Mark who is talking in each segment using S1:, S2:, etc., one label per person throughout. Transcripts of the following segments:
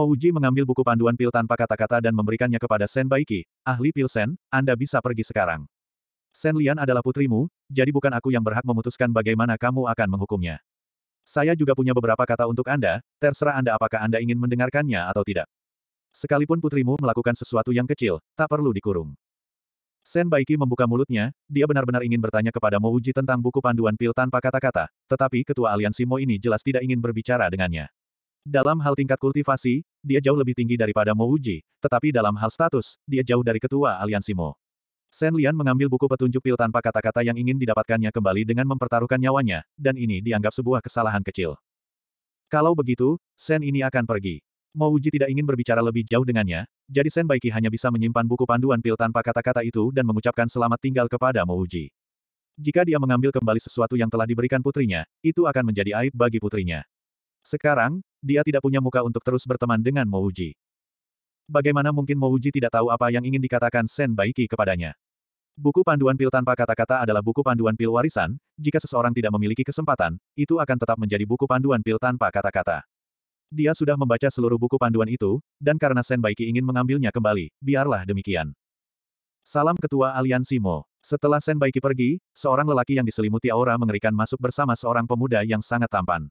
S1: Mo Uji mengambil buku panduan pil tanpa kata-kata dan memberikannya kepada Sen Baiki, ahli pil Sen, Anda bisa pergi sekarang. Sen Lian adalah putrimu, jadi bukan aku yang berhak memutuskan bagaimana kamu akan menghukumnya. Saya juga punya beberapa kata untuk Anda, terserah Anda apakah Anda ingin mendengarkannya atau tidak. Sekalipun putrimu melakukan sesuatu yang kecil, tak perlu dikurung. Sen Baiki membuka mulutnya, dia benar-benar ingin bertanya kepada Mo Uji tentang buku panduan pil tanpa kata-kata, tetapi ketua aliansi Mo ini jelas tidak ingin berbicara dengannya. Dalam hal tingkat kultivasi, dia jauh lebih tinggi daripada Mo Wuji, tetapi dalam hal status, dia jauh dari ketua aliansi Mo. Sen Lian mengambil buku petunjuk pil tanpa kata-kata yang ingin didapatkannya kembali dengan mempertaruhkan nyawanya, dan ini dianggap sebuah kesalahan kecil. Kalau begitu, Sen ini akan pergi. Mo Wuji tidak ingin berbicara lebih jauh dengannya, jadi Sen Baiki hanya bisa menyimpan buku panduan pil tanpa kata-kata itu dan mengucapkan selamat tinggal kepada Mo Wuji. Jika dia mengambil kembali sesuatu yang telah diberikan putrinya, itu akan menjadi aib bagi putrinya. Sekarang, dia tidak punya muka untuk terus berteman dengan Mouji. Bagaimana mungkin Mouji tidak tahu apa yang ingin dikatakan Sen Baiki kepadanya? Buku panduan pil tanpa kata-kata adalah buku panduan pil warisan, jika seseorang tidak memiliki kesempatan, itu akan tetap menjadi buku panduan pil tanpa kata-kata. Dia sudah membaca seluruh buku panduan itu, dan karena Sen Baiki ingin mengambilnya kembali, biarlah demikian. Salam Ketua Aliansi Mo. Setelah Sen Baiki pergi, seorang lelaki yang diselimuti aura mengerikan masuk bersama seorang pemuda yang sangat tampan.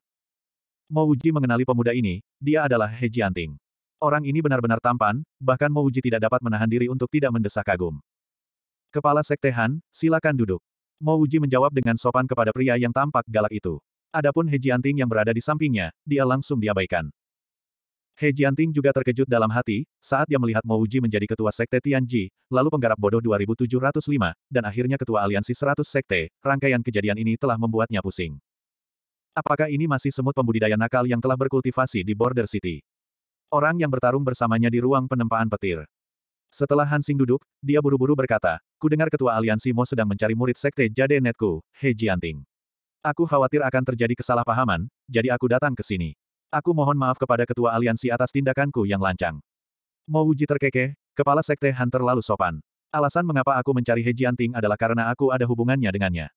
S1: Mo Mouji mengenali pemuda ini, dia adalah He Jianting. Orang ini benar-benar tampan, bahkan Mo Mouji tidak dapat menahan diri untuk tidak mendesak kagum. Kepala Sekte Han, silakan duduk. Mo Mouji menjawab dengan sopan kepada pria yang tampak galak itu. Adapun He Jianting yang berada di sampingnya, dia langsung diabaikan. He Jianting juga terkejut dalam hati, saat dia melihat Mo Mouji menjadi ketua sekte Tianji, lalu penggarap bodoh 2705, dan akhirnya ketua aliansi 100 sekte, rangkaian kejadian ini telah membuatnya pusing. Apakah ini masih semut pembudidaya nakal yang telah berkultivasi di Border City? Orang yang bertarung bersamanya di ruang penempaan petir. Setelah Hansing duduk, dia buru-buru berkata, ku dengar ketua aliansi Mo sedang mencari murid sekte Jade Netku, He Jianting. Aku khawatir akan terjadi kesalahpahaman, jadi aku datang ke sini. Aku mohon maaf kepada ketua aliansi atas tindakanku yang lancang. Mo Wuji terkekeh, kepala sekte Han terlalu sopan. Alasan mengapa aku mencari He Jianting adalah karena aku ada hubungannya dengannya.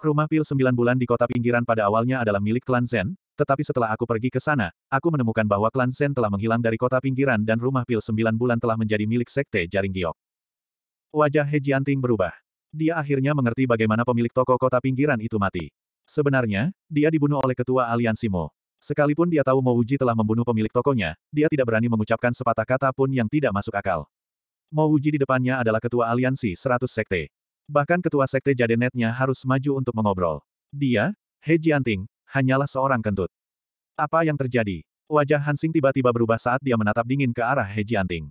S1: Rumah pil sembilan bulan di kota pinggiran pada awalnya adalah milik klan Zen, tetapi setelah aku pergi ke sana, aku menemukan bahwa klan Zen telah menghilang dari kota pinggiran dan rumah pil sembilan bulan telah menjadi milik sekte jaring giok. Wajah He Jianting berubah. Dia akhirnya mengerti bagaimana pemilik toko kota pinggiran itu mati. Sebenarnya, dia dibunuh oleh ketua aliansi Mo. Sekalipun dia tahu Mo Uji telah membunuh pemilik tokonya, dia tidak berani mengucapkan sepatah kata pun yang tidak masuk akal. Mo Uji di depannya adalah ketua aliansi 100 sekte. Bahkan ketua sekte Jadenetnya harus maju untuk mengobrol. Dia, He Jianting, hanyalah seorang kentut. Apa yang terjadi? Wajah Hansing tiba-tiba berubah saat dia menatap dingin ke arah He Jianting.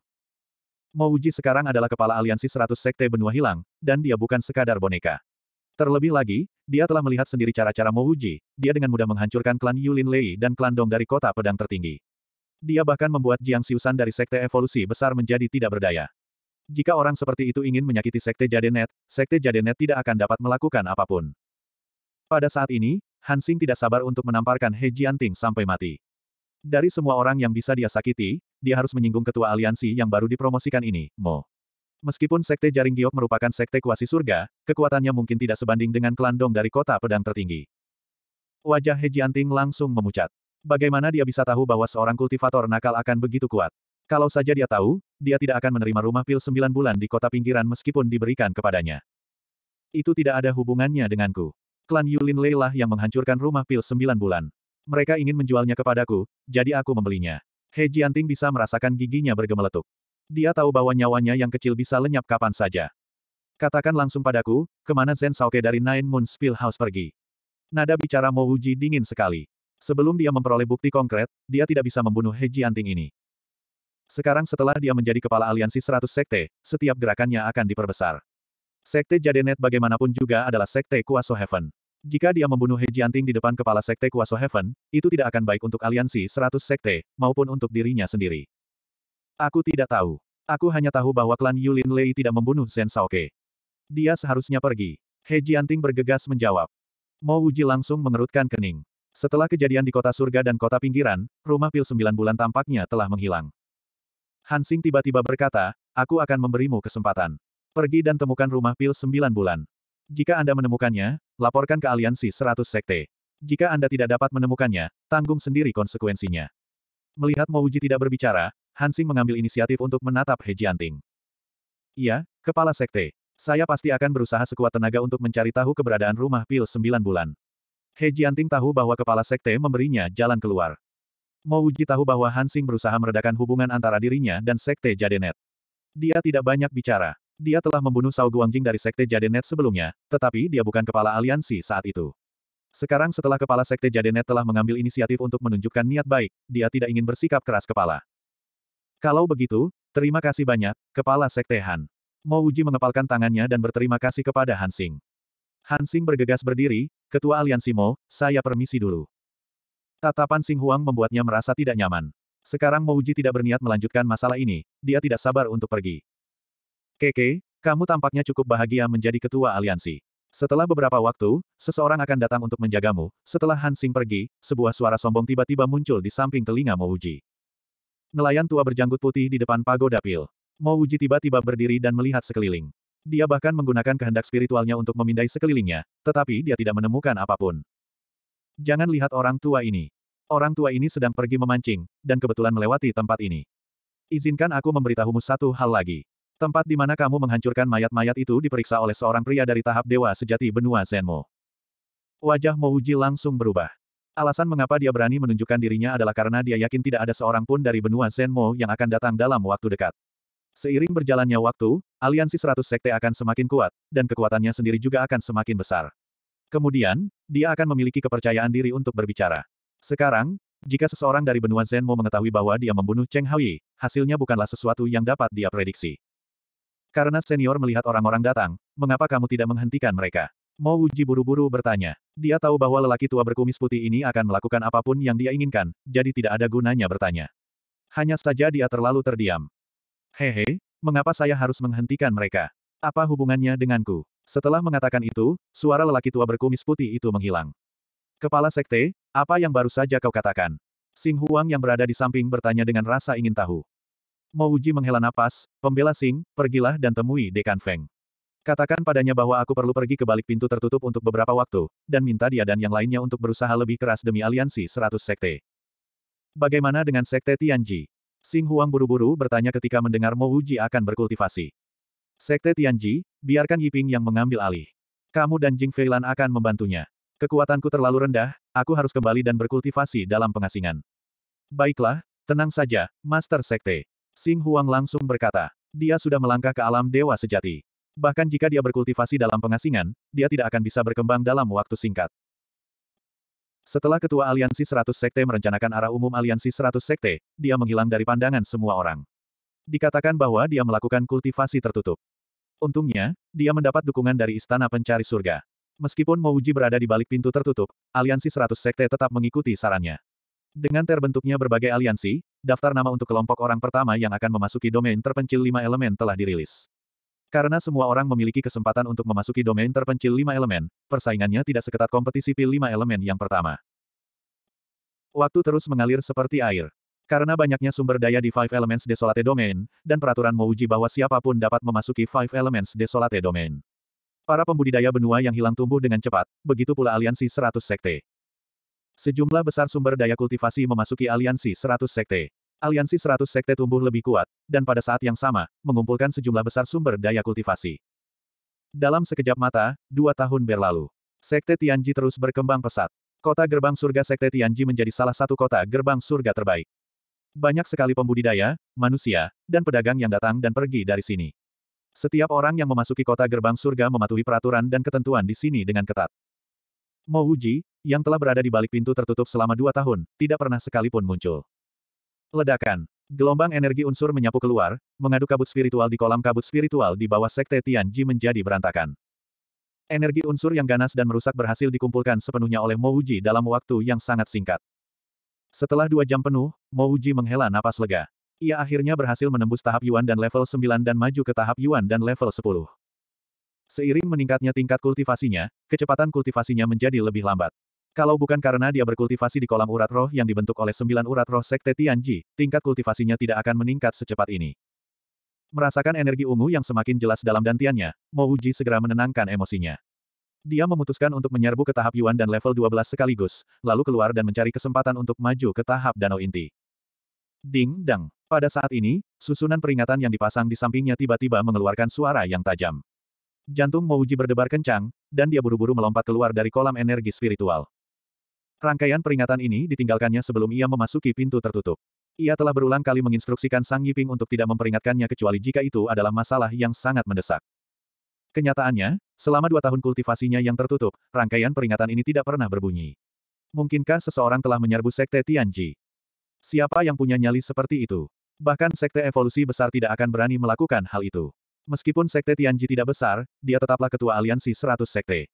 S1: Mo Uji sekarang adalah kepala aliansi 100 sekte benua hilang, dan dia bukan sekadar boneka. Terlebih lagi, dia telah melihat sendiri cara-cara Mo Uji, dia dengan mudah menghancurkan klan Yulin Lei dan klan Dong dari kota pedang tertinggi. Dia bahkan membuat Jiang Siusan dari sekte evolusi besar menjadi tidak berdaya. Jika orang seperti itu ingin menyakiti Sekte Jadenet, Sekte Jadenet tidak akan dapat melakukan apapun. Pada saat ini, Hansing tidak sabar untuk menamparkan He Jianting sampai mati. Dari semua orang yang bisa dia sakiti, dia harus menyinggung ketua aliansi yang baru dipromosikan ini, Mo. Meskipun Sekte Jaring Giok merupakan sekte kuasi surga, kekuatannya mungkin tidak sebanding dengan kelandong dari kota pedang tertinggi. Wajah He Jianting langsung memucat. Bagaimana dia bisa tahu bahwa seorang kultivator nakal akan begitu kuat? Kalau saja dia tahu, dia tidak akan menerima rumah pil sembilan bulan di kota pinggiran meskipun diberikan kepadanya. Itu tidak ada hubungannya denganku. Klan Yulin lah yang menghancurkan rumah pil sembilan bulan. Mereka ingin menjualnya kepadaku, jadi aku membelinya. He Jianting bisa merasakan giginya bergemeletuk. Dia tahu bahwa nyawanya yang kecil bisa lenyap kapan saja. Katakan langsung padaku, kemana Zen Saoke dari Nine Moon Spill House pergi. Nada bicara Mo Uji dingin sekali. Sebelum dia memperoleh bukti konkret, dia tidak bisa membunuh He Jianting ini. Sekarang setelah dia menjadi kepala aliansi 100 sekte, setiap gerakannya akan diperbesar. Sekte Jadenet bagaimanapun juga adalah sekte Kuaso Heaven. Jika dia membunuh Hejianting di depan kepala sekte Kuaso Heaven, itu tidak akan baik untuk aliansi 100 sekte, maupun untuk dirinya sendiri. Aku tidak tahu. Aku hanya tahu bahwa klan Yulin Lei tidak membunuh Zen Saoke. Dia seharusnya pergi. He Jianting bergegas menjawab. Mo Wuji langsung mengerutkan kening. Setelah kejadian di kota surga dan kota pinggiran, rumah pil sembilan bulan tampaknya telah menghilang. Hansing tiba-tiba berkata, aku akan memberimu kesempatan. Pergi dan temukan rumah pil sembilan bulan. Jika Anda menemukannya, laporkan ke aliansi seratus sekte. Jika Anda tidak dapat menemukannya, tanggung sendiri konsekuensinya. Melihat Mouji tidak berbicara, Hansing mengambil inisiatif untuk menatap He Jianting. Iya, Kepala Sekte. Saya pasti akan berusaha sekuat tenaga untuk mencari tahu keberadaan rumah pil sembilan bulan. He Jianting tahu bahwa Kepala Sekte memberinya jalan keluar. Mo tahu bahwa Hansing berusaha meredakan hubungan antara dirinya dan Sekte Jadenet. Dia tidak banyak bicara. Dia telah membunuh Sao Guangjing dari Sekte Jadenet sebelumnya, tetapi dia bukan kepala aliansi saat itu. Sekarang setelah kepala Sekte Jadenet telah mengambil inisiatif untuk menunjukkan niat baik, dia tidak ingin bersikap keras kepala. Kalau begitu, terima kasih banyak, Kepala Sekte Han. Mo Uji mengepalkan tangannya dan berterima kasih kepada Hansing. Hansing bergegas berdiri, Ketua Aliansi Mo, saya permisi dulu. Tatapan Sing Huang membuatnya merasa tidak nyaman. Sekarang Mo Uji tidak berniat melanjutkan masalah ini, dia tidak sabar untuk pergi. Keke, kamu tampaknya cukup bahagia menjadi ketua aliansi. Setelah beberapa waktu, seseorang akan datang untuk menjagamu. Setelah Han Sing pergi, sebuah suara sombong tiba-tiba muncul di samping telinga Mo Uji. Nelayan tua berjanggut putih di depan pagoda pil. Mo Uji tiba-tiba berdiri dan melihat sekeliling. Dia bahkan menggunakan kehendak spiritualnya untuk memindai sekelilingnya, tetapi dia tidak menemukan apapun. Jangan lihat orang tua ini. Orang tua ini sedang pergi memancing, dan kebetulan melewati tempat ini. Izinkan aku memberitahumu satu hal lagi. Tempat di mana kamu menghancurkan mayat-mayat itu diperiksa oleh seorang pria dari tahap dewa sejati benua Zenmo. Wajah Mouji langsung berubah. Alasan mengapa dia berani menunjukkan dirinya adalah karena dia yakin tidak ada seorang pun dari benua Zenmo yang akan datang dalam waktu dekat. Seiring berjalannya waktu, aliansi seratus sekte akan semakin kuat, dan kekuatannya sendiri juga akan semakin besar. Kemudian, dia akan memiliki kepercayaan diri untuk berbicara. Sekarang, jika seseorang dari benua Zen mau mengetahui bahwa dia membunuh Cheng Haoyi, hasilnya bukanlah sesuatu yang dapat dia prediksi. Karena senior melihat orang-orang datang, mengapa kamu tidak menghentikan mereka? Mo Wuji buru-buru bertanya. Dia tahu bahwa lelaki tua berkumis putih ini akan melakukan apapun yang dia inginkan, jadi tidak ada gunanya bertanya. Hanya saja dia terlalu terdiam. Hehe, mengapa saya harus menghentikan mereka? Apa hubungannya denganku? Setelah mengatakan itu, suara lelaki tua berkumis putih itu menghilang. Kepala Sekte, apa yang baru saja kau katakan? Sing Huang yang berada di samping bertanya dengan rasa ingin tahu. Mo Uji menghela napas, pembela Sing, pergilah dan temui Dekan Feng. Katakan padanya bahwa aku perlu pergi ke balik pintu tertutup untuk beberapa waktu, dan minta dia dan yang lainnya untuk berusaha lebih keras demi aliansi 100 sekte. Bagaimana dengan sekte Tianji? Sing Huang buru-buru bertanya ketika mendengar Mo Uji akan berkultivasi. Sekte Tianji, biarkan Yiping yang mengambil alih. Kamu dan Jing Feilan akan membantunya. Kekuatanku terlalu rendah, aku harus kembali dan berkultivasi dalam pengasingan. Baiklah, tenang saja, Master Sekte. Sing Huang langsung berkata. Dia sudah melangkah ke alam dewa sejati. Bahkan jika dia berkultivasi dalam pengasingan, dia tidak akan bisa berkembang dalam waktu singkat. Setelah ketua aliansi 100 sekte merencanakan arah umum aliansi 100 sekte, dia menghilang dari pandangan semua orang dikatakan bahwa dia melakukan kultivasi tertutup. Untungnya, dia mendapat dukungan dari Istana Pencari Surga. Meskipun Mouji berada di balik pintu tertutup, aliansi 100 sekte tetap mengikuti sarannya. Dengan terbentuknya berbagai aliansi, daftar nama untuk kelompok orang pertama yang akan memasuki domain terpencil lima elemen telah dirilis. Karena semua orang memiliki kesempatan untuk memasuki domain terpencil lima elemen, persaingannya tidak seketat kompetisi pil lima elemen yang pertama. Waktu terus mengalir seperti air. Karena banyaknya sumber daya di Five Elements Desolate Domain, dan peraturan Mouji bahwa siapapun dapat memasuki Five Elements Desolate Domain. Para pembudidaya benua yang hilang tumbuh dengan cepat, begitu pula aliansi 100 sekte. Sejumlah besar sumber daya kultivasi memasuki aliansi 100 sekte. Aliansi 100 sekte tumbuh lebih kuat, dan pada saat yang sama, mengumpulkan sejumlah besar sumber daya kultivasi. Dalam sekejap mata, dua tahun berlalu. Sekte Tianji terus berkembang pesat. Kota Gerbang Surga Sekte Tianji menjadi salah satu kota gerbang surga terbaik. Banyak sekali pembudidaya, manusia, dan pedagang yang datang dan pergi dari sini. Setiap orang yang memasuki kota gerbang surga mematuhi peraturan dan ketentuan di sini dengan ketat. Mo Wuji, yang telah berada di balik pintu tertutup selama dua tahun, tidak pernah sekalipun muncul. Ledakan. Gelombang energi unsur menyapu keluar, mengadu kabut spiritual di kolam kabut spiritual di bawah sekte Tianji menjadi berantakan. Energi unsur yang ganas dan merusak berhasil dikumpulkan sepenuhnya oleh Mo Wuji dalam waktu yang sangat singkat. Setelah dua jam penuh, Mo Uji menghela napas lega. Ia akhirnya berhasil menembus tahap Yuan dan level 9 dan maju ke tahap Yuan dan level 10. Seiring meningkatnya tingkat kultivasinya, kecepatan kultivasinya menjadi lebih lambat. Kalau bukan karena dia berkultivasi di kolam urat roh yang dibentuk oleh sembilan urat roh Sekte Tianji, tingkat kultivasinya tidak akan meningkat secepat ini. Merasakan energi ungu yang semakin jelas dalam dantiannya, Mo Uji segera menenangkan emosinya. Dia memutuskan untuk menyerbu ke tahap Yuan dan level 12 sekaligus, lalu keluar dan mencari kesempatan untuk maju ke tahap danau inti. Ding dang. Pada saat ini, susunan peringatan yang dipasang di sampingnya tiba-tiba mengeluarkan suara yang tajam. Jantung Mouji berdebar kencang, dan dia buru-buru melompat keluar dari kolam energi spiritual. Rangkaian peringatan ini ditinggalkannya sebelum ia memasuki pintu tertutup. Ia telah berulang kali menginstruksikan Sang Yiping untuk tidak memperingatkannya kecuali jika itu adalah masalah yang sangat mendesak. Kenyataannya, selama dua tahun kultivasinya yang tertutup, rangkaian peringatan ini tidak pernah berbunyi. Mungkinkah seseorang telah menyerbu Sekte Tianji? Siapa yang punya nyali seperti itu? Bahkan Sekte Evolusi Besar tidak akan berani melakukan hal itu. Meskipun Sekte Tianji tidak besar, dia tetaplah ketua aliansi 100 Sekte.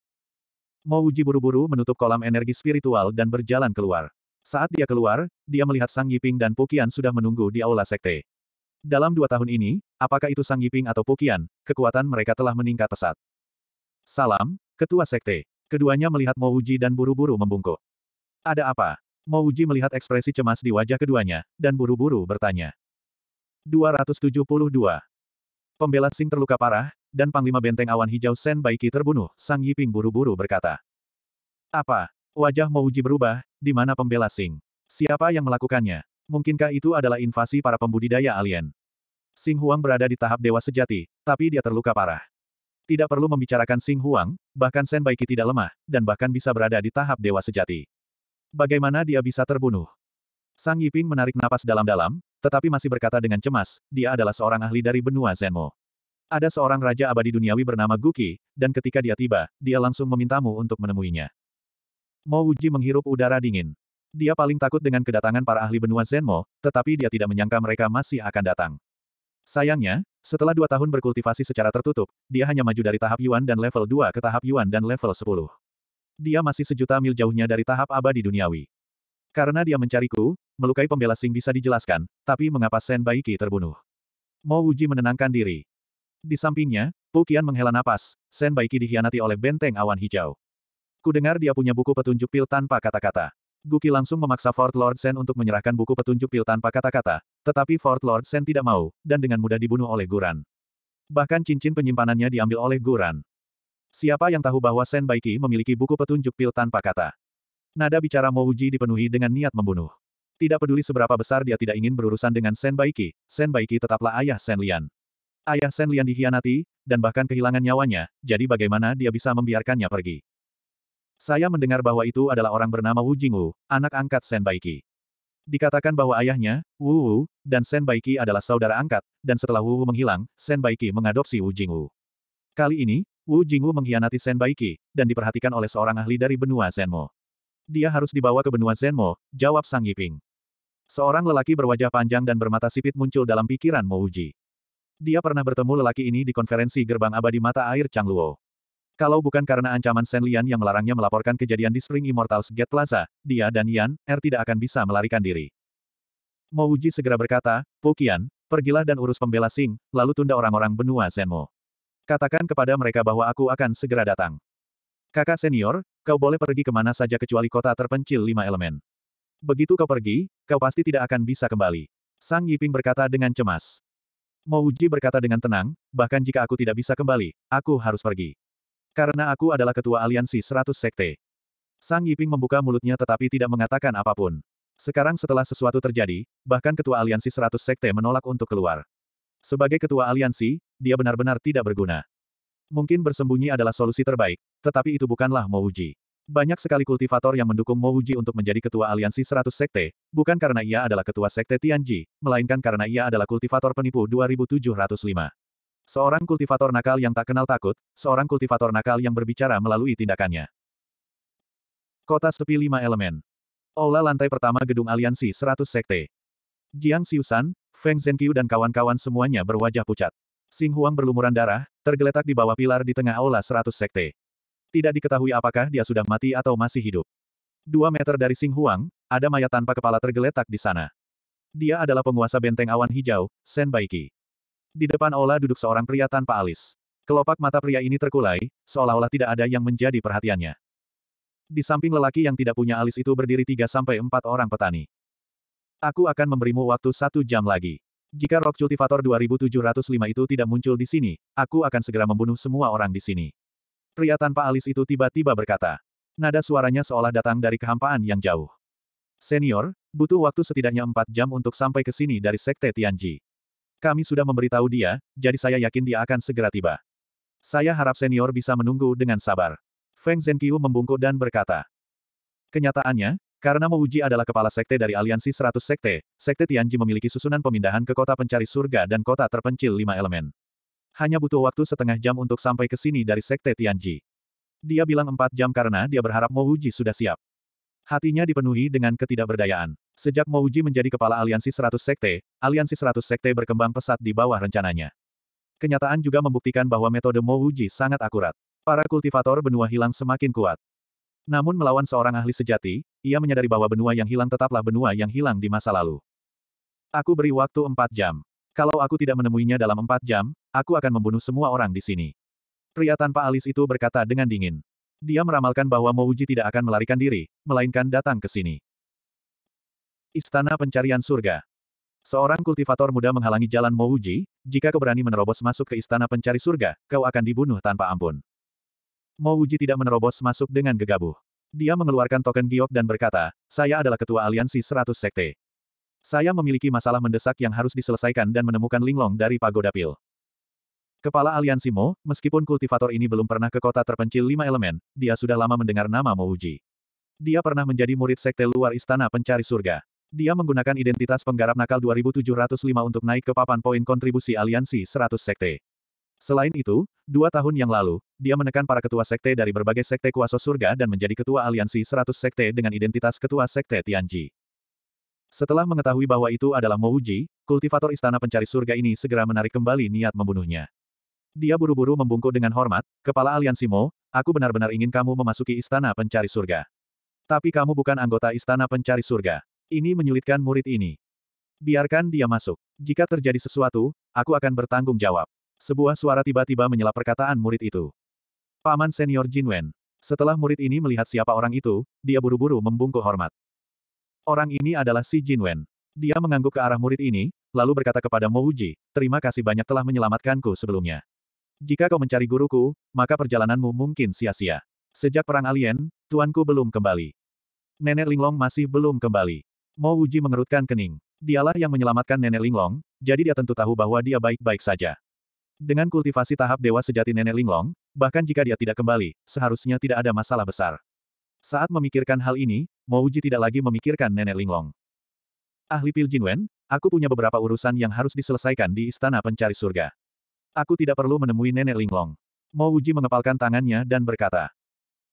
S1: Wuji buru-buru menutup kolam energi spiritual dan berjalan keluar. Saat dia keluar, dia melihat Sang Yiping dan Pukian sudah menunggu di aula Sekte. Dalam dua tahun ini, apakah itu Sang Yiping atau Pukian, kekuatan mereka telah meningkat pesat. Salam, Ketua Sekte. Keduanya melihat Mo Uji dan buru-buru membungkuk. Ada apa? Mo Uji melihat ekspresi cemas di wajah keduanya, dan buru-buru bertanya. 272. Pembela Sing terluka parah, dan Panglima Benteng Awan Hijau Sen Baiki terbunuh, Sang Yiping buru-buru berkata. Apa? Wajah Mo Uji berubah, di mana pembela Sing? Siapa yang melakukannya? Mungkinkah itu adalah invasi para pembudidaya alien? Sing Huang berada di tahap dewa sejati, tapi dia terluka parah. Tidak perlu membicarakan Sing Huang, bahkan Sen Baiki tidak lemah, dan bahkan bisa berada di tahap dewa sejati. Bagaimana dia bisa terbunuh? Sang Yiping menarik napas dalam-dalam, tetapi masih berkata dengan cemas, dia adalah seorang ahli dari benua Zenmo. Ada seorang raja abadi duniawi bernama Guki, dan ketika dia tiba, dia langsung memintamu untuk menemuinya. Mo Wuji menghirup udara dingin. Dia paling takut dengan kedatangan para ahli benua Zenmo, tetapi dia tidak menyangka mereka masih akan datang. Sayangnya, setelah dua tahun berkultivasi secara tertutup, dia hanya maju dari tahap Yuan dan level 2 ke tahap Yuan dan level 10. Dia masih sejuta mil jauhnya dari tahap abadi duniawi. Karena dia mencariku, melukai pembela Sing bisa dijelaskan, tapi mengapa Sen Baiki terbunuh? Mo Wuji menenangkan diri. Di sampingnya, Pukian menghela napas, Sen Baiki dihianati oleh benteng awan hijau. Kudengar dia punya buku petunjuk pil tanpa kata-kata. Guki langsung memaksa Fort Lord Sen untuk menyerahkan buku petunjuk pil tanpa kata-kata, tetapi Fort Lord Sen tidak mau, dan dengan mudah dibunuh oleh Guran. Bahkan cincin penyimpanannya diambil oleh Guran. Siapa yang tahu bahwa Sen Baiki memiliki buku petunjuk pil tanpa kata? Nada bicara Mo Uji dipenuhi dengan niat membunuh. Tidak peduli seberapa besar dia tidak ingin berurusan dengan Sen Baiki, Sen Baiki tetaplah ayah Sen Lian. Ayah Sen Lian dikhianati, dan bahkan kehilangan nyawanya, jadi bagaimana dia bisa membiarkannya pergi? Saya mendengar bahwa itu adalah orang bernama Wu Jingwu, anak angkat Senbaiki. Dikatakan bahwa ayahnya, Wu Wu, dan Senbaiki adalah saudara angkat, dan setelah Wu Wu menghilang, Senbaiki mengadopsi Wu Jingwu. Kali ini, Wu Jingwu mengkhianati Senbaiki, dan diperhatikan oleh seorang ahli dari benua Zenmo. Dia harus dibawa ke benua Zenmo, jawab Sang Yiping. Seorang lelaki berwajah panjang dan bermata sipit muncul dalam pikiran Mo Uji. Dia pernah bertemu lelaki ini di konferensi gerbang abadi mata air Changluo. Kalau bukan karena ancaman Shen Lian yang melarangnya melaporkan kejadian di Spring Immortals Gate Plaza, dia dan Yan, Er tidak akan bisa melarikan diri. Mouji segera berkata, Pukian, pergilah dan urus pembela Sing, lalu tunda orang-orang benua Zenmo. Katakan kepada mereka bahwa aku akan segera datang. Kakak senior, kau boleh pergi kemana saja kecuali kota terpencil lima elemen. Begitu kau pergi, kau pasti tidak akan bisa kembali. Sang Yiping berkata dengan cemas. Mouji berkata dengan tenang, bahkan jika aku tidak bisa kembali, aku harus pergi. Karena aku adalah ketua aliansi 100 sekte. Sang Yiping membuka mulutnya tetapi tidak mengatakan apapun. Sekarang setelah sesuatu terjadi, bahkan ketua aliansi 100 sekte menolak untuk keluar. Sebagai ketua aliansi, dia benar-benar tidak berguna. Mungkin bersembunyi adalah solusi terbaik, tetapi itu bukanlah Mouji. Banyak sekali kultivator yang mendukung Mouji untuk menjadi ketua aliansi 100 sekte, bukan karena ia adalah ketua sekte Tianji, melainkan karena ia adalah kultivator penipu 2705. Seorang kultivator nakal yang tak kenal takut, seorang kultivator nakal yang berbicara melalui tindakannya. Kota sepi lima elemen. Aula lantai pertama gedung aliansi 100 sekte. Jiang Xiusan, Feng Zhenqiu dan kawan-kawan semuanya berwajah pucat. Sing Huang berlumuran darah, tergeletak di bawah pilar di tengah aula 100 sekte. Tidak diketahui apakah dia sudah mati atau masih hidup. Dua meter dari Sing Huang, ada mayat tanpa kepala tergeletak di sana. Dia adalah penguasa benteng awan hijau, Sen Baiki. Di depan Ola duduk seorang pria tanpa alis. Kelopak mata pria ini terkulai, seolah-olah tidak ada yang menjadi perhatiannya. Di samping lelaki yang tidak punya alis itu berdiri tiga sampai empat orang petani. Aku akan memberimu waktu satu jam lagi. Jika Rock Cultivator 2705 itu tidak muncul di sini, aku akan segera membunuh semua orang di sini. Pria tanpa alis itu tiba-tiba berkata. Nada suaranya seolah datang dari kehampaan yang jauh. Senior, butuh waktu setidaknya empat jam untuk sampai ke sini dari Sekte Tianji. Kami sudah memberitahu dia, jadi saya yakin dia akan segera tiba. Saya harap senior bisa menunggu dengan sabar. Feng Zhenqiu membungkuk dan berkata. Kenyataannya, karena Mouji adalah kepala sekte dari aliansi 100 sekte, sekte Tianji memiliki susunan pemindahan ke kota pencari surga dan kota terpencil lima elemen. Hanya butuh waktu setengah jam untuk sampai ke sini dari sekte Tianji. Dia bilang empat jam karena dia berharap Mouji sudah siap. Hatinya dipenuhi dengan ketidakberdayaan. Sejak Mouji menjadi kepala Aliansi 100 Sekte, Aliansi 100 Sekte berkembang pesat di bawah rencananya. Kenyataan juga membuktikan bahwa metode Mouji sangat akurat. Para kultivator benua hilang semakin kuat. Namun melawan seorang ahli sejati, ia menyadari bahwa benua yang hilang tetaplah benua yang hilang di masa lalu. Aku beri waktu 4 jam. Kalau aku tidak menemuinya dalam 4 jam, aku akan membunuh semua orang di sini. Pria tanpa alis itu berkata dengan dingin. Dia meramalkan bahwa Mouji tidak akan melarikan diri, melainkan datang ke sini. Istana Pencarian Surga Seorang kultivator muda menghalangi jalan Mouji, jika kau berani menerobos masuk ke Istana Pencari Surga, kau akan dibunuh tanpa ampun. Mouji tidak menerobos masuk dengan gegabah. Dia mengeluarkan token giok dan berkata, saya adalah ketua aliansi 100 sekte. Saya memiliki masalah mendesak yang harus diselesaikan dan menemukan Linglong dari Pagoda Pil. Kepala aliansi Mo, meskipun kultivator ini belum pernah ke kota terpencil lima elemen, dia sudah lama mendengar nama Mo Uji. Dia pernah menjadi murid sekte luar istana pencari surga. Dia menggunakan identitas penggarap nakal 2705 untuk naik ke papan poin kontribusi aliansi 100 sekte. Selain itu, dua tahun yang lalu, dia menekan para ketua sekte dari berbagai sekte kuasa surga dan menjadi ketua aliansi 100 sekte dengan identitas ketua sekte Tianji. Setelah mengetahui bahwa itu adalah Mouji, kultivator istana pencari surga ini segera menarik kembali niat membunuhnya. Dia buru-buru membungkuk dengan hormat, Kepala Aliansi Mo, aku benar-benar ingin kamu memasuki Istana Pencari Surga. Tapi kamu bukan anggota Istana Pencari Surga. Ini menyulitkan murid ini. Biarkan dia masuk. Jika terjadi sesuatu, aku akan bertanggung jawab. Sebuah suara tiba-tiba menyela perkataan murid itu. Paman senior Jin Wen. Setelah murid ini melihat siapa orang itu, dia buru-buru membungkuk hormat. Orang ini adalah si Jin Wen. Dia mengangguk ke arah murid ini, lalu berkata kepada Mo Uji, terima kasih banyak telah menyelamatkanku sebelumnya. Jika kau mencari guruku, maka perjalananmu mungkin sia-sia. Sejak perang alien, tuanku belum kembali. Nenek Linglong masih belum kembali. Mo Wuji mengerutkan kening. Dialah yang menyelamatkan Nenek Linglong, jadi dia tentu tahu bahwa dia baik-baik saja. Dengan kultivasi tahap dewa sejati Nenek Linglong, bahkan jika dia tidak kembali, seharusnya tidak ada masalah besar. Saat memikirkan hal ini, Mo Wuji tidak lagi memikirkan Nenek Linglong. Ahli Pil Jinwen, aku punya beberapa urusan yang harus diselesaikan di Istana Pencari Surga. Aku tidak perlu menemui nenek Linglong. Mo Wuji mengepalkan tangannya dan berkata.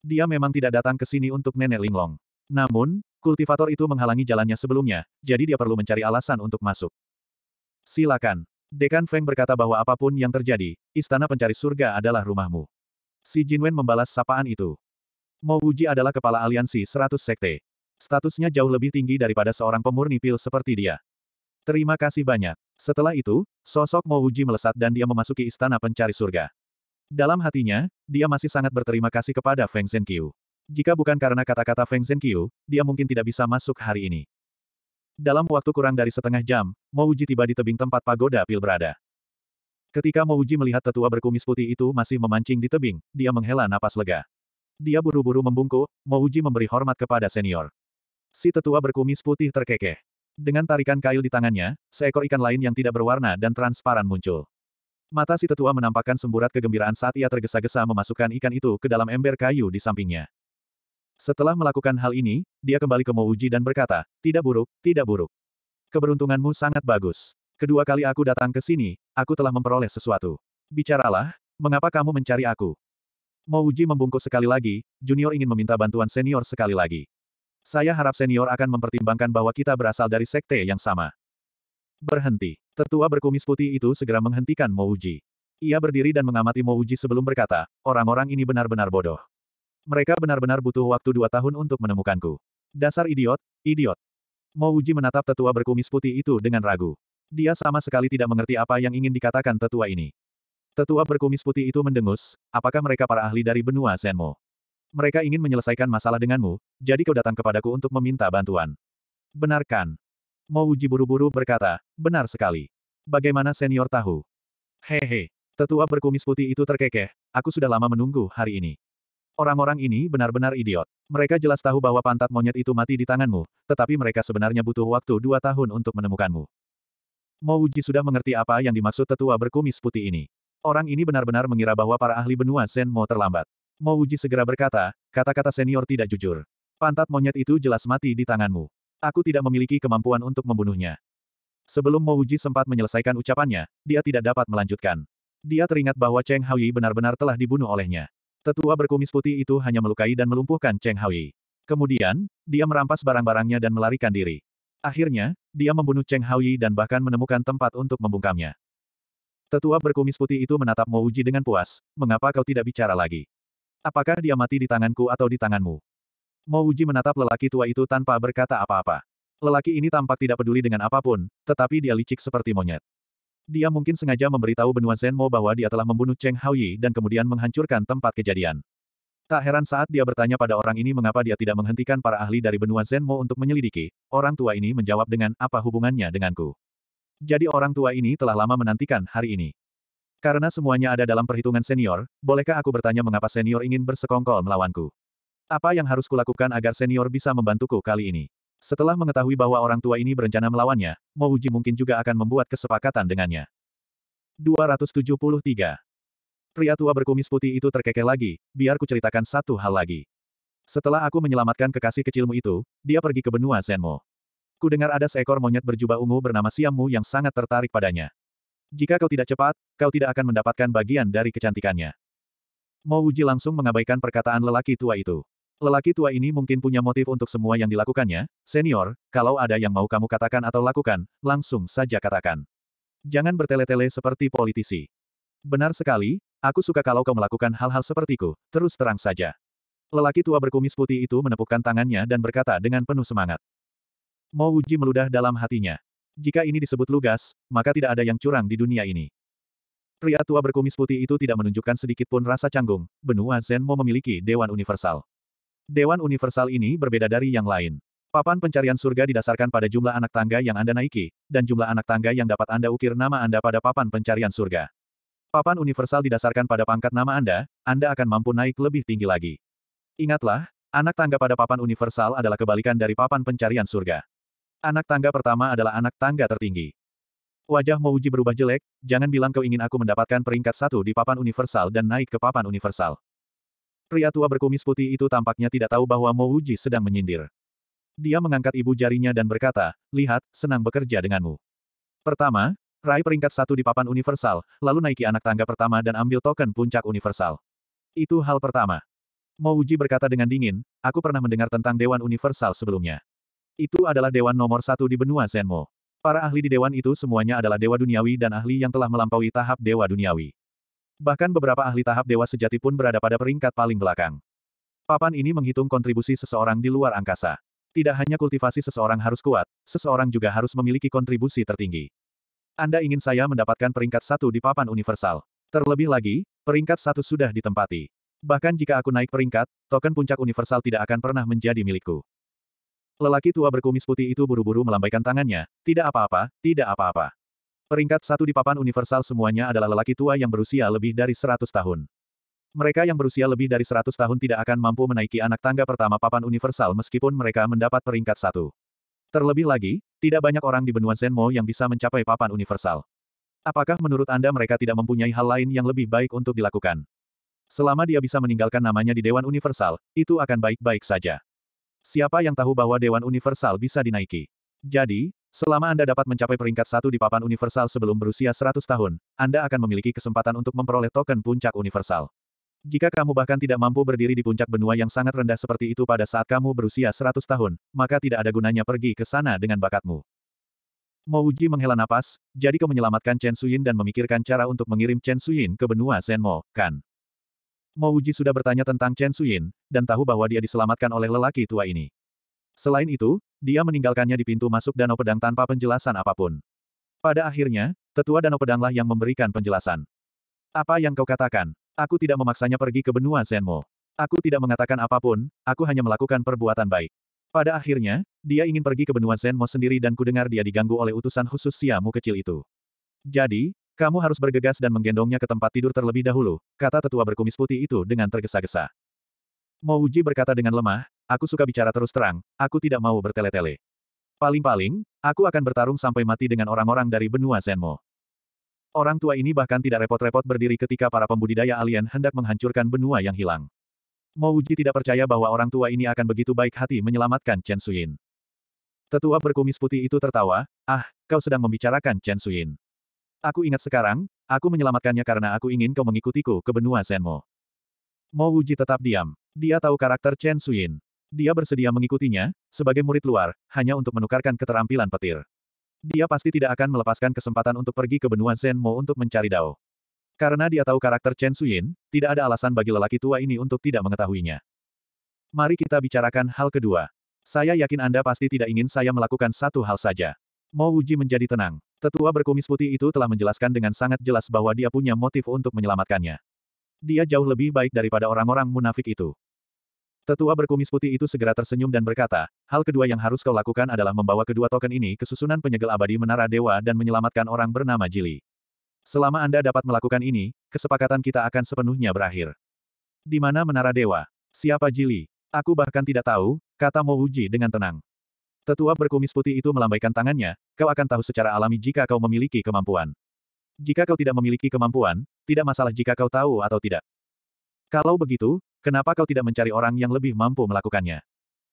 S1: Dia memang tidak datang ke sini untuk nenek Linglong. Namun, kultivator itu menghalangi jalannya sebelumnya, jadi dia perlu mencari alasan untuk masuk. Silakan. Dekan Feng berkata bahwa apapun yang terjadi, istana pencari surga adalah rumahmu. Si Jinwen membalas sapaan itu. Mo Wuji adalah kepala aliansi 100 sekte. Statusnya jauh lebih tinggi daripada seorang pemurni pil seperti dia. Terima kasih banyak. Setelah itu, sosok Mouji melesat dan dia memasuki istana pencari surga. Dalam hatinya, dia masih sangat berterima kasih kepada Feng Zhenqiu. Jika bukan karena kata-kata Feng Zhenqiu, dia mungkin tidak bisa masuk hari ini. Dalam waktu kurang dari setengah jam, Mouji tiba di tebing tempat pagoda pil berada. Ketika Mouji melihat tetua berkumis putih itu masih memancing di tebing, dia menghela napas lega. Dia buru-buru membungkuk, Mouji memberi hormat kepada senior. Si tetua berkumis putih terkekeh. Dengan tarikan kail di tangannya, seekor ikan lain yang tidak berwarna dan transparan muncul. Mata si tetua menampakkan semburat kegembiraan saat ia tergesa-gesa memasukkan ikan itu ke dalam ember kayu di sampingnya. Setelah melakukan hal ini, dia kembali ke Mouji dan berkata, tidak buruk, tidak buruk. Keberuntunganmu sangat bagus. Kedua kali aku datang ke sini, aku telah memperoleh sesuatu. Bicaralah, mengapa kamu mencari aku? Mouji membungkuk sekali lagi, junior ingin meminta bantuan senior sekali lagi. Saya harap senior akan mempertimbangkan bahwa kita berasal dari sekte yang sama. Berhenti. Tetua berkumis putih itu segera menghentikan Mo Uji. Ia berdiri dan mengamati Mo Uji sebelum berkata, orang-orang ini benar-benar bodoh. Mereka benar-benar butuh waktu dua tahun untuk menemukanku. Dasar idiot, idiot. Uji menatap tetua berkumis putih itu dengan ragu. Dia sama sekali tidak mengerti apa yang ingin dikatakan tetua ini. Tetua berkumis putih itu mendengus, apakah mereka para ahli dari benua Zenmo? Mereka ingin menyelesaikan masalah denganmu, jadi kau datang kepadaku untuk meminta bantuan. Benarkan. Mouji buru-buru berkata, benar sekali. Bagaimana senior tahu? Hehe. Tetua berkumis putih itu terkekeh, aku sudah lama menunggu hari ini. Orang-orang ini benar-benar idiot. Mereka jelas tahu bahwa pantat monyet itu mati di tanganmu, tetapi mereka sebenarnya butuh waktu dua tahun untuk menemukanmu. Mouji sudah mengerti apa yang dimaksud tetua berkumis putih ini. Orang ini benar-benar mengira bahwa para ahli benua Zen mau terlambat. Mo Uji segera berkata, kata-kata senior tidak jujur. Pantat monyet itu jelas mati di tanganmu. Aku tidak memiliki kemampuan untuk membunuhnya. Sebelum Mo Uji sempat menyelesaikan ucapannya, dia tidak dapat melanjutkan. Dia teringat bahwa Cheng Haoyi benar-benar telah dibunuh olehnya. Tetua berkumis putih itu hanya melukai dan melumpuhkan Cheng Haoyi. Kemudian, dia merampas barang-barangnya dan melarikan diri. Akhirnya, dia membunuh Cheng Haoyi dan bahkan menemukan tempat untuk membungkamnya. Tetua berkumis putih itu menatap Mo Uji dengan puas, mengapa kau tidak bicara lagi? Apakah dia mati di tanganku atau di tanganmu? Mo Uji menatap lelaki tua itu tanpa berkata apa-apa. Lelaki ini tampak tidak peduli dengan apapun, tetapi dia licik seperti monyet. Dia mungkin sengaja memberitahu benua Zenmo bahwa dia telah membunuh Cheng Haoyi dan kemudian menghancurkan tempat kejadian. Tak heran saat dia bertanya pada orang ini mengapa dia tidak menghentikan para ahli dari benua Zenmo untuk menyelidiki, orang tua ini menjawab dengan apa hubungannya denganku. Jadi orang tua ini telah lama menantikan hari ini. Karena semuanya ada dalam perhitungan senior, bolehkah aku bertanya mengapa senior ingin bersekongkol melawanku? Apa yang harus kulakukan agar senior bisa membantuku kali ini? Setelah mengetahui bahwa orang tua ini berencana melawannya, Mouji mungkin juga akan membuat kesepakatan dengannya. 273. Pria tua berkumis putih itu terkekeh lagi, biar ku ceritakan satu hal lagi. Setelah aku menyelamatkan kekasih kecilmu itu, dia pergi ke benua Zenmo. Ku dengar ada seekor monyet berjubah ungu bernama Siammu yang sangat tertarik padanya. Jika kau tidak cepat, kau tidak akan mendapatkan bagian dari kecantikannya. Mo Wuji langsung mengabaikan perkataan lelaki tua itu. Lelaki tua ini mungkin punya motif untuk semua yang dilakukannya, senior, kalau ada yang mau kamu katakan atau lakukan, langsung saja katakan. Jangan bertele-tele seperti politisi. Benar sekali, aku suka kalau kau melakukan hal-hal sepertiku, terus terang saja. Lelaki tua berkumis putih itu menepukkan tangannya dan berkata dengan penuh semangat. Mo Wuji meludah dalam hatinya. Jika ini disebut lugas, maka tidak ada yang curang di dunia ini. Pria tua berkumis putih itu tidak menunjukkan sedikit pun rasa canggung, benua Zenmo memiliki Dewan Universal. Dewan Universal ini berbeda dari yang lain. Papan pencarian surga didasarkan pada jumlah anak tangga yang Anda naiki, dan jumlah anak tangga yang dapat Anda ukir nama Anda pada papan pencarian surga. Papan universal didasarkan pada pangkat nama Anda, Anda akan mampu naik lebih tinggi lagi. Ingatlah, anak tangga pada papan universal adalah kebalikan dari papan pencarian surga. Anak tangga pertama adalah anak tangga tertinggi. Wajah Mouji berubah jelek, jangan bilang kau ingin aku mendapatkan peringkat satu di papan universal dan naik ke papan universal. Pria tua berkumis putih itu tampaknya tidak tahu bahwa Mouji sedang menyindir. Dia mengangkat ibu jarinya dan berkata, lihat, senang bekerja denganmu. Pertama, raih peringkat satu di papan universal, lalu naiki anak tangga pertama dan ambil token puncak universal. Itu hal pertama. Mouji berkata dengan dingin, aku pernah mendengar tentang Dewan Universal sebelumnya. Itu adalah dewan nomor satu di benua Zenmo. Para ahli di dewan itu semuanya adalah dewa duniawi dan ahli yang telah melampaui tahap dewa duniawi. Bahkan beberapa ahli tahap dewa sejati pun berada pada peringkat paling belakang. Papan ini menghitung kontribusi seseorang di luar angkasa. Tidak hanya kultivasi seseorang harus kuat, seseorang juga harus memiliki kontribusi tertinggi. Anda ingin saya mendapatkan peringkat satu di papan universal. Terlebih lagi, peringkat satu sudah ditempati. Bahkan jika aku naik peringkat, token puncak universal tidak akan pernah menjadi milikku. Lelaki tua berkumis putih itu buru-buru melambaikan tangannya. Tidak apa-apa, tidak apa-apa. Peringkat satu di papan universal semuanya adalah lelaki tua yang berusia lebih dari 100 tahun. Mereka yang berusia lebih dari 100 tahun tidak akan mampu menaiki anak tangga pertama papan universal meskipun mereka mendapat peringkat satu. Terlebih lagi, tidak banyak orang di benua Zenmo yang bisa mencapai papan universal. Apakah menurut Anda mereka tidak mempunyai hal lain yang lebih baik untuk dilakukan? Selama dia bisa meninggalkan namanya di Dewan Universal, itu akan baik-baik saja. Siapa yang tahu bahwa Dewan Universal bisa dinaiki? Jadi, selama Anda dapat mencapai peringkat satu di papan universal sebelum berusia 100 tahun, Anda akan memiliki kesempatan untuk memperoleh token puncak universal. Jika kamu bahkan tidak mampu berdiri di puncak benua yang sangat rendah seperti itu pada saat kamu berusia 100 tahun, maka tidak ada gunanya pergi ke sana dengan bakatmu. Mouji menghela napas, jadi kau menyelamatkan Chen Suyin dan memikirkan cara untuk mengirim Chen Suyin ke benua Zenmo, kan? Mo Uji sudah bertanya tentang Chen Suyin, dan tahu bahwa dia diselamatkan oleh lelaki tua ini. Selain itu, dia meninggalkannya di pintu masuk Danau Pedang tanpa penjelasan apapun. Pada akhirnya, tetua Danau Pedanglah yang memberikan penjelasan. Apa yang kau katakan? Aku tidak memaksanya pergi ke benua Zenmo. Aku tidak mengatakan apapun, aku hanya melakukan perbuatan baik. Pada akhirnya, dia ingin pergi ke benua Zenmo sendiri dan kudengar dia diganggu oleh utusan khusus Siamu kecil itu. Jadi, kamu harus bergegas dan menggendongnya ke tempat tidur terlebih dahulu, kata tetua berkumis putih itu dengan tergesa-gesa. Mo Uji berkata dengan lemah, aku suka bicara terus terang, aku tidak mau bertele-tele. Paling-paling, aku akan bertarung sampai mati dengan orang-orang dari benua Zenmo. Orang tua ini bahkan tidak repot-repot berdiri ketika para pembudidaya alien hendak menghancurkan benua yang hilang. Mo Uji tidak percaya bahwa orang tua ini akan begitu baik hati menyelamatkan Chen Suyin. Tetua berkumis putih itu tertawa, ah, kau sedang membicarakan Chen Suyin. Aku ingat sekarang, aku menyelamatkannya karena aku ingin kau mengikutiku ke benua Senmo. Mo Wuji tetap diam. Dia tahu karakter Chen Suyin. Dia bersedia mengikutinya, sebagai murid luar, hanya untuk menukarkan keterampilan petir. Dia pasti tidak akan melepaskan kesempatan untuk pergi ke benua Zenmo untuk mencari Dao. Karena dia tahu karakter Chen Suyin, tidak ada alasan bagi lelaki tua ini untuk tidak mengetahuinya. Mari kita bicarakan hal kedua. Saya yakin Anda pasti tidak ingin saya melakukan satu hal saja. Mo Wuji menjadi tenang. Tetua berkumis putih itu telah menjelaskan dengan sangat jelas bahwa dia punya motif untuk menyelamatkannya. Dia jauh lebih baik daripada orang-orang munafik itu. Tetua berkumis putih itu segera tersenyum dan berkata, hal kedua yang harus kau lakukan adalah membawa kedua token ini ke susunan penyegel abadi menara dewa dan menyelamatkan orang bernama Jili. Selama Anda dapat melakukan ini, kesepakatan kita akan sepenuhnya berakhir. Di mana menara dewa? Siapa Jili? Aku bahkan tidak tahu, kata Mouji dengan tenang. Tetua berkumis putih itu melambaikan tangannya, kau akan tahu secara alami jika kau memiliki kemampuan. Jika kau tidak memiliki kemampuan, tidak masalah jika kau tahu atau tidak. Kalau begitu, kenapa kau tidak mencari orang yang lebih mampu melakukannya?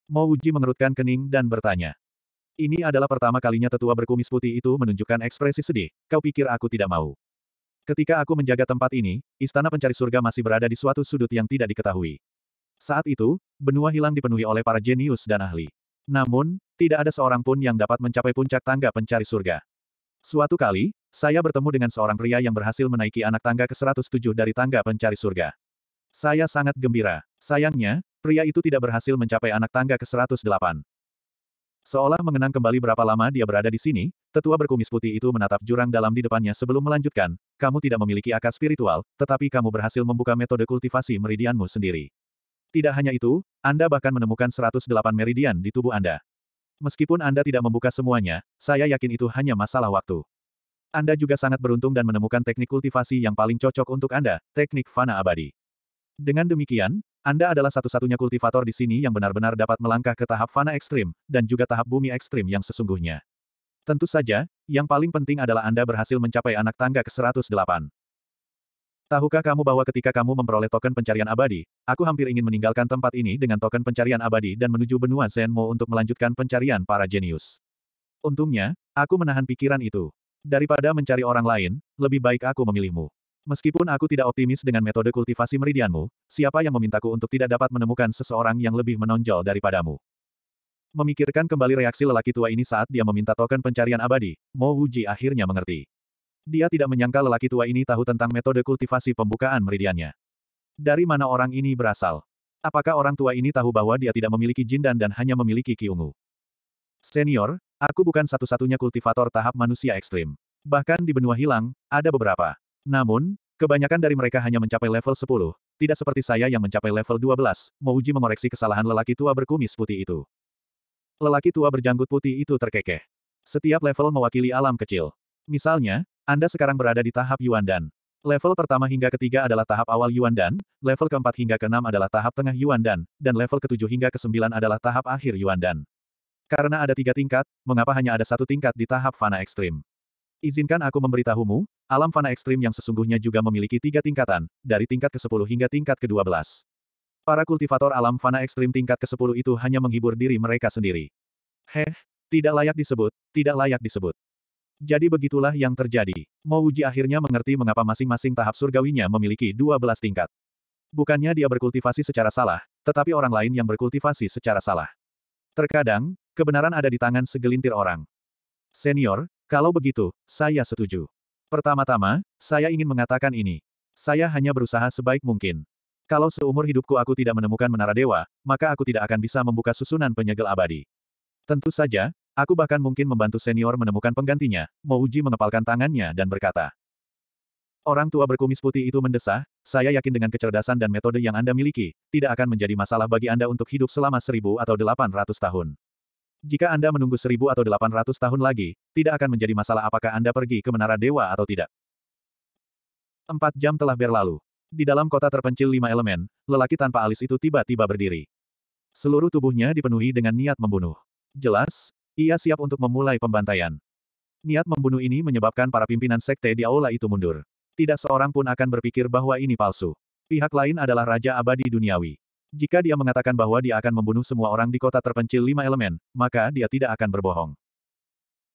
S1: Mouji mengerutkan kening dan bertanya. Ini adalah pertama kalinya tetua berkumis putih itu menunjukkan ekspresi sedih, kau pikir aku tidak mau. Ketika aku menjaga tempat ini, istana pencari surga masih berada di suatu sudut yang tidak diketahui. Saat itu, benua hilang dipenuhi oleh para jenius dan ahli. Namun, tidak ada seorang pun yang dapat mencapai puncak tangga pencari surga. Suatu kali, saya bertemu dengan seorang pria yang berhasil menaiki anak tangga ke-107 dari tangga pencari surga. Saya sangat gembira. Sayangnya, pria itu tidak berhasil mencapai anak tangga ke-108. Seolah mengenang kembali berapa lama dia berada di sini, tetua berkumis putih itu menatap jurang dalam di depannya sebelum melanjutkan, kamu tidak memiliki akar spiritual, tetapi kamu berhasil membuka metode kultivasi meridianmu sendiri. Tidak hanya itu, Anda bahkan menemukan 108 meridian di tubuh Anda. Meskipun Anda tidak membuka semuanya, saya yakin itu hanya masalah waktu. Anda juga sangat beruntung dan menemukan teknik kultivasi yang paling cocok untuk Anda, teknik fana abadi. Dengan demikian, Anda adalah satu-satunya kultivator di sini yang benar-benar dapat melangkah ke tahap fana ekstrim, dan juga tahap bumi ekstrim yang sesungguhnya. Tentu saja, yang paling penting adalah Anda berhasil mencapai anak tangga ke-108. Tahukah kamu bahwa ketika kamu memperoleh token pencarian abadi, aku hampir ingin meninggalkan tempat ini dengan token pencarian abadi dan menuju benua Zenmo untuk melanjutkan pencarian para jenius. Untungnya, aku menahan pikiran itu. Daripada mencari orang lain, lebih baik aku memilihmu. Meskipun aku tidak optimis dengan metode kultivasi meridianmu, siapa yang memintaku untuk tidak dapat menemukan seseorang yang lebih menonjol daripadamu? Memikirkan kembali reaksi lelaki tua ini saat dia meminta token pencarian abadi, Mo Wuji akhirnya mengerti. Dia tidak menyangka lelaki tua ini tahu tentang metode kultivasi pembukaan meridiannya. Dari mana orang ini berasal? Apakah orang tua ini tahu bahwa dia tidak memiliki jindan dan hanya memiliki kiungu? Senior, aku bukan satu-satunya kultivator tahap manusia ekstrim. Bahkan di benua hilang, ada beberapa. Namun, kebanyakan dari mereka hanya mencapai level 10, tidak seperti saya yang mencapai level 12, Mouji mengoreksi kesalahan lelaki tua berkumis putih itu. Lelaki tua berjanggut putih itu terkekeh. Setiap level mewakili alam kecil. Misalnya, anda sekarang berada di tahap Yuan Dan. Level pertama hingga ketiga adalah tahap awal Yuan Dan, level keempat hingga keenam adalah tahap tengah Yuan dan dan level ketujuh hingga kesembilan adalah tahap akhir Yuan Dan. Karena ada tiga tingkat, mengapa hanya ada satu tingkat di tahap Fana Ekstrim? Izinkan aku memberitahumu, alam Fana Ekstrim yang sesungguhnya juga memiliki tiga tingkatan, dari tingkat ke-10 hingga tingkat ke-12. Para kultivator alam Fana Ekstrim tingkat ke-10 itu hanya menghibur diri mereka sendiri. Heh, tidak layak disebut, tidak layak disebut. Jadi begitulah yang terjadi. Mouji akhirnya mengerti mengapa masing-masing tahap surgawinya memiliki 12 tingkat. Bukannya dia berkultivasi secara salah, tetapi orang lain yang berkultivasi secara salah. Terkadang, kebenaran ada di tangan segelintir orang. Senior, kalau begitu, saya setuju. Pertama-tama, saya ingin mengatakan ini. Saya hanya berusaha sebaik mungkin. Kalau seumur hidupku aku tidak menemukan menara dewa, maka aku tidak akan bisa membuka susunan penyegel abadi. Tentu saja, Aku bahkan mungkin membantu senior menemukan penggantinya, Mouji mengepalkan tangannya dan berkata. Orang tua berkumis putih itu mendesah, saya yakin dengan kecerdasan dan metode yang Anda miliki, tidak akan menjadi masalah bagi Anda untuk hidup selama seribu atau delapan ratus tahun. Jika Anda menunggu seribu atau delapan ratus tahun lagi, tidak akan menjadi masalah apakah Anda pergi ke Menara Dewa atau tidak. Empat jam telah berlalu. Di dalam kota terpencil lima elemen, lelaki tanpa alis itu tiba-tiba berdiri. Seluruh tubuhnya dipenuhi dengan niat membunuh. Jelas, ia siap untuk memulai pembantaian. Niat membunuh ini menyebabkan para pimpinan sekte di aula itu mundur. Tidak seorang pun akan berpikir bahwa ini palsu. Pihak lain adalah Raja Abadi Duniawi. Jika dia mengatakan bahwa dia akan membunuh semua orang di kota terpencil lima elemen, maka dia tidak akan berbohong.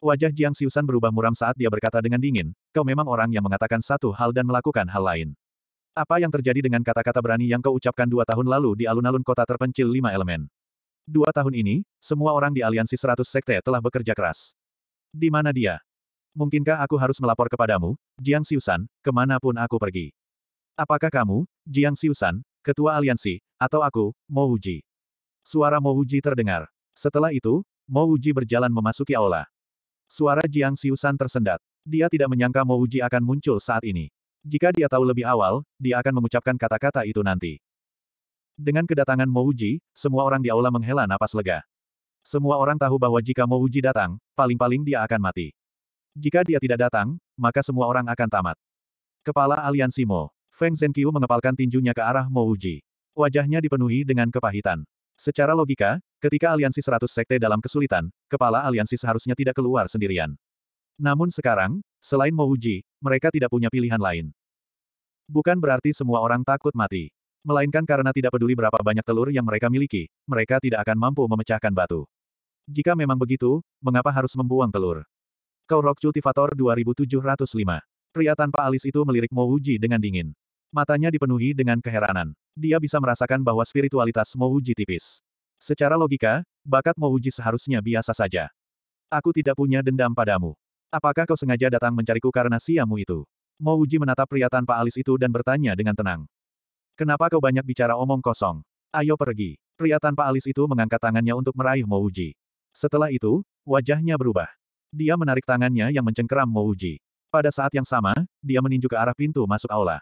S1: Wajah Jiang Siusan berubah muram saat dia berkata dengan dingin, kau memang orang yang mengatakan satu hal dan melakukan hal lain. Apa yang terjadi dengan kata-kata berani yang kau ucapkan dua tahun lalu di alun-alun kota terpencil lima elemen? Dua tahun ini, semua orang di aliansi seratus sekte telah bekerja keras. Di mana dia? Mungkinkah aku harus melapor kepadamu, Jiang Siusan, kemanapun aku pergi? Apakah kamu, Jiang Siusan, ketua aliansi, atau aku, Mo Wuji? Suara Mo Wuji terdengar. Setelah itu, Mo Wuji berjalan memasuki aula. Suara Jiang Siusan tersendat. Dia tidak menyangka Mo Wuji akan muncul saat ini. Jika dia tahu lebih awal, dia akan mengucapkan kata-kata itu nanti. Dengan kedatangan Mouji, semua orang di aula menghela napas lega. Semua orang tahu bahwa jika Mouji datang, paling-paling dia akan mati. Jika dia tidak datang, maka semua orang akan tamat. Kepala Aliansi Mo, Feng Zhenqiu mengepalkan tinjunya ke arah Mouji. Wajahnya dipenuhi dengan kepahitan. Secara logika, ketika aliansi Seratus sekte dalam kesulitan, kepala aliansi seharusnya tidak keluar sendirian. Namun sekarang, selain Mouji, mereka tidak punya pilihan lain. Bukan berarti semua orang takut mati. Melainkan karena tidak peduli berapa banyak telur yang mereka miliki, mereka tidak akan mampu memecahkan batu. Jika memang begitu, mengapa harus membuang telur? Kau Rock Cultivator 2705. Pria tanpa alis itu melirik Mo Uji dengan dingin. Matanya dipenuhi dengan keheranan. Dia bisa merasakan bahwa spiritualitas Mo Uji tipis. Secara logika, bakat Mo Uji seharusnya biasa saja. Aku tidak punya dendam padamu. Apakah kau sengaja datang mencariku karena siamu itu? Mo Uji menatap pria tanpa alis itu dan bertanya dengan tenang. Kenapa kau banyak bicara omong kosong? Ayo pergi. Pria tanpa alis itu mengangkat tangannya untuk meraih Uji. Setelah itu, wajahnya berubah. Dia menarik tangannya yang mencengkeram Uji. Pada saat yang sama, dia meninju ke arah pintu masuk aula.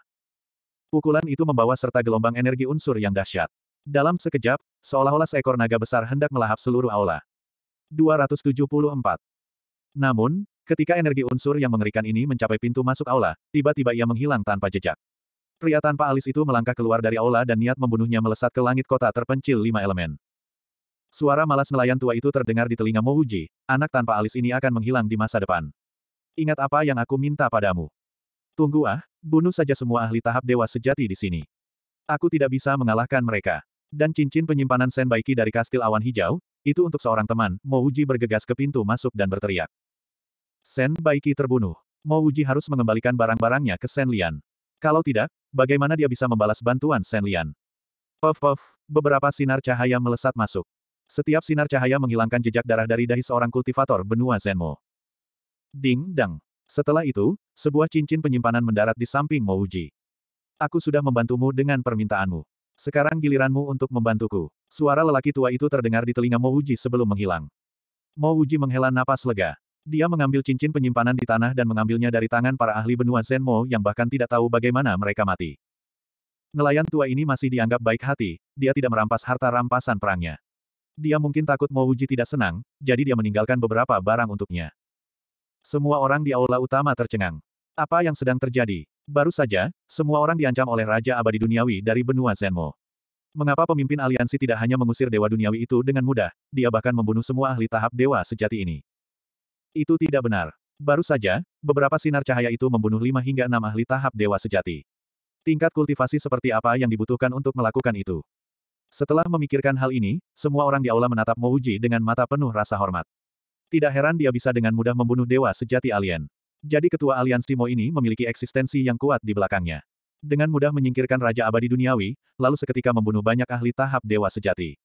S1: Pukulan itu membawa serta gelombang energi unsur yang dahsyat. Dalam sekejap, seolah-olah seekor naga besar hendak melahap seluruh aula. 274. Namun, ketika energi unsur yang mengerikan ini mencapai pintu masuk aula, tiba-tiba ia menghilang tanpa jejak. Pria tanpa alis itu melangkah keluar dari aula dan niat membunuhnya melesat ke langit kota terpencil lima elemen. Suara malas nelayan tua itu terdengar di telinga Mouji, anak tanpa alis ini akan menghilang di masa depan. Ingat apa yang aku minta padamu. Tunggu ah, bunuh saja semua ahli tahap dewa sejati di sini. Aku tidak bisa mengalahkan mereka. Dan cincin penyimpanan Senbaiki dari kastil awan hijau, itu untuk seorang teman, Mouji bergegas ke pintu masuk dan berteriak. Senbaiki terbunuh. Mouji harus mengembalikan barang-barangnya ke Senlian. Kalau tidak, bagaimana dia bisa membalas bantuan Shen Lian? Puff puff, beberapa sinar cahaya melesat masuk. Setiap sinar cahaya menghilangkan jejak darah dari dahi seorang kultivator benua Zenmo. Ding dang. Setelah itu, sebuah cincin penyimpanan mendarat di samping Mo Uji. Aku sudah membantumu dengan permintaanmu. Sekarang giliranmu untuk membantuku. Suara lelaki tua itu terdengar di telinga Mo Uji sebelum menghilang. Mo Uji menghela napas lega. Dia mengambil cincin penyimpanan di tanah dan mengambilnya dari tangan para ahli benua Zenmo yang bahkan tidak tahu bagaimana mereka mati. Nelayan tua ini masih dianggap baik hati, dia tidak merampas harta rampasan perangnya. Dia mungkin takut Mo Uji tidak senang, jadi dia meninggalkan beberapa barang untuknya. Semua orang di aula utama tercengang. Apa yang sedang terjadi? Baru saja, semua orang diancam oleh Raja Abadi Duniawi dari benua Zenmo. Mengapa pemimpin aliansi tidak hanya mengusir Dewa Duniawi itu dengan mudah, dia bahkan membunuh semua ahli tahap Dewa sejati ini. Itu tidak benar. Baru saja, beberapa sinar cahaya itu membunuh lima hingga enam ahli tahap dewa sejati. Tingkat kultivasi seperti apa yang dibutuhkan untuk melakukan itu? Setelah memikirkan hal ini, semua orang di aula menatap Mouji dengan mata penuh rasa hormat. Tidak heran dia bisa dengan mudah membunuh dewa sejati alien. Jadi ketua aliansi Mo ini memiliki eksistensi yang kuat di belakangnya. Dengan mudah menyingkirkan Raja Abadi Duniawi, lalu seketika membunuh banyak ahli tahap dewa sejati.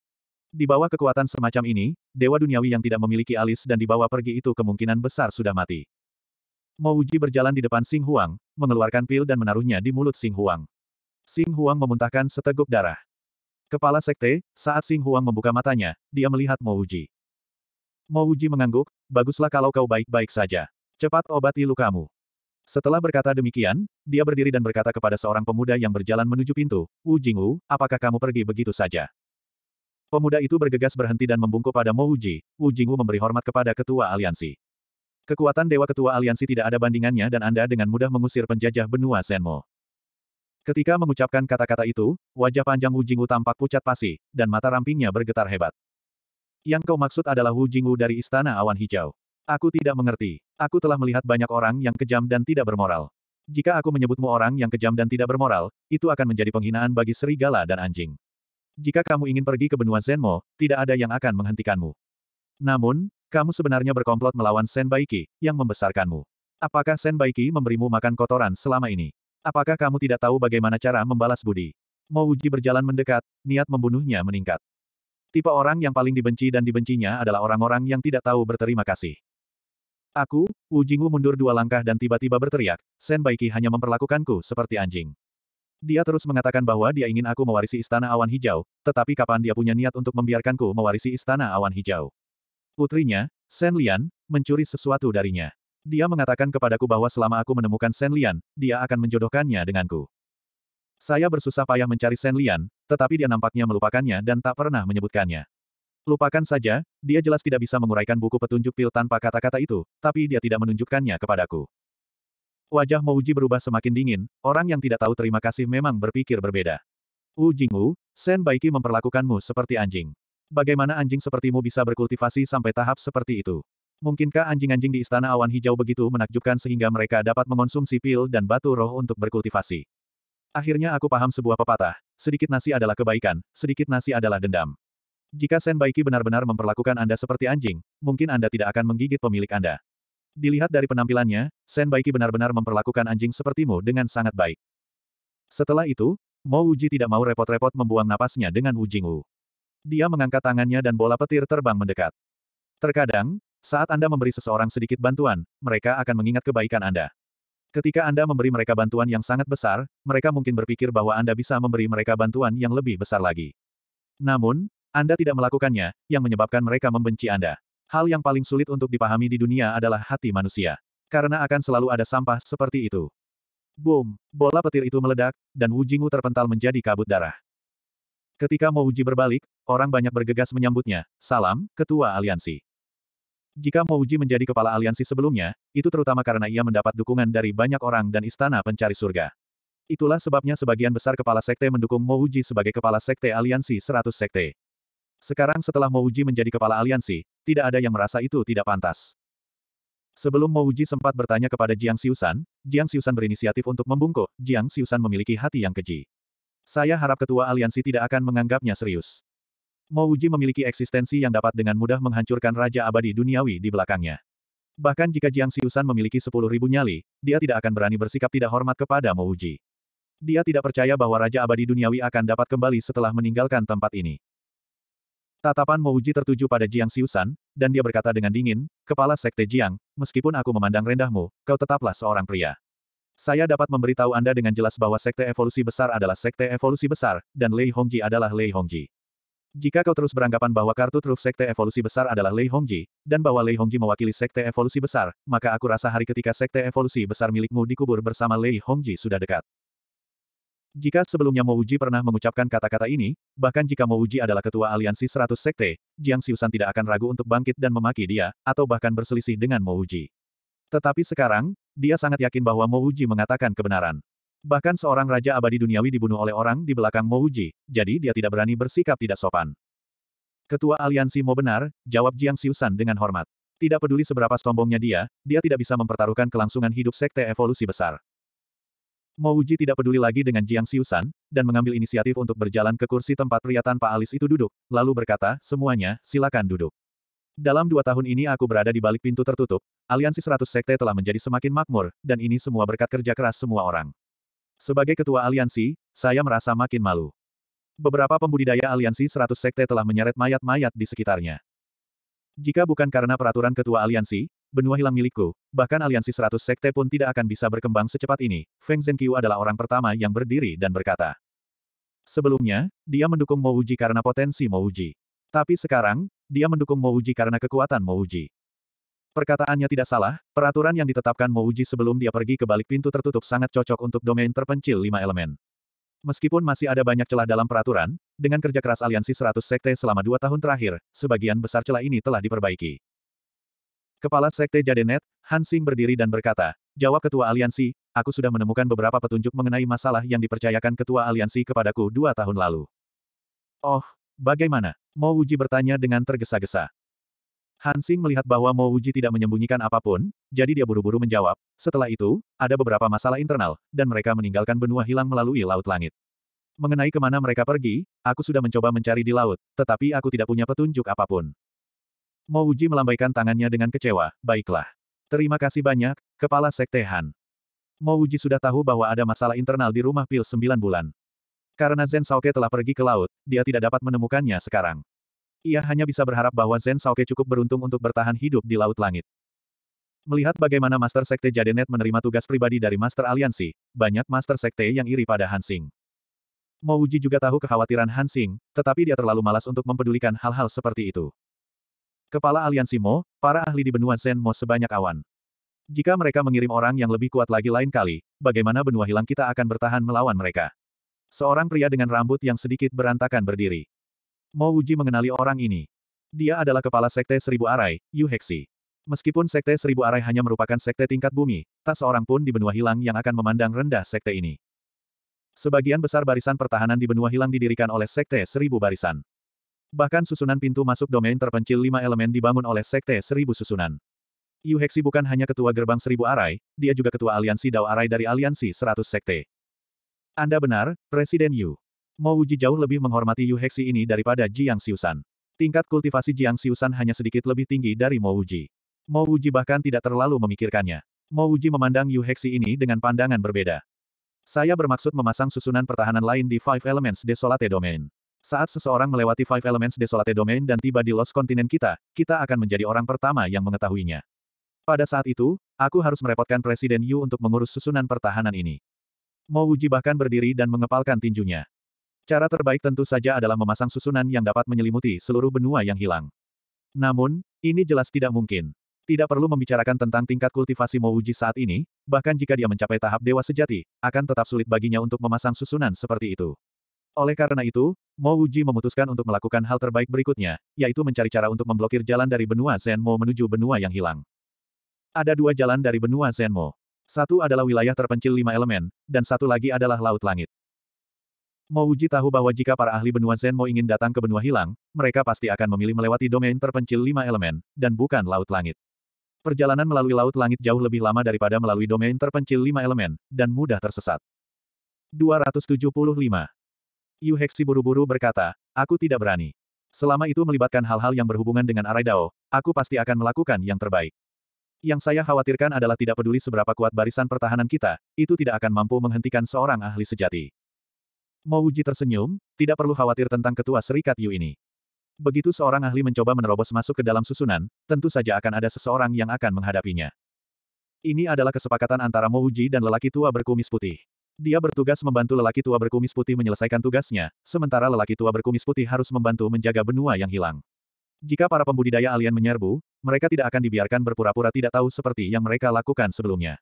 S1: Di bawah kekuatan semacam ini, dewa duniawi yang tidak memiliki alis dan dibawa pergi itu kemungkinan besar sudah mati. Uji berjalan di depan Sing Huang, mengeluarkan pil dan menaruhnya di mulut Sing Huang. Sing Huang memuntahkan seteguk darah. Kepala sekte, saat Sing Huang membuka matanya, dia melihat Mo Uji mengangguk, baguslah kalau kau baik-baik saja. Cepat obati lukamu. Setelah berkata demikian, dia berdiri dan berkata kepada seorang pemuda yang berjalan menuju pintu, Wu Jingwu, apakah kamu pergi begitu saja? Pemuda itu bergegas berhenti dan membungkuk pada Mo Uji, Wu Jingwu memberi hormat kepada ketua aliansi. Kekuatan Dewa Ketua Aliansi tidak ada bandingannya dan Anda dengan mudah mengusir penjajah benua Senmo. Ketika mengucapkan kata-kata itu, wajah panjang Wu Jingwu tampak pucat pasi, dan mata rampingnya bergetar hebat. Yang kau maksud adalah Wu Jingwu dari Istana Awan Hijau. Aku tidak mengerti. Aku telah melihat banyak orang yang kejam dan tidak bermoral. Jika aku menyebutmu orang yang kejam dan tidak bermoral, itu akan menjadi penghinaan bagi serigala dan anjing jika kamu ingin pergi ke benua Zenmo, tidak ada yang akan menghentikanmu. Namun, kamu sebenarnya berkomplot melawan Senbaiki, yang membesarkanmu. Apakah Senbaiki memberimu makan kotoran selama ini? Apakah kamu tidak tahu bagaimana cara membalas budi? Wuji berjalan mendekat, niat membunuhnya meningkat. Tipe orang yang paling dibenci dan dibencinya adalah orang-orang yang tidak tahu berterima kasih. Aku, Wu Jingwu mundur dua langkah dan tiba-tiba berteriak, Senbaiki hanya memperlakukanku seperti anjing. Dia terus mengatakan bahwa dia ingin aku mewarisi istana awan hijau, tetapi kapan dia punya niat untuk membiarkanku mewarisi istana awan hijau? Putrinya, Shen Lian, mencuri sesuatu darinya. Dia mengatakan kepadaku bahwa selama aku menemukan Shen Lian, dia akan menjodohkannya denganku. Saya bersusah payah mencari Shen Lian, tetapi dia nampaknya melupakannya dan tak pernah menyebutkannya. Lupakan saja, dia jelas tidak bisa menguraikan buku petunjuk pil tanpa kata-kata itu, tapi dia tidak menunjukkannya kepadaku. Wajah Mouji berubah semakin dingin, orang yang tidak tahu terima kasih memang berpikir berbeda. Wu Jingwu, Sen Baiki memperlakukanmu seperti anjing. Bagaimana anjing sepertimu bisa berkultivasi sampai tahap seperti itu? Mungkinkah anjing-anjing di Istana Awan Hijau begitu menakjubkan sehingga mereka dapat mengonsumsi pil dan batu roh untuk berkultivasi? Akhirnya aku paham sebuah pepatah, sedikit nasi adalah kebaikan, sedikit nasi adalah dendam. Jika Sen Baiki benar-benar memperlakukan Anda seperti anjing, mungkin Anda tidak akan menggigit pemilik Anda. Dilihat dari penampilannya, Sen Baiki benar-benar memperlakukan anjing sepertimu dengan sangat baik. Setelah itu, Mo Uji tidak mau repot-repot membuang napasnya dengan Wu Jingwu. Dia mengangkat tangannya dan bola petir terbang mendekat. Terkadang, saat Anda memberi seseorang sedikit bantuan, mereka akan mengingat kebaikan Anda. Ketika Anda memberi mereka bantuan yang sangat besar, mereka mungkin berpikir bahwa Anda bisa memberi mereka bantuan yang lebih besar lagi. Namun, Anda tidak melakukannya, yang menyebabkan mereka membenci Anda. Hal yang paling sulit untuk dipahami di dunia adalah hati manusia. Karena akan selalu ada sampah seperti itu. Boom! Bola petir itu meledak, dan Wu Jingwu terpental menjadi kabut darah. Ketika Mo Uji berbalik, orang banyak bergegas menyambutnya. Salam, Ketua Aliansi. Jika Mo Uji menjadi kepala aliansi sebelumnya, itu terutama karena ia mendapat dukungan dari banyak orang dan istana pencari surga. Itulah sebabnya sebagian besar kepala sekte mendukung Mo Uji sebagai kepala sekte aliansi 100 sekte. Sekarang setelah Mo Uji menjadi kepala aliansi, tidak ada yang merasa itu tidak pantas. Sebelum Mo Mouji sempat bertanya kepada Jiang Xiusan, Jiang Xiusan berinisiatif untuk membungkuk, Jiang Xiusan memiliki hati yang keji. Saya harap ketua aliansi tidak akan menganggapnya serius. Mo Mouji memiliki eksistensi yang dapat dengan mudah menghancurkan Raja Abadi Duniawi di belakangnya. Bahkan jika Jiang Xiusan memiliki sepuluh ribu nyali, dia tidak akan berani bersikap tidak hormat kepada Mo Mouji. Dia tidak percaya bahwa Raja Abadi Duniawi akan dapat kembali setelah meninggalkan tempat ini. Tatapan Mouji tertuju pada Jiang Xiusan, dan dia berkata dengan dingin, Kepala Sekte Jiang, meskipun aku memandang rendahmu, kau tetaplah seorang pria. Saya dapat memberitahu Anda dengan jelas bahwa Sekte Evolusi Besar adalah Sekte Evolusi Besar, dan Lei Hongji adalah Lei Hongji. Jika kau terus beranggapan bahwa kartu truf Sekte Evolusi Besar adalah Lei Hongji, dan bahwa Lei Hongji mewakili Sekte Evolusi Besar, maka aku rasa hari ketika Sekte Evolusi Besar milikmu dikubur bersama Lei Hongji sudah dekat. Jika sebelumnya Mo Uji pernah mengucapkan kata-kata ini, bahkan jika Mo Uji adalah ketua aliansi 100 sekte, Jiang Xiusan tidak akan ragu untuk bangkit dan memaki dia, atau bahkan berselisih dengan Mo Uji. Tetapi sekarang, dia sangat yakin bahwa Mo Uji mengatakan kebenaran. Bahkan seorang raja abadi duniawi dibunuh oleh orang di belakang Mo Uji, jadi dia tidak berani bersikap tidak sopan. Ketua aliansi Mo benar, jawab Jiang Xiusan dengan hormat. Tidak peduli seberapa sombongnya dia, dia tidak bisa mempertaruhkan kelangsungan hidup sekte evolusi besar. Mo Uji tidak peduli lagi dengan Jiang Xiusan, dan mengambil inisiatif untuk berjalan ke kursi tempat pria tanpa alis itu duduk, lalu berkata, semuanya, silakan duduk. Dalam dua tahun ini aku berada di balik pintu tertutup, aliansi seratus sekte telah menjadi semakin makmur, dan ini semua berkat kerja keras semua orang. Sebagai ketua aliansi, saya merasa makin malu. Beberapa pembudidaya aliansi seratus sekte telah menyeret mayat-mayat di sekitarnya. Jika bukan karena peraturan ketua aliansi, benua hilang milikku, bahkan aliansi seratus sekte pun tidak akan bisa berkembang secepat ini. Feng Zhenqiu adalah orang pertama yang berdiri dan berkata. Sebelumnya, dia mendukung Mo Uji karena potensi Mo Uji. Tapi sekarang, dia mendukung Mo Uji karena kekuatan Mo Uji. Perkataannya tidak salah, peraturan yang ditetapkan Mo Uji sebelum dia pergi ke balik pintu tertutup sangat cocok untuk domain terpencil lima elemen. Meskipun masih ada banyak celah dalam peraturan, dengan kerja keras aliansi 100 sekte selama dua tahun terakhir, sebagian besar celah ini telah diperbaiki. Kepala Sekte Jadenet, Hansing berdiri dan berkata, Jawab Ketua Aliansi, aku sudah menemukan beberapa petunjuk mengenai masalah yang dipercayakan Ketua Aliansi kepadaku dua tahun lalu. Oh, bagaimana? Mo Wuji bertanya dengan tergesa-gesa. Hansing melihat bahwa Mo Wuji tidak menyembunyikan apapun, jadi dia buru-buru menjawab, setelah itu, ada beberapa masalah internal, dan mereka meninggalkan benua hilang melalui Laut Langit. Mengenai kemana mereka pergi, aku sudah mencoba mencari di laut, tetapi aku tidak punya petunjuk apapun. Mo Uji melambaikan tangannya dengan kecewa, baiklah. Terima kasih banyak, Kepala Sekte Han. Mo Uji sudah tahu bahwa ada masalah internal di rumah pil sembilan bulan. Karena Zen Saoke telah pergi ke laut, dia tidak dapat menemukannya sekarang. Ia hanya bisa berharap bahwa Zen Saoke cukup beruntung untuk bertahan hidup di Laut Langit. Melihat bagaimana Master Sekte Jadenet menerima tugas pribadi dari Master Aliansi, banyak Master Sekte yang iri pada Hansing. Mo Uji juga tahu kekhawatiran Hansing, tetapi dia terlalu malas untuk mempedulikan hal-hal seperti itu. Kepala aliansi Mo, para ahli di benua Zen Mo sebanyak awan. Jika mereka mengirim orang yang lebih kuat lagi lain kali, bagaimana benua hilang kita akan bertahan melawan mereka? Seorang pria dengan rambut yang sedikit berantakan berdiri. Mo Uji mengenali orang ini. Dia adalah kepala sekte Seribu Arai, Yu Hexi. Meskipun sekte Seribu Arai hanya merupakan sekte tingkat bumi, tak seorang pun di benua hilang yang akan memandang rendah sekte ini. Sebagian besar barisan pertahanan di benua hilang didirikan oleh sekte Seribu Barisan. Bahkan susunan pintu masuk domain terpencil lima elemen dibangun oleh Sekte Seribu Susunan. Yu Hexi bukan hanya ketua gerbang seribu arai, dia juga ketua aliansi Dao Arai dari aliansi seratus sekte. Anda benar, Presiden Yu. Mo Wuji jauh lebih menghormati Yu Hexi ini daripada Jiang Xiusan. Tingkat kultivasi Jiang Xiusan hanya sedikit lebih tinggi dari Mo Wuji. Mo Wuji bahkan tidak terlalu memikirkannya. Mo Wuji memandang Yu Hexi ini dengan pandangan berbeda. Saya bermaksud memasang susunan pertahanan lain di Five Elements Desolate Domain. Saat seseorang melewati Five Elements Desolate Domain dan tiba di Lost Continent kita, kita akan menjadi orang pertama yang mengetahuinya. Pada saat itu, aku harus merepotkan Presiden Yu untuk mengurus susunan pertahanan ini. Mo Wuji bahkan berdiri dan mengepalkan tinjunya. Cara terbaik tentu saja adalah memasang susunan yang dapat menyelimuti seluruh benua yang hilang. Namun, ini jelas tidak mungkin. Tidak perlu membicarakan tentang tingkat kultivasi Mo Wuji saat ini, bahkan jika dia mencapai tahap dewa sejati, akan tetap sulit baginya untuk memasang susunan seperti itu. Oleh karena itu, Mo Wuji memutuskan untuk melakukan hal terbaik berikutnya, yaitu mencari cara untuk memblokir jalan dari benua Zenmo menuju benua yang hilang. Ada dua jalan dari benua Zenmo. Satu adalah wilayah terpencil lima elemen, dan satu lagi adalah Laut Langit. Mo Wuji tahu bahwa jika para ahli benua Zenmo ingin datang ke benua hilang, mereka pasti akan memilih melewati domain terpencil lima elemen, dan bukan Laut Langit. Perjalanan melalui Laut Langit jauh lebih lama daripada melalui domain terpencil lima elemen, dan mudah tersesat. 275 Yu Heksi buru-buru berkata, aku tidak berani. Selama itu melibatkan hal-hal yang berhubungan dengan Arai Dao, aku pasti akan melakukan yang terbaik. Yang saya khawatirkan adalah tidak peduli seberapa kuat barisan pertahanan kita, itu tidak akan mampu menghentikan seorang ahli sejati. Mouji tersenyum, tidak perlu khawatir tentang ketua serikat Yu ini. Begitu seorang ahli mencoba menerobos masuk ke dalam susunan, tentu saja akan ada seseorang yang akan menghadapinya. Ini adalah kesepakatan antara Mouji dan lelaki tua berkumis putih. Dia bertugas membantu lelaki tua berkumis putih menyelesaikan tugasnya, sementara lelaki tua berkumis putih harus membantu menjaga benua yang hilang. Jika para pembudidaya alien menyerbu, mereka tidak akan dibiarkan berpura-pura tidak tahu seperti yang mereka lakukan sebelumnya.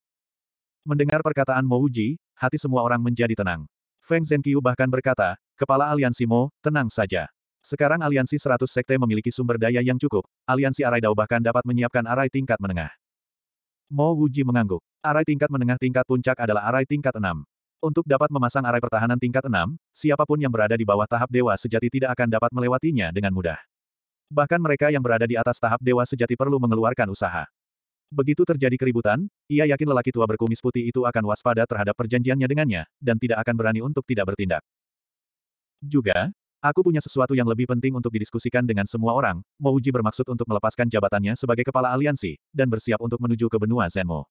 S1: Mendengar perkataan Mo Wuji, hati semua orang menjadi tenang. Feng Zhenqiu bahkan berkata, Kepala Aliansi Mo, tenang saja. Sekarang aliansi 100 sekte memiliki sumber daya yang cukup, aliansi Arai Dao bahkan dapat menyiapkan arai tingkat menengah. Mo Wuji mengangguk. Arai tingkat menengah tingkat puncak adalah arai tingkat 6. Untuk dapat memasang arai pertahanan tingkat 6, siapapun yang berada di bawah tahap dewa sejati tidak akan dapat melewatinya dengan mudah. Bahkan mereka yang berada di atas tahap dewa sejati perlu mengeluarkan usaha. Begitu terjadi keributan, ia yakin lelaki tua berkumis putih itu akan waspada terhadap perjanjiannya dengannya, dan tidak akan berani untuk tidak bertindak. Juga, Aku punya sesuatu yang lebih penting untuk didiskusikan dengan semua orang. Mouji bermaksud untuk melepaskan jabatannya sebagai kepala aliansi, dan bersiap untuk menuju ke benua Zenmo.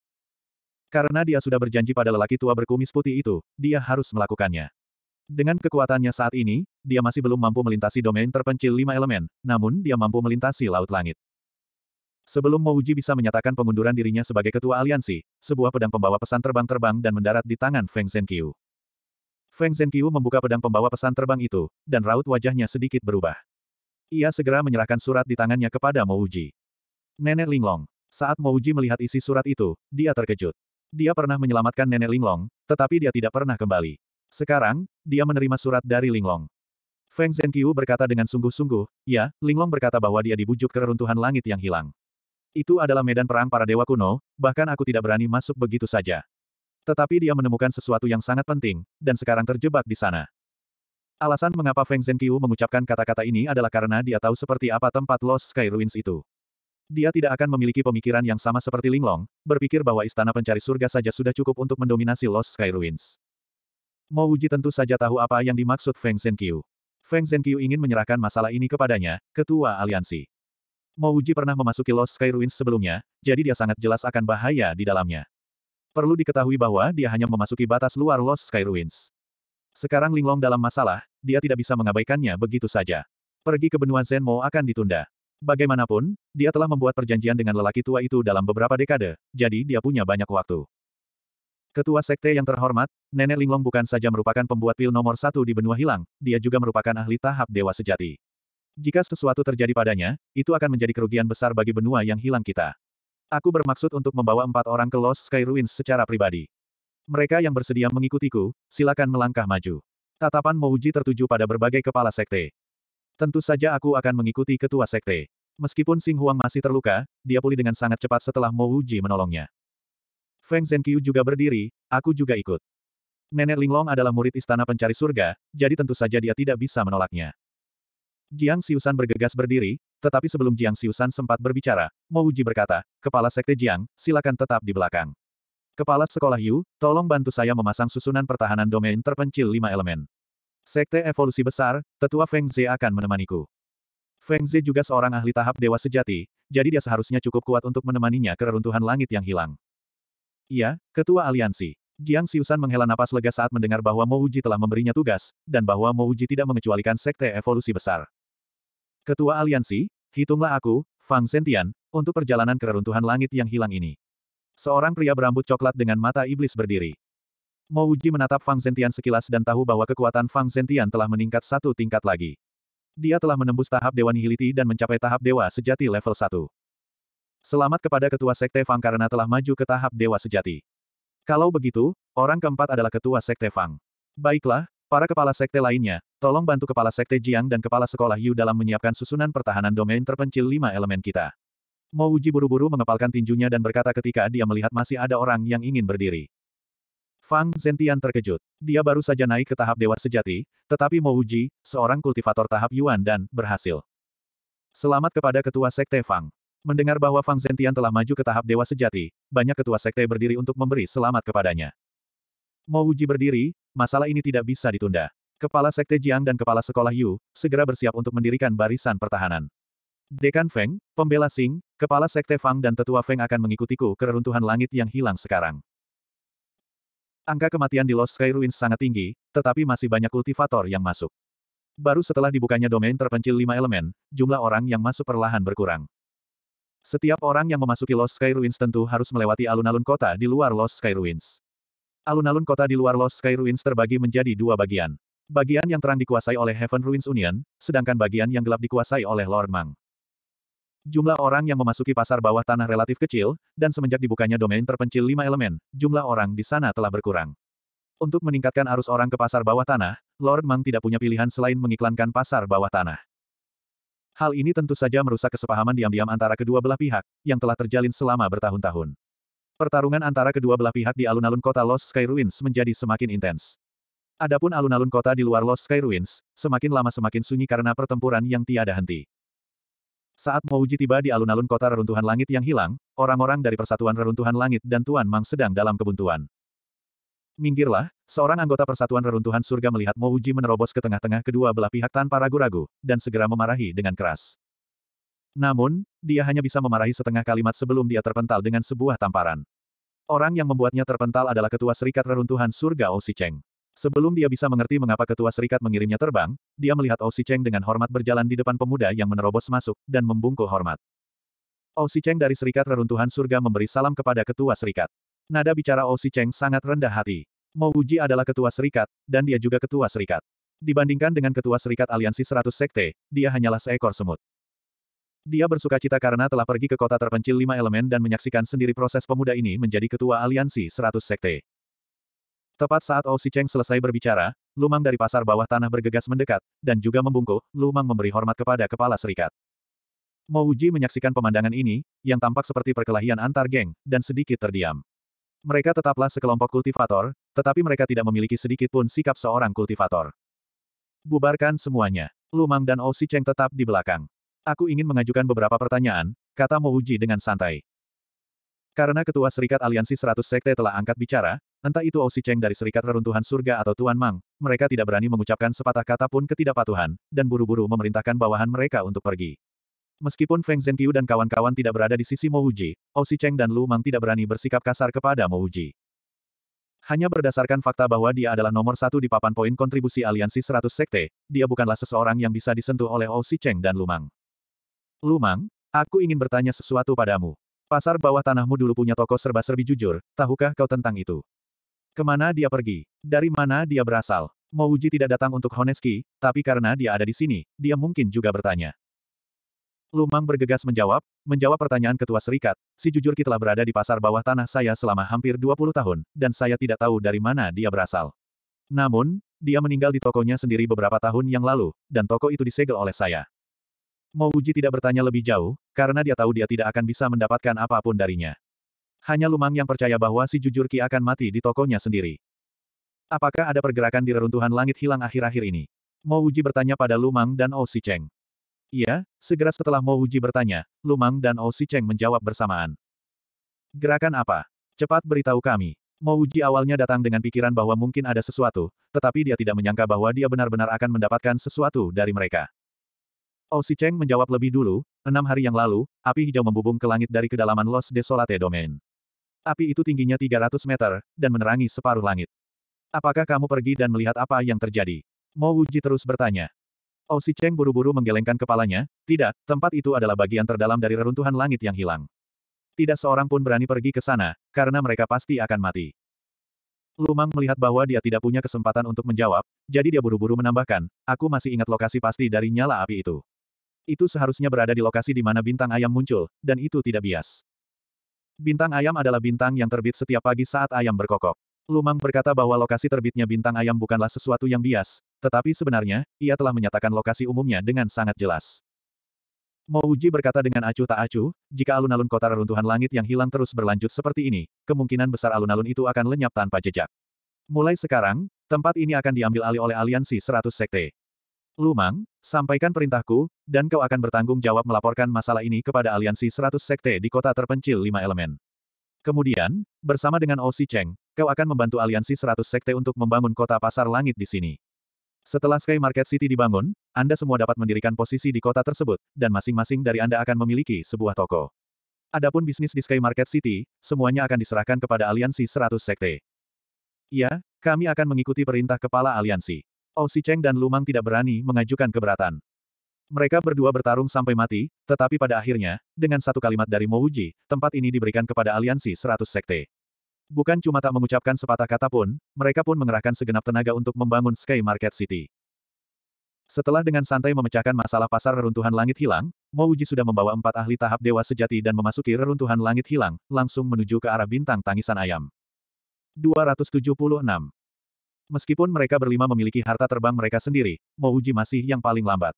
S1: Karena dia sudah berjanji pada lelaki tua berkumis putih itu, dia harus melakukannya. Dengan kekuatannya saat ini, dia masih belum mampu melintasi domain terpencil lima elemen, namun dia mampu melintasi laut langit. Sebelum Mouji bisa menyatakan pengunduran dirinya sebagai ketua aliansi, sebuah pedang pembawa pesan terbang-terbang dan mendarat di tangan Feng Zhenqiu. Feng Zhenqiu membuka pedang pembawa pesan terbang itu, dan raut wajahnya sedikit berubah. Ia segera menyerahkan surat di tangannya kepada Mouji. Nenek Linglong. Saat Mouji melihat isi surat itu, dia terkejut. Dia pernah menyelamatkan nenek Linglong, tetapi dia tidak pernah kembali. Sekarang, dia menerima surat dari Linglong. Feng Zhenqiu berkata dengan sungguh-sungguh, ya, Linglong berkata bahwa dia dibujuk ke reruntuhan langit yang hilang. Itu adalah medan perang para dewa kuno, bahkan aku tidak berani masuk begitu saja. Tetapi dia menemukan sesuatu yang sangat penting, dan sekarang terjebak di sana. Alasan mengapa Feng Zhenqiu mengucapkan kata-kata ini adalah karena dia tahu seperti apa tempat Lost Sky Ruins itu. Dia tidak akan memiliki pemikiran yang sama seperti Linglong, berpikir bahwa istana pencari surga saja sudah cukup untuk mendominasi Lost Sky Ruins. Mo Wuji tentu saja tahu apa yang dimaksud Feng Zhenqiu. Feng Zhenqiu ingin menyerahkan masalah ini kepadanya, ketua aliansi. Mo Wuji pernah memasuki Lost Sky Ruins sebelumnya, jadi dia sangat jelas akan bahaya di dalamnya. Perlu diketahui bahwa dia hanya memasuki batas luar Lost Sky Ruins. Sekarang Linglong dalam masalah, dia tidak bisa mengabaikannya begitu saja. Pergi ke benua Zenmo akan ditunda. Bagaimanapun, dia telah membuat perjanjian dengan lelaki tua itu dalam beberapa dekade, jadi dia punya banyak waktu. Ketua Sekte yang terhormat, Nenek Linglong bukan saja merupakan pembuat pil nomor satu di benua hilang, dia juga merupakan ahli tahap dewa sejati. Jika sesuatu terjadi padanya, itu akan menjadi kerugian besar bagi benua yang hilang kita. Aku bermaksud untuk membawa empat orang ke Lost Sky Ruins secara pribadi. Mereka yang bersedia mengikutiku, silakan melangkah maju. Tatapan Mouji tertuju pada berbagai kepala sekte. Tentu saja aku akan mengikuti ketua sekte. Meskipun Sing Huang masih terluka, dia pulih dengan sangat cepat setelah Mo Wuji menolongnya. Feng Zhenqiu juga berdiri, aku juga ikut. Nenek Linglong adalah murid istana pencari surga, jadi tentu saja dia tidak bisa menolaknya. Jiang Xiusan bergegas berdiri, tetapi sebelum Jiang Xiusan sempat berbicara, Mo Wuji berkata, Kepala Sekte Jiang, silakan tetap di belakang. Kepala Sekolah Yu, tolong bantu saya memasang susunan pertahanan domain terpencil lima elemen. Sekte evolusi besar, tetua Feng Zhe akan menemaniku. Feng Zhe juga seorang ahli tahap dewa sejati, jadi dia seharusnya cukup kuat untuk menemaninya ke reruntuhan langit yang hilang. Iya, ketua aliansi. Jiang Siusan menghela napas lega saat mendengar bahwa Mo Uji telah memberinya tugas, dan bahwa Mo Uji tidak mengecualikan sekte evolusi besar. Ketua aliansi, hitunglah aku, Fang Sentian, untuk perjalanan ke reruntuhan langit yang hilang ini. Seorang pria berambut coklat dengan mata iblis berdiri. Mo Uji menatap Fang Zentian sekilas dan tahu bahwa kekuatan Fang Zentian telah meningkat satu tingkat lagi. Dia telah menembus tahap Dewa Nihiliti dan mencapai tahap Dewa Sejati level 1. Selamat kepada Ketua Sekte Fang karena telah maju ke tahap Dewa Sejati. Kalau begitu, orang keempat adalah Ketua Sekte Fang. Baiklah, para kepala sekte lainnya, tolong bantu kepala sekte Jiang dan kepala sekolah Yu dalam menyiapkan susunan pertahanan domain terpencil lima elemen kita. Mo buru-buru mengepalkan tinjunya dan berkata ketika dia melihat masih ada orang yang ingin berdiri. Fang Zentian terkejut. Dia baru saja naik ke tahap dewa sejati, tetapi Mo Uji, seorang kultivator tahap Yuan dan berhasil. Selamat kepada ketua sekte Fang. Mendengar bahwa Fang Zentian telah maju ke tahap dewa sejati, banyak ketua sekte berdiri untuk memberi selamat kepadanya. Mo Uji berdiri, masalah ini tidak bisa ditunda. Kepala Sekte Jiang dan Kepala Sekolah Yu, segera bersiap untuk mendirikan barisan pertahanan. Dekan Feng, Pembela Sing, Kepala Sekte Fang dan Tetua Feng akan mengikutiku ke reruntuhan langit yang hilang sekarang. Angka kematian di Lost Sky Ruins sangat tinggi, tetapi masih banyak kultivator yang masuk. Baru setelah dibukanya domain terpencil lima elemen, jumlah orang yang masuk perlahan berkurang. Setiap orang yang memasuki Lost Sky Ruins tentu harus melewati alun-alun kota di luar Lost Sky Ruins. Alun-alun kota di luar Lost Sky Ruins terbagi menjadi dua bagian. Bagian yang terang dikuasai oleh Heaven Ruins Union, sedangkan bagian yang gelap dikuasai oleh Lord Mang. Jumlah orang yang memasuki pasar bawah tanah relatif kecil, dan semenjak dibukanya domain terpencil lima elemen, jumlah orang di sana telah berkurang. Untuk meningkatkan arus orang ke pasar bawah tanah, Lord Mang tidak punya pilihan selain mengiklankan pasar bawah tanah. Hal ini tentu saja merusak kesepahaman diam-diam antara kedua belah pihak, yang telah terjalin selama bertahun-tahun. Pertarungan antara kedua belah pihak di alun-alun kota Los Sky Ruins menjadi semakin intens. Adapun alun-alun kota di luar Los Sky Ruins, semakin lama semakin sunyi karena pertempuran yang tiada henti. Saat Mouji tiba di alun-alun kota reruntuhan langit yang hilang, orang-orang dari Persatuan Reruntuhan Langit dan Tuan Mang sedang dalam kebuntuan. Minggirlah, seorang anggota Persatuan Reruntuhan Surga melihat Mouji menerobos ke tengah-tengah kedua belah pihak tanpa ragu-ragu, dan segera memarahi dengan keras. Namun, dia hanya bisa memarahi setengah kalimat sebelum dia terpental dengan sebuah tamparan. Orang yang membuatnya terpental adalah Ketua Serikat Reruntuhan Surga Osi Cheng. Sebelum dia bisa mengerti mengapa ketua serikat mengirimnya terbang, dia melihat Ousi Cheng dengan hormat berjalan di depan pemuda yang menerobos masuk, dan membungkuk hormat. Ousi Cheng dari Serikat Reruntuhan Surga memberi salam kepada ketua serikat. Nada bicara Ousi Cheng sangat rendah hati. Mo Wuji adalah ketua serikat, dan dia juga ketua serikat. Dibandingkan dengan ketua serikat aliansi 100 sekte, dia hanyalah seekor semut. Dia bersuka cita karena telah pergi ke kota terpencil lima elemen dan menyaksikan sendiri proses pemuda ini menjadi ketua aliansi 100 sekte. Tepat saat Ou Cheng selesai berbicara, Lumang dari pasar bawah tanah bergegas mendekat, dan juga membungkuk, Lumang memberi hormat kepada kepala serikat. Mo Uji menyaksikan pemandangan ini, yang tampak seperti perkelahian antar geng, dan sedikit terdiam. Mereka tetaplah sekelompok kultivator, tetapi mereka tidak memiliki sedikit pun sikap seorang kultivator. Bubarkan semuanya. Lumang dan Ou Cheng tetap di belakang. Aku ingin mengajukan beberapa pertanyaan, kata Mo Uji dengan santai. Karena Ketua Serikat Aliansi 100 Sekte telah angkat bicara, entah itu Osi Cheng dari Serikat Reruntuhan Surga atau Tuan Mang, mereka tidak berani mengucapkan sepatah kata pun ketidakpatuhan, dan buru-buru memerintahkan bawahan mereka untuk pergi. Meskipun Feng Zhenqiu dan kawan-kawan tidak berada di sisi Mo Wuji, Osi Cheng dan Lu Mang tidak berani bersikap kasar kepada Mo Wuji. Hanya berdasarkan fakta bahwa dia adalah nomor satu di papan poin kontribusi aliansi 100 sekte, dia bukanlah seseorang yang bisa disentuh oleh Osi Cheng dan Lu Mang. Lu Mang, aku ingin bertanya sesuatu padamu. Pasar bawah tanahmu dulu punya toko serba-serbi jujur, tahukah kau tentang itu? Kemana dia pergi? Dari mana dia berasal? Mouji tidak datang untuk Honeski, tapi karena dia ada di sini, dia mungkin juga bertanya. Lumang bergegas menjawab, menjawab pertanyaan ketua serikat, si jujur telah berada di pasar bawah tanah saya selama hampir 20 tahun, dan saya tidak tahu dari mana dia berasal. Namun, dia meninggal di tokonya sendiri beberapa tahun yang lalu, dan toko itu disegel oleh saya. Mo Uji tidak bertanya lebih jauh, karena dia tahu dia tidak akan bisa mendapatkan apapun darinya. Hanya Lumang yang percaya bahwa si jujur Ki akan mati di tokonya sendiri. Apakah ada pergerakan di reruntuhan langit hilang akhir-akhir ini? Mo Uji bertanya pada Lumang dan O Si Cheng. Iya, segera setelah Mo Uji bertanya, Lumang dan O Si Cheng menjawab bersamaan. Gerakan apa? Cepat beritahu kami. Mo Uji awalnya datang dengan pikiran bahwa mungkin ada sesuatu, tetapi dia tidak menyangka bahwa dia benar-benar akan mendapatkan sesuatu dari mereka. Si Cheng menjawab lebih dulu, enam hari yang lalu, api hijau membubung ke langit dari kedalaman Los Desolate Domain. Api itu tingginya 300 meter, dan menerangi separuh langit. Apakah kamu pergi dan melihat apa yang terjadi? Mo Wuji terus bertanya. Si Cheng buru-buru menggelengkan kepalanya, tidak, tempat itu adalah bagian terdalam dari reruntuhan langit yang hilang. Tidak seorang pun berani pergi ke sana, karena mereka pasti akan mati. Lumang melihat bahwa dia tidak punya kesempatan untuk menjawab, jadi dia buru-buru menambahkan, aku masih ingat lokasi pasti dari nyala api itu. Itu seharusnya berada di lokasi di mana bintang ayam muncul, dan itu tidak bias. Bintang ayam adalah bintang yang terbit setiap pagi saat ayam berkokok. Lumang berkata bahwa lokasi terbitnya bintang ayam bukanlah sesuatu yang bias, tetapi sebenarnya, ia telah menyatakan lokasi umumnya dengan sangat jelas. Mouji berkata dengan acuh tak acuh, jika alun-alun kota reruntuhan langit yang hilang terus berlanjut seperti ini, kemungkinan besar alun-alun itu akan lenyap tanpa jejak. Mulai sekarang, tempat ini akan diambil alih oleh aliansi 100 sekte. Lumang, sampaikan perintahku, dan kau akan bertanggung jawab melaporkan masalah ini kepada aliansi 100 sekte di kota terpencil lima elemen. Kemudian, bersama dengan Osi Cheng, kau akan membantu aliansi 100 sekte untuk membangun kota pasar langit di sini. Setelah Sky Market City dibangun, Anda semua dapat mendirikan posisi di kota tersebut, dan masing-masing dari Anda akan memiliki sebuah toko. Adapun bisnis di Sky Market City, semuanya akan diserahkan kepada aliansi 100 sekte. Ya, kami akan mengikuti perintah kepala aliansi. Osi Cheng dan Lumang tidak berani mengajukan keberatan. Mereka berdua bertarung sampai mati, tetapi pada akhirnya, dengan satu kalimat dari Mo Uji, tempat ini diberikan kepada aliansi 100 sekte. Bukan cuma tak mengucapkan sepatah kata pun, mereka pun mengerahkan segenap tenaga untuk membangun Sky Market City. Setelah dengan santai memecahkan masalah pasar reruntuhan langit hilang, Mo Uji sudah membawa empat ahli tahap dewa sejati dan memasuki reruntuhan langit hilang, langsung menuju ke arah bintang tangisan ayam. 276 Meskipun mereka berlima memiliki harta terbang mereka sendiri, Mouji masih yang paling lambat.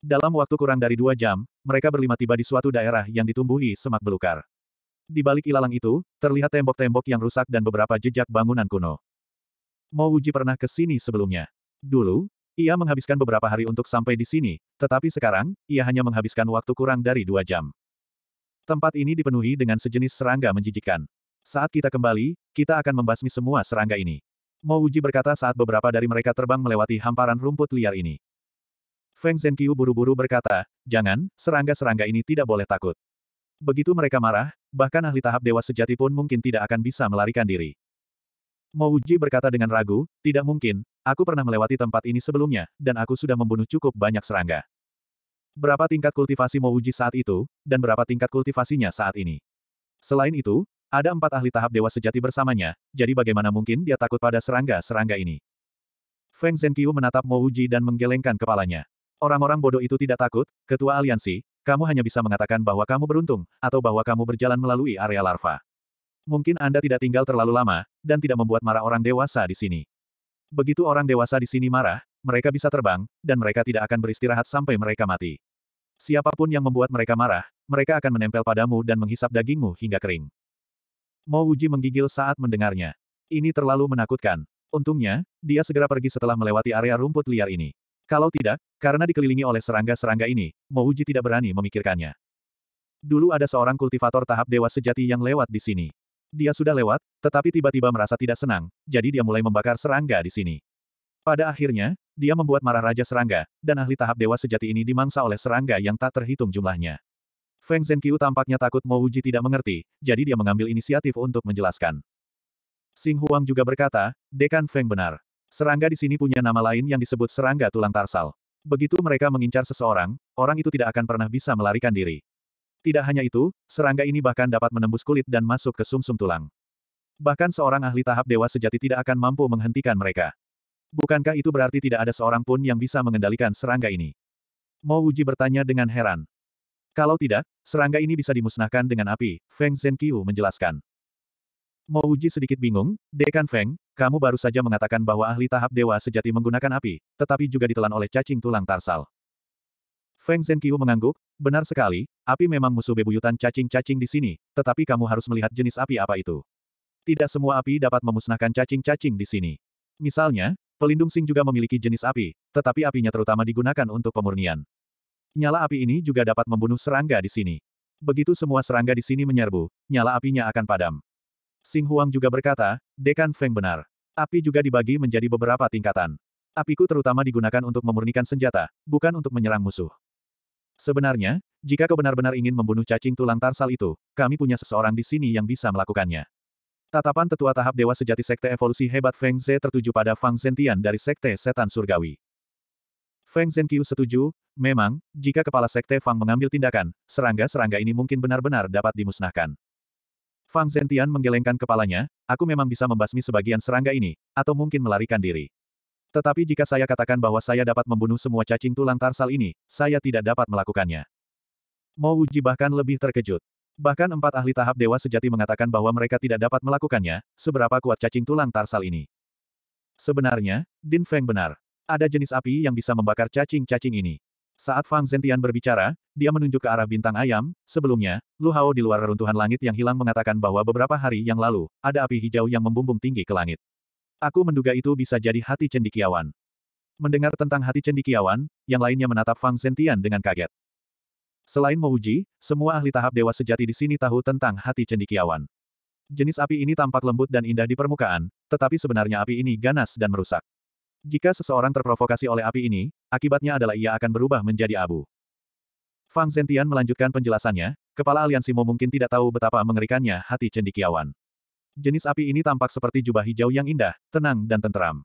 S1: Dalam waktu kurang dari dua jam, mereka berlima tiba di suatu daerah yang ditumbuhi semak belukar. Di balik ilalang itu, terlihat tembok-tembok yang rusak dan beberapa jejak bangunan kuno. Mouji pernah ke sini sebelumnya. Dulu, ia menghabiskan beberapa hari untuk sampai di sini, tetapi sekarang, ia hanya menghabiskan waktu kurang dari dua jam. Tempat ini dipenuhi dengan sejenis serangga menjijikan. Saat kita kembali, kita akan membasmi semua serangga ini. Mo Wuji berkata saat beberapa dari mereka terbang melewati hamparan rumput liar ini. Feng Zhenqiu buru-buru berkata, jangan, serangga-serangga ini tidak boleh takut. Begitu mereka marah, bahkan ahli tahap dewa sejati pun mungkin tidak akan bisa melarikan diri. Mo Wuji berkata dengan ragu, tidak mungkin, aku pernah melewati tempat ini sebelumnya, dan aku sudah membunuh cukup banyak serangga. Berapa tingkat kultivasi Mo Wuji saat itu, dan berapa tingkat kultivasinya saat ini. Selain itu, ada empat ahli tahap dewa sejati bersamanya, jadi bagaimana mungkin dia takut pada serangga-serangga ini? Feng Zhenqiu menatap Mo Uji dan menggelengkan kepalanya. Orang-orang bodoh itu tidak takut, ketua aliansi, kamu hanya bisa mengatakan bahwa kamu beruntung, atau bahwa kamu berjalan melalui area larva. Mungkin Anda tidak tinggal terlalu lama, dan tidak membuat marah orang dewasa di sini. Begitu orang dewasa di sini marah, mereka bisa terbang, dan mereka tidak akan beristirahat sampai mereka mati. Siapapun yang membuat mereka marah, mereka akan menempel padamu dan menghisap dagingmu hingga kering. Mo Wuji menggigil saat mendengarnya. Ini terlalu menakutkan. Untungnya, dia segera pergi setelah melewati area rumput liar ini. Kalau tidak, karena dikelilingi oleh serangga-serangga ini, Mo Wuji tidak berani memikirkannya. Dulu ada seorang kultivator tahap dewa sejati yang lewat di sini. Dia sudah lewat, tetapi tiba-tiba merasa tidak senang, jadi dia mulai membakar serangga di sini. Pada akhirnya, dia membuat marah Raja Serangga, dan ahli tahap dewa sejati ini dimangsa oleh serangga yang tak terhitung jumlahnya. Feng Zhenqiu tampaknya takut Mo Wujie tidak mengerti, jadi dia mengambil inisiatif untuk menjelaskan. Sing Huang juga berkata, Dekan Feng benar. Serangga di sini punya nama lain yang disebut serangga tulang tarsal. Begitu mereka mengincar seseorang, orang itu tidak akan pernah bisa melarikan diri. Tidak hanya itu, serangga ini bahkan dapat menembus kulit dan masuk ke sumsum -sum tulang. Bahkan seorang ahli tahap dewa sejati tidak akan mampu menghentikan mereka. Bukankah itu berarti tidak ada seorang pun yang bisa mengendalikan serangga ini? Mo Wuji bertanya dengan heran. Kalau tidak, serangga ini bisa dimusnahkan dengan api, Feng Zhenqiu menjelaskan. Mau uji sedikit bingung, Dekan Feng, kamu baru saja mengatakan bahwa ahli tahap dewa sejati menggunakan api, tetapi juga ditelan oleh cacing tulang tarsal. Feng Zhenqiu mengangguk, benar sekali, api memang musuh bebuyutan cacing-cacing di sini, tetapi kamu harus melihat jenis api apa itu. Tidak semua api dapat memusnahkan cacing-cacing di sini. Misalnya, pelindung sing juga memiliki jenis api, tetapi apinya terutama digunakan untuk pemurnian. Nyala api ini juga dapat membunuh serangga di sini. Begitu semua serangga di sini menyerbu, nyala apinya akan padam. Sing Huang juga berkata, Dekan Feng benar. Api juga dibagi menjadi beberapa tingkatan. Apiku terutama digunakan untuk memurnikan senjata, bukan untuk menyerang musuh. Sebenarnya, jika kau benar-benar ingin membunuh cacing tulang tarsal itu, kami punya seseorang di sini yang bisa melakukannya. Tatapan tetua tahap dewa sejati sekte evolusi hebat Feng Ze tertuju pada Fang Zentian dari sekte setan surgawi. Feng Zhenqiu setuju, memang, jika kepala sekte Fang mengambil tindakan, serangga-serangga ini mungkin benar-benar dapat dimusnahkan. Fang Zhentian menggelengkan kepalanya, aku memang bisa membasmi sebagian serangga ini, atau mungkin melarikan diri. Tetapi jika saya katakan bahwa saya dapat membunuh semua cacing tulang tarsal ini, saya tidak dapat melakukannya. Mo Wuji bahkan lebih terkejut. Bahkan empat ahli tahap dewa sejati mengatakan bahwa mereka tidak dapat melakukannya, seberapa kuat cacing tulang tarsal ini. Sebenarnya, Din Feng benar. Ada jenis api yang bisa membakar cacing-cacing ini. Saat Fang Zentian berbicara, dia menunjuk ke arah bintang ayam, sebelumnya, Lu Hao di luar reruntuhan langit yang hilang mengatakan bahwa beberapa hari yang lalu, ada api hijau yang membumbung tinggi ke langit. Aku menduga itu bisa jadi hati cendikiawan. Mendengar tentang hati cendikiawan, yang lainnya menatap Fang Zentian dengan kaget. Selain Uji, semua ahli tahap dewa sejati di sini tahu tentang hati cendikiawan. Jenis api ini tampak lembut dan indah di permukaan, tetapi sebenarnya api ini ganas dan merusak. Jika seseorang terprovokasi oleh api ini, akibatnya adalah ia akan berubah menjadi abu. Fang Zentian melanjutkan penjelasannya, kepala aliansi Mo mungkin tidak tahu betapa mengerikannya hati cendikiawan. Jenis api ini tampak seperti jubah hijau yang indah, tenang dan tenteram.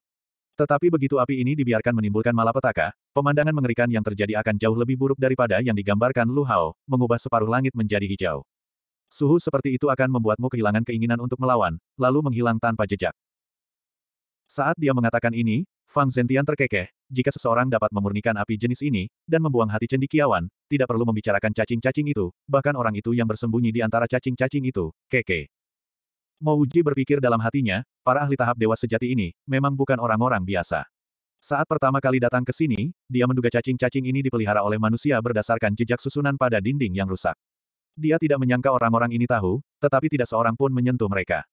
S1: Tetapi begitu api ini dibiarkan menimbulkan malapetaka, pemandangan mengerikan yang terjadi akan jauh lebih buruk daripada yang digambarkan Lu Hao, mengubah separuh langit menjadi hijau. Suhu seperti itu akan membuatmu kehilangan keinginan untuk melawan, lalu menghilang tanpa jejak. Saat dia mengatakan ini, Fang Zentian terkekeh, jika seseorang dapat memurnikan api jenis ini, dan membuang hati cendikiawan, tidak perlu membicarakan cacing-cacing itu, bahkan orang itu yang bersembunyi di antara cacing-cacing itu, keke. Mouji berpikir dalam hatinya, para ahli tahap dewa sejati ini, memang bukan orang-orang biasa. Saat pertama kali datang ke sini, dia menduga cacing-cacing ini dipelihara oleh manusia berdasarkan jejak susunan pada dinding yang rusak. Dia tidak menyangka orang-orang ini tahu, tetapi tidak seorang pun menyentuh mereka.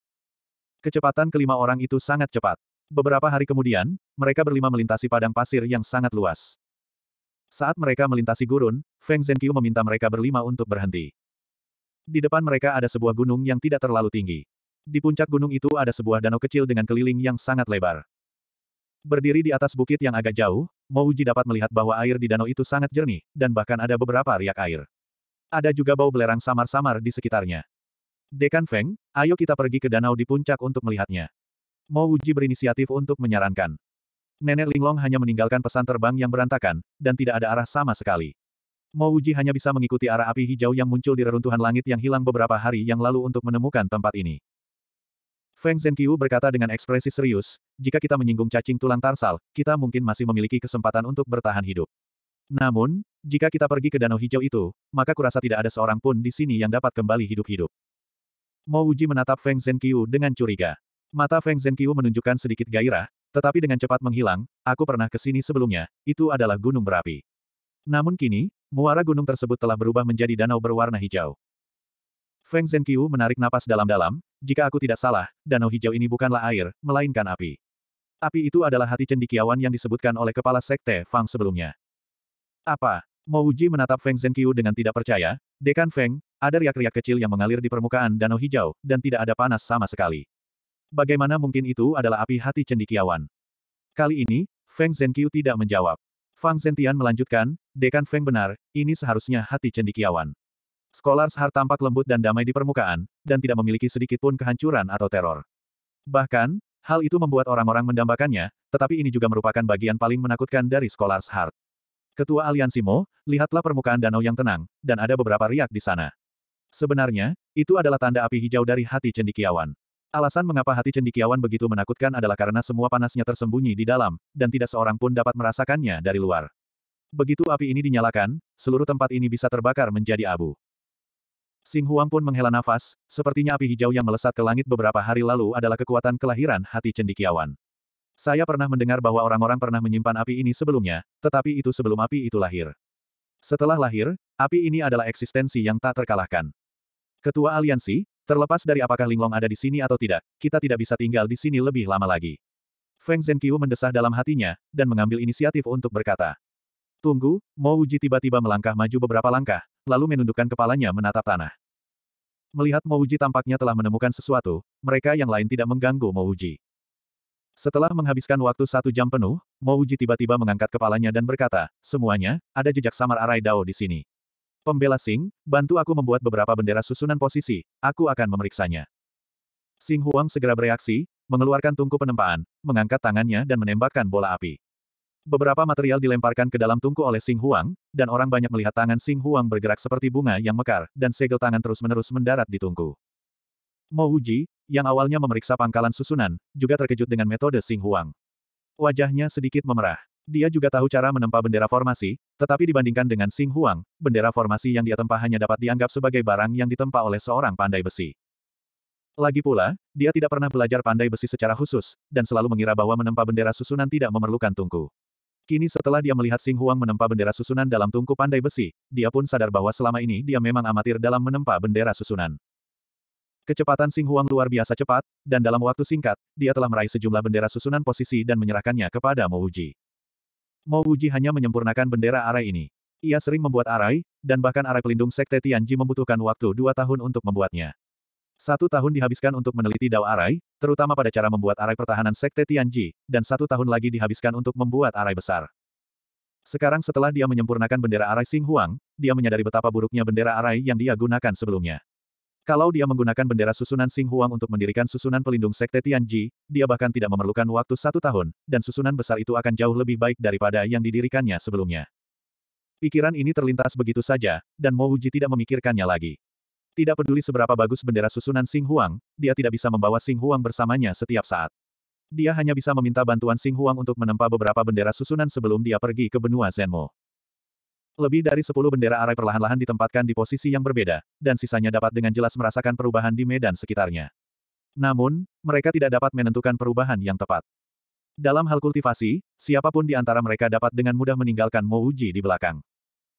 S1: Kecepatan kelima orang itu sangat cepat. Beberapa hari kemudian, mereka berlima melintasi padang pasir yang sangat luas. Saat mereka melintasi gurun, Feng Zhenqiu meminta mereka berlima untuk berhenti. Di depan mereka ada sebuah gunung yang tidak terlalu tinggi. Di puncak gunung itu ada sebuah danau kecil dengan keliling yang sangat lebar. Berdiri di atas bukit yang agak jauh, Mouji dapat melihat bahwa air di danau itu sangat jernih, dan bahkan ada beberapa riak air. Ada juga bau belerang samar-samar di sekitarnya. Dekan Feng, ayo kita pergi ke danau di puncak untuk melihatnya. Mo Wuji berinisiatif untuk menyarankan. Nenek Linglong hanya meninggalkan pesan terbang yang berantakan, dan tidak ada arah sama sekali. Mo Wuji hanya bisa mengikuti arah api hijau yang muncul di reruntuhan langit yang hilang beberapa hari yang lalu untuk menemukan tempat ini. Feng Zhenqiu berkata dengan ekspresi serius, jika kita menyinggung cacing tulang tarsal, kita mungkin masih memiliki kesempatan untuk bertahan hidup. Namun, jika kita pergi ke danau hijau itu, maka kurasa tidak ada seorang pun di sini yang dapat kembali hidup-hidup. Mo Wuji menatap Feng Zhenqiu dengan curiga. Mata Feng Zhenqiu menunjukkan sedikit gairah, tetapi dengan cepat menghilang, aku pernah ke sini sebelumnya, itu adalah gunung berapi. Namun kini, muara gunung tersebut telah berubah menjadi danau berwarna hijau. Feng Zhenqiu menarik napas dalam-dalam, jika aku tidak salah, danau hijau ini bukanlah air, melainkan api. Api itu adalah hati cendikiawan yang disebutkan oleh kepala sekte Fang sebelumnya. Apa? Wuji menatap Feng Zhenqiu dengan tidak percaya, Dekan Feng, ada riak-riak kecil yang mengalir di permukaan danau hijau, dan tidak ada panas sama sekali. Bagaimana mungkin itu adalah api hati cendikiawan? Kali ini, Feng Zhenqiu tidak menjawab. Fang Zentian melanjutkan, Dekan Feng benar, ini seharusnya hati cendikiawan. Scholar's Heart tampak lembut dan damai di permukaan, dan tidak memiliki sedikit pun kehancuran atau teror. Bahkan, hal itu membuat orang-orang mendambakannya, tetapi ini juga merupakan bagian paling menakutkan dari Scholar's Heart. Ketua Aliansi Mo, lihatlah permukaan danau yang tenang, dan ada beberapa riak di sana. Sebenarnya, itu adalah tanda api hijau dari hati cendikiawan. Alasan mengapa hati cendikiawan begitu menakutkan adalah karena semua panasnya tersembunyi di dalam, dan tidak seorang pun dapat merasakannya dari luar. Begitu api ini dinyalakan, seluruh tempat ini bisa terbakar menjadi abu. Sing Huang pun menghela nafas, sepertinya api hijau yang melesat ke langit beberapa hari lalu adalah kekuatan kelahiran hati cendikiawan. Saya pernah mendengar bahwa orang-orang pernah menyimpan api ini sebelumnya, tetapi itu sebelum api itu lahir. Setelah lahir, api ini adalah eksistensi yang tak terkalahkan. Ketua aliansi, Terlepas dari apakah Linglong ada di sini atau tidak, kita tidak bisa tinggal di sini lebih lama lagi. Feng Zhenqiu mendesah dalam hatinya, dan mengambil inisiatif untuk berkata. Tunggu, Mo Uji tiba-tiba melangkah maju beberapa langkah, lalu menundukkan kepalanya menatap tanah. Melihat Mo Uji tampaknya telah menemukan sesuatu, mereka yang lain tidak mengganggu Mo Uji. Setelah menghabiskan waktu satu jam penuh, Mo Uji tiba-tiba mengangkat kepalanya dan berkata, semuanya, ada jejak samar arai Dao di sini. Pembela Sing, bantu aku membuat beberapa bendera susunan posisi, aku akan memeriksanya. Sing Huang segera bereaksi, mengeluarkan tungku penempaan, mengangkat tangannya dan menembakkan bola api. Beberapa material dilemparkan ke dalam tungku oleh Sing Huang, dan orang banyak melihat tangan Sing Huang bergerak seperti bunga yang mekar, dan segel tangan terus-menerus mendarat di tungku. Mo Uji, yang awalnya memeriksa pangkalan susunan, juga terkejut dengan metode Sing Huang. Wajahnya sedikit memerah. Dia juga tahu cara menempa bendera formasi, tetapi dibandingkan dengan Sing Huang, bendera formasi yang dia tempa hanya dapat dianggap sebagai barang yang ditempa oleh seorang pandai besi. Lagi pula, dia tidak pernah belajar pandai besi secara khusus, dan selalu mengira bahwa menempa bendera susunan tidak memerlukan tungku. Kini setelah dia melihat Sing Huang menempa bendera susunan dalam tungku pandai besi, dia pun sadar bahwa selama ini dia memang amatir dalam menempa bendera susunan. Kecepatan Sing Huang luar biasa cepat, dan dalam waktu singkat, dia telah meraih sejumlah bendera susunan posisi dan menyerahkannya kepada Mo Mo Uji hanya menyempurnakan bendera arai ini. Ia sering membuat arai, dan bahkan arai pelindung Sekte Tianji membutuhkan waktu dua tahun untuk membuatnya. Satu tahun dihabiskan untuk meneliti Dao Arai, terutama pada cara membuat arai pertahanan Sekte Tianji, dan satu tahun lagi dihabiskan untuk membuat arai besar. Sekarang setelah dia menyempurnakan bendera arai Sing Huang, dia menyadari betapa buruknya bendera arai yang dia gunakan sebelumnya. Kalau dia menggunakan bendera susunan Sing Huang untuk mendirikan susunan pelindung Sekte Tianji, dia bahkan tidak memerlukan waktu satu tahun, dan susunan besar itu akan jauh lebih baik daripada yang didirikannya sebelumnya. Pikiran ini terlintas begitu saja, dan Mo Wuji tidak memikirkannya lagi. Tidak peduli seberapa bagus bendera susunan Sing Huang, dia tidak bisa membawa Sing Huang bersamanya setiap saat. Dia hanya bisa meminta bantuan Sing Huang untuk menempa beberapa bendera susunan sebelum dia pergi ke benua Zenmo. Lebih dari sepuluh bendera arai perlahan-lahan ditempatkan di posisi yang berbeda, dan sisanya dapat dengan jelas merasakan perubahan di medan sekitarnya. Namun, mereka tidak dapat menentukan perubahan yang tepat. Dalam hal kultivasi, siapapun di antara mereka dapat dengan mudah meninggalkan Mo Uji di belakang.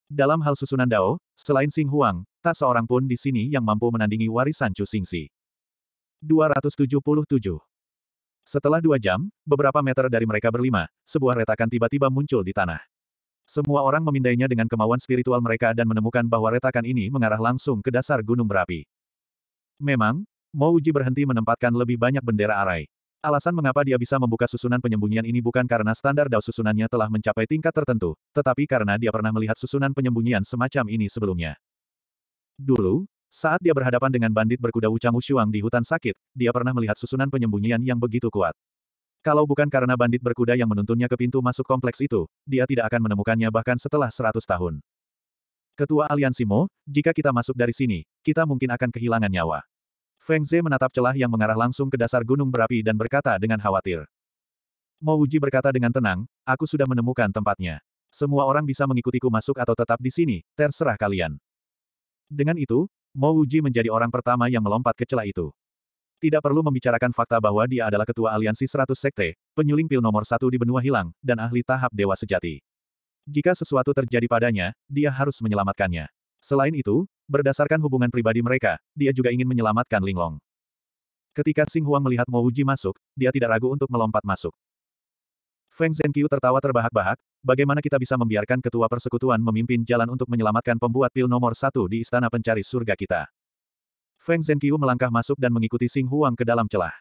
S1: Dalam hal susunan Dao, selain Sing Huang, tak seorang pun di sini yang mampu menandingi warisan Chu Xingxi. 277 Setelah dua jam, beberapa meter dari mereka berlima, sebuah retakan tiba-tiba muncul di tanah. Semua orang memindainya dengan kemauan spiritual mereka dan menemukan bahwa retakan ini mengarah langsung ke dasar gunung berapi. Memang, Mouji berhenti menempatkan lebih banyak bendera arai. Alasan mengapa dia bisa membuka susunan penyembunyian ini bukan karena standar dao susunannya telah mencapai tingkat tertentu, tetapi karena dia pernah melihat susunan penyembunyian semacam ini sebelumnya. Dulu, saat dia berhadapan dengan bandit berkuda Wuchang Wushuang di hutan sakit, dia pernah melihat susunan penyembunyian yang begitu kuat. Kalau bukan karena bandit berkuda yang menuntunnya ke pintu masuk kompleks itu, dia tidak akan menemukannya bahkan setelah seratus tahun. Ketua Aliansi Mo, jika kita masuk dari sini, kita mungkin akan kehilangan nyawa. Feng Zhe menatap celah yang mengarah langsung ke dasar gunung berapi dan berkata dengan khawatir. Mo Wuji berkata dengan tenang, aku sudah menemukan tempatnya. Semua orang bisa mengikutiku masuk atau tetap di sini, terserah kalian. Dengan itu, Mo Wuji menjadi orang pertama yang melompat ke celah itu. Tidak perlu membicarakan fakta bahwa dia adalah ketua aliansi 100 sekte, penyuling pil nomor satu di benua hilang, dan ahli tahap dewa sejati. Jika sesuatu terjadi padanya, dia harus menyelamatkannya. Selain itu, berdasarkan hubungan pribadi mereka, dia juga ingin menyelamatkan Linglong. Ketika Sing Huang melihat Mo Uji masuk, dia tidak ragu untuk melompat masuk. Feng Zhenqiu tertawa terbahak-bahak, bagaimana kita bisa membiarkan ketua persekutuan memimpin jalan untuk menyelamatkan pembuat pil nomor satu di istana pencari surga kita. Feng Zhenqiu melangkah masuk dan mengikuti Xing Huang ke dalam celah.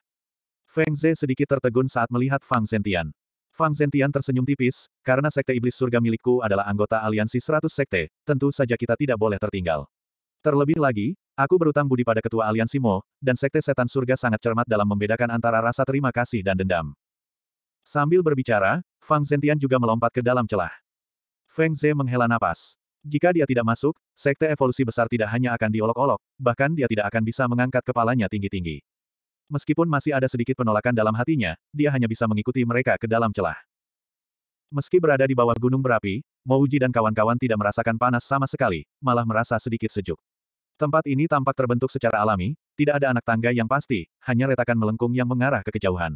S1: Feng Zhe sedikit tertegun saat melihat Fang Zentian. Fang Zentian tersenyum tipis, karena Sekte Iblis Surga milikku adalah anggota aliansi 100 Sekte, tentu saja kita tidak boleh tertinggal. Terlebih lagi, aku berutang budi pada ketua aliansi Mo, dan Sekte Setan Surga sangat cermat dalam membedakan antara rasa terima kasih dan dendam. Sambil berbicara, Fang Zentian juga melompat ke dalam celah. Feng Zhe menghela napas. Jika dia tidak masuk, sekte evolusi besar tidak hanya akan diolok-olok, bahkan dia tidak akan bisa mengangkat kepalanya tinggi-tinggi. Meskipun masih ada sedikit penolakan dalam hatinya, dia hanya bisa mengikuti mereka ke dalam celah. Meski berada di bawah gunung berapi, Mouji dan kawan-kawan tidak merasakan panas sama sekali, malah merasa sedikit sejuk. Tempat ini tampak terbentuk secara alami, tidak ada anak tangga yang pasti, hanya retakan melengkung yang mengarah ke kejauhan.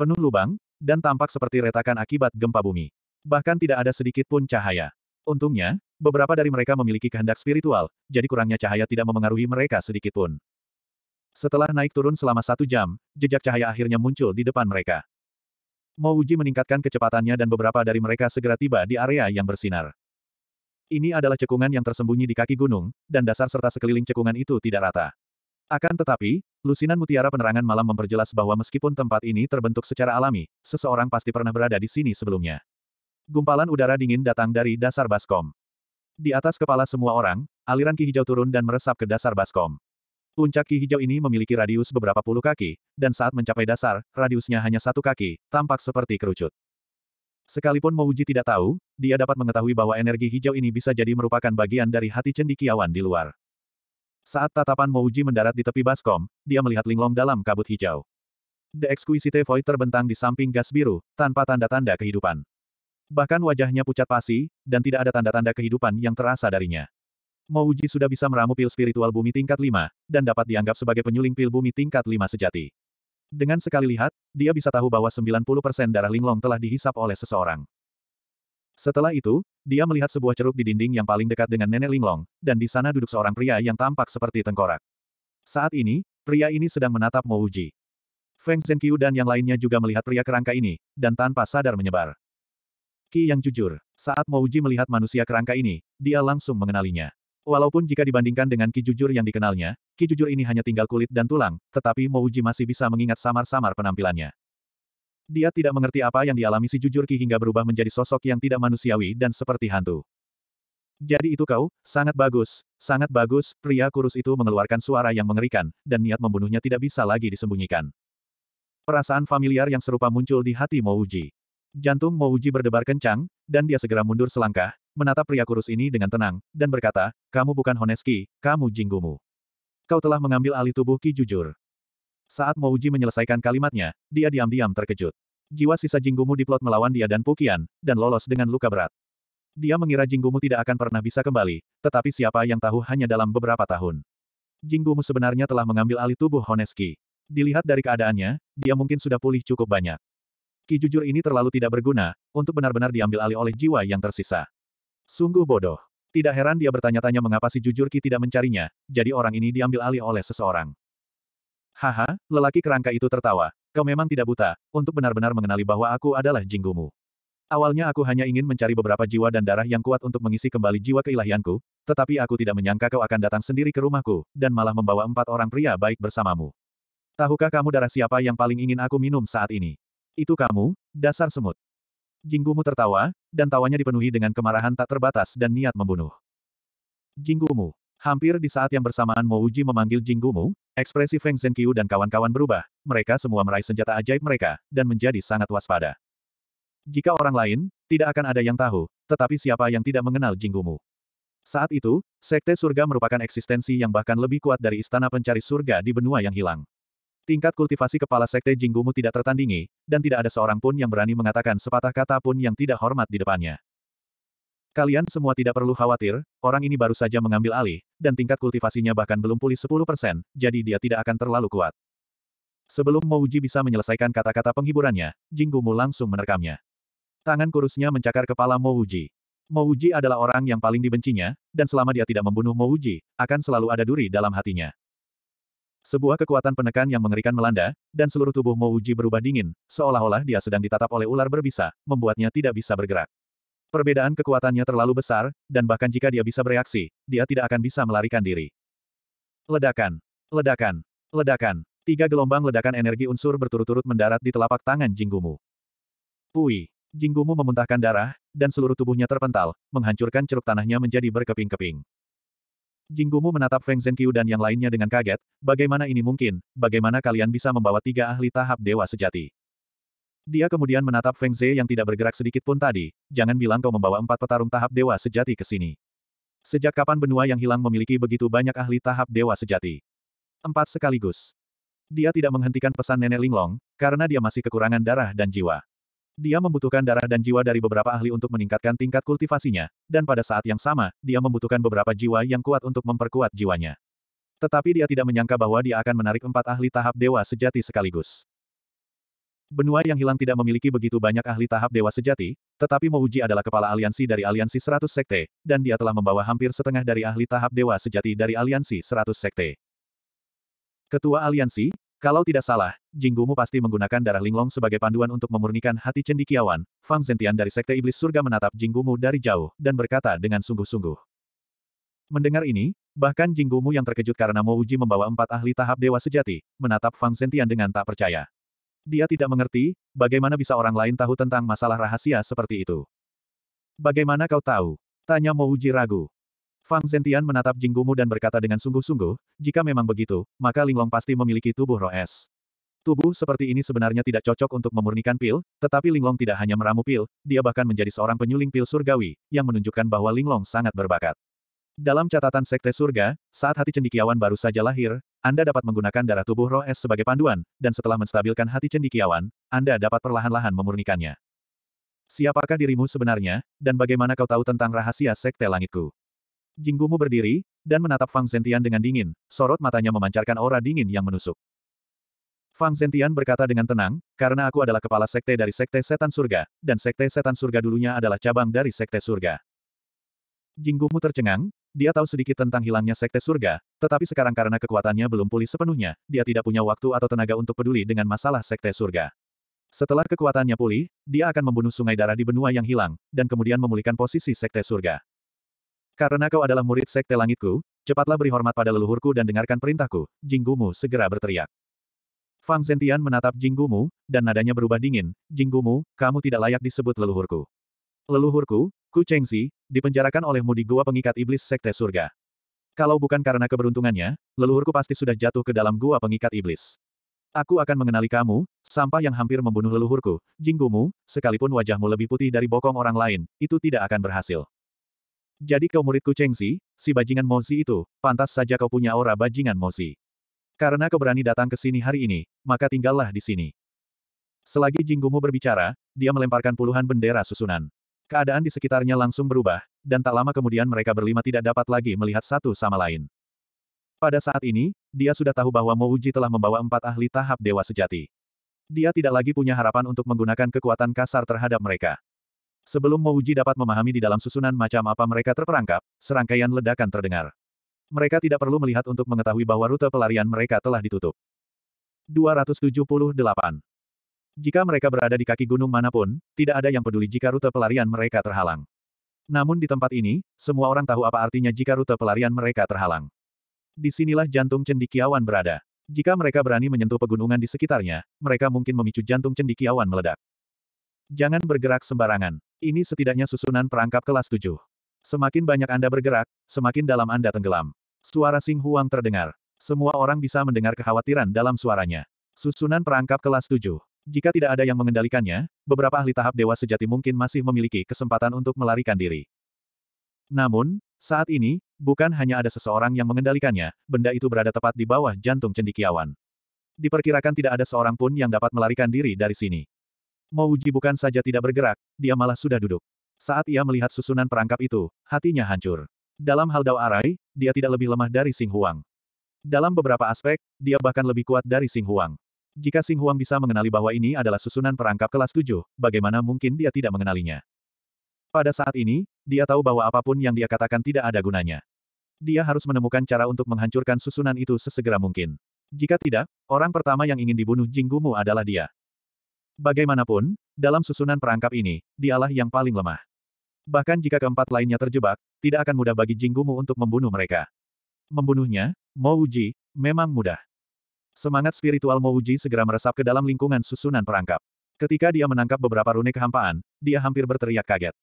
S1: Penuh lubang, dan tampak seperti retakan akibat gempa bumi. Bahkan tidak ada sedikit pun cahaya. Untungnya, Beberapa dari mereka memiliki kehendak spiritual, jadi kurangnya cahaya tidak memengaruhi mereka sedikit pun. Setelah naik turun selama satu jam, jejak cahaya akhirnya muncul di depan mereka. Mouji meningkatkan kecepatannya dan beberapa dari mereka segera tiba di area yang bersinar. Ini adalah cekungan yang tersembunyi di kaki gunung, dan dasar serta sekeliling cekungan itu tidak rata. Akan tetapi, lusinan mutiara penerangan malam memperjelas bahwa meskipun tempat ini terbentuk secara alami, seseorang pasti pernah berada di sini sebelumnya. Gumpalan udara dingin datang dari dasar baskom. Di atas kepala semua orang, aliran ki hijau turun dan meresap ke dasar baskom. Puncak ki hijau ini memiliki radius beberapa puluh kaki, dan saat mencapai dasar, radiusnya hanya satu kaki, tampak seperti kerucut. Sekalipun Mouji tidak tahu, dia dapat mengetahui bahwa energi hijau ini bisa jadi merupakan bagian dari hati cendikiawan di luar. Saat tatapan Mouji mendarat di tepi baskom, dia melihat linglong dalam kabut hijau. The Exquisite Void terbentang di samping gas biru, tanpa tanda-tanda kehidupan. Bahkan wajahnya pucat pasi, dan tidak ada tanda-tanda kehidupan yang terasa darinya. Mouji sudah bisa meramu pil spiritual bumi tingkat 5, dan dapat dianggap sebagai penyuling pil bumi tingkat 5 sejati. Dengan sekali lihat, dia bisa tahu bahwa 90% darah linglong telah dihisap oleh seseorang. Setelah itu, dia melihat sebuah ceruk di dinding yang paling dekat dengan nenek linglong, dan di sana duduk seorang pria yang tampak seperti tengkorak. Saat ini, pria ini sedang menatap Mouji. Feng Zhenqiu dan yang lainnya juga melihat pria kerangka ini, dan tanpa sadar menyebar. Ki yang jujur. Saat Mouji melihat manusia kerangka ini, dia langsung mengenalinya. Walaupun jika dibandingkan dengan Ki jujur yang dikenalnya, Ki jujur ini hanya tinggal kulit dan tulang, tetapi Mouji masih bisa mengingat samar-samar penampilannya. Dia tidak mengerti apa yang dialami si jujur Ki hingga berubah menjadi sosok yang tidak manusiawi dan seperti hantu. Jadi itu kau, sangat bagus, sangat bagus, pria kurus itu mengeluarkan suara yang mengerikan, dan niat membunuhnya tidak bisa lagi disembunyikan. Perasaan familiar yang serupa muncul di hati Mouji. Jantung Uji berdebar kencang, dan dia segera mundur selangkah, menatap pria kurus ini dengan tenang, dan berkata, kamu bukan Honeski, kamu Jinggumu. Kau telah mengambil alih tubuh Ki Jujur. Saat Uji menyelesaikan kalimatnya, dia diam-diam terkejut. Jiwa sisa Jinggumu diplot melawan dia dan Pukian, dan lolos dengan luka berat. Dia mengira Jinggumu tidak akan pernah bisa kembali, tetapi siapa yang tahu hanya dalam beberapa tahun. Jinggumu sebenarnya telah mengambil alih tubuh Honeski. Dilihat dari keadaannya, dia mungkin sudah pulih cukup banyak. Ki jujur ini terlalu tidak berguna, untuk benar-benar diambil alih oleh jiwa yang tersisa. Sungguh bodoh. Tidak heran dia bertanya-tanya mengapa si jujur Ki tidak mencarinya, jadi orang ini diambil alih oleh seseorang. Haha, lelaki kerangka itu tertawa. Kau memang tidak buta, untuk benar-benar mengenali bahwa aku adalah jinggumu. Awalnya aku hanya ingin mencari beberapa jiwa dan darah yang kuat untuk mengisi kembali jiwa keilahianku, tetapi aku tidak menyangka kau akan datang sendiri ke rumahku, dan malah membawa empat orang pria baik bersamamu. Tahukah kamu darah siapa yang paling ingin aku minum saat ini? Itu kamu, dasar semut. Jinggumu tertawa, dan tawanya dipenuhi dengan kemarahan tak terbatas dan niat membunuh. Jinggumu. Hampir di saat yang bersamaan Uji memanggil Jinggumu, ekspresi Feng Zhenqiu dan kawan-kawan berubah, mereka semua meraih senjata ajaib mereka, dan menjadi sangat waspada. Jika orang lain, tidak akan ada yang tahu, tetapi siapa yang tidak mengenal Jinggumu? Saat itu, Sekte Surga merupakan eksistensi yang bahkan lebih kuat dari istana pencari surga di benua yang hilang. Tingkat kultivasi kepala sekte Jinggumu tidak tertandingi, dan tidak ada seorang pun yang berani mengatakan sepatah kata pun yang tidak hormat di depannya. Kalian semua tidak perlu khawatir, orang ini baru saja mengambil alih, dan tingkat kultivasinya bahkan belum pulih 10%, jadi dia tidak akan terlalu kuat. Sebelum Mouji bisa menyelesaikan kata-kata penghiburannya, Jinggumu langsung menerkamnya. Tangan kurusnya mencakar kepala Mouji. Mouji adalah orang yang paling dibencinya, dan selama dia tidak membunuh Mouji, akan selalu ada duri dalam hatinya. Sebuah kekuatan penekan yang mengerikan melanda, dan seluruh tubuh Mo Uji berubah dingin, seolah-olah dia sedang ditatap oleh ular berbisa, membuatnya tidak bisa bergerak. Perbedaan kekuatannya terlalu besar, dan bahkan jika dia bisa bereaksi, dia tidak akan bisa melarikan diri. Ledakan. Ledakan. Ledakan. Tiga gelombang ledakan energi unsur berturut-turut mendarat di telapak tangan Jinggumu. Pui. Jinggumu memuntahkan darah, dan seluruh tubuhnya terpental, menghancurkan ceruk tanahnya menjadi berkeping-keping. Jinggumu menatap Feng Zhenqiu dan yang lainnya dengan kaget, bagaimana ini mungkin, bagaimana kalian bisa membawa tiga ahli tahap dewa sejati. Dia kemudian menatap Feng Zhe yang tidak bergerak sedikit pun tadi, jangan bilang kau membawa empat petarung tahap dewa sejati ke sini. Sejak kapan benua yang hilang memiliki begitu banyak ahli tahap dewa sejati? Empat sekaligus. Dia tidak menghentikan pesan Nenek Linglong, karena dia masih kekurangan darah dan jiwa. Dia membutuhkan darah dan jiwa dari beberapa ahli untuk meningkatkan tingkat kultivasinya, dan pada saat yang sama, dia membutuhkan beberapa jiwa yang kuat untuk memperkuat jiwanya. Tetapi dia tidak menyangka bahwa dia akan menarik empat ahli tahap dewa sejati sekaligus. Benua yang hilang tidak memiliki begitu banyak ahli tahap dewa sejati, tetapi Mouji adalah kepala aliansi dari aliansi 100 sekte, dan dia telah membawa hampir setengah dari ahli tahap dewa sejati dari aliansi 100 sekte. Ketua aliansi, kalau tidak salah, Jinggumu pasti menggunakan darah linglong sebagai panduan untuk memurnikan hati cendikiawan. Fang Zentian dari Sekte Iblis Surga menatap Jinggumu dari jauh, dan berkata dengan sungguh-sungguh. Mendengar ini, bahkan Jinggumu yang terkejut karena Mo Uji membawa empat ahli tahap dewa sejati, menatap Fang Zentian dengan tak percaya. Dia tidak mengerti, bagaimana bisa orang lain tahu tentang masalah rahasia seperti itu. Bagaimana kau tahu? Tanya Mo Uji ragu. Fang Zentian menatap Jinggumu dan berkata dengan sungguh-sungguh, jika memang begitu, maka Linglong pasti memiliki tubuh roh es. Tubuh seperti ini sebenarnya tidak cocok untuk memurnikan pil, tetapi Linglong tidak hanya meramu pil, dia bahkan menjadi seorang penyuling pil surgawi, yang menunjukkan bahwa Linglong sangat berbakat. Dalam catatan Sekte Surga, saat hati cendikiawan baru saja lahir, Anda dapat menggunakan darah tubuh roh es sebagai panduan, dan setelah menstabilkan hati cendikiawan, Anda dapat perlahan-lahan memurnikannya. Siapakah dirimu sebenarnya, dan bagaimana kau tahu tentang rahasia Sekte Langitku? Jinggumu berdiri, dan menatap Fang Zentian dengan dingin, sorot matanya memancarkan aura dingin yang menusuk. Fang Zentian berkata dengan tenang, karena aku adalah kepala sekte dari sekte setan surga, dan sekte setan surga dulunya adalah cabang dari sekte surga. Jinggumu tercengang, dia tahu sedikit tentang hilangnya sekte surga, tetapi sekarang karena kekuatannya belum pulih sepenuhnya, dia tidak punya waktu atau tenaga untuk peduli dengan masalah sekte surga. Setelah kekuatannya pulih, dia akan membunuh sungai darah di benua yang hilang, dan kemudian memulihkan posisi sekte surga. Karena kau adalah murid sekte langitku, cepatlah beri hormat pada leluhurku dan dengarkan perintahku, Jinggumu segera berteriak. Fang Zentian menatap Jinggumu, dan nadanya berubah dingin, Jinggumu, kamu tidak layak disebut leluhurku. Leluhurku, Ku Chengzi, dipenjarakan olehmu di gua pengikat iblis sekte surga. Kalau bukan karena keberuntungannya, leluhurku pasti sudah jatuh ke dalam gua pengikat iblis. Aku akan mengenali kamu, sampah yang hampir membunuh leluhurku, jinggumu, sekalipun wajahmu lebih putih dari bokong orang lain, itu tidak akan berhasil. Jadi kau muridku Cheng Zi, si bajingan Mo Zi itu, pantas saja kau punya aura bajingan Mo Zi. Karena kau berani datang ke sini hari ini, maka tinggallah di sini. Selagi Jinggumu berbicara, dia melemparkan puluhan bendera susunan. Keadaan di sekitarnya langsung berubah, dan tak lama kemudian mereka berlima tidak dapat lagi melihat satu sama lain. Pada saat ini, dia sudah tahu bahwa Mo Uji telah membawa empat ahli tahap dewa sejati. Dia tidak lagi punya harapan untuk menggunakan kekuatan kasar terhadap mereka. Sebelum Mouji dapat memahami di dalam susunan macam apa mereka terperangkap, serangkaian ledakan terdengar. Mereka tidak perlu melihat untuk mengetahui bahwa rute pelarian mereka telah ditutup. 278. Jika mereka berada di kaki gunung manapun, tidak ada yang peduli jika rute pelarian mereka terhalang. Namun di tempat ini, semua orang tahu apa artinya jika rute pelarian mereka terhalang. Disinilah jantung cendikiawan berada. Jika mereka berani menyentuh pegunungan di sekitarnya, mereka mungkin memicu jantung cendikiawan meledak. Jangan bergerak sembarangan. Ini setidaknya susunan perangkap kelas tujuh. Semakin banyak Anda bergerak, semakin dalam Anda tenggelam. Suara Sing Huang terdengar. Semua orang bisa mendengar kekhawatiran dalam suaranya. Susunan perangkap kelas tujuh. Jika tidak ada yang mengendalikannya, beberapa ahli tahap dewa sejati mungkin masih memiliki kesempatan untuk melarikan diri. Namun, saat ini, bukan hanya ada seseorang yang mengendalikannya, benda itu berada tepat di bawah jantung cendikiawan. Diperkirakan tidak ada seorang pun yang dapat melarikan diri dari sini. Mo Uji bukan saja tidak bergerak, dia malah sudah duduk. Saat ia melihat susunan perangkap itu, hatinya hancur. Dalam hal Dao Arai, dia tidak lebih lemah dari Sing Huang. Dalam beberapa aspek, dia bahkan lebih kuat dari Sing Huang. Jika Sing Huang bisa mengenali bahwa ini adalah susunan perangkap kelas 7, bagaimana mungkin dia tidak mengenalinya? Pada saat ini, dia tahu bahwa apapun yang dia katakan tidak ada gunanya. Dia harus menemukan cara untuk menghancurkan susunan itu sesegera mungkin. Jika tidak, orang pertama yang ingin dibunuh Jinggumu adalah dia. Bagaimanapun, dalam susunan perangkap ini, dialah yang paling lemah. Bahkan jika keempat lainnya terjebak, tidak akan mudah bagi Jinggumu untuk membunuh mereka. Membunuhnya, Mouji, memang mudah. Semangat spiritual Mouji segera meresap ke dalam lingkungan susunan perangkap. Ketika dia menangkap beberapa rune kehampaan, dia hampir berteriak kaget.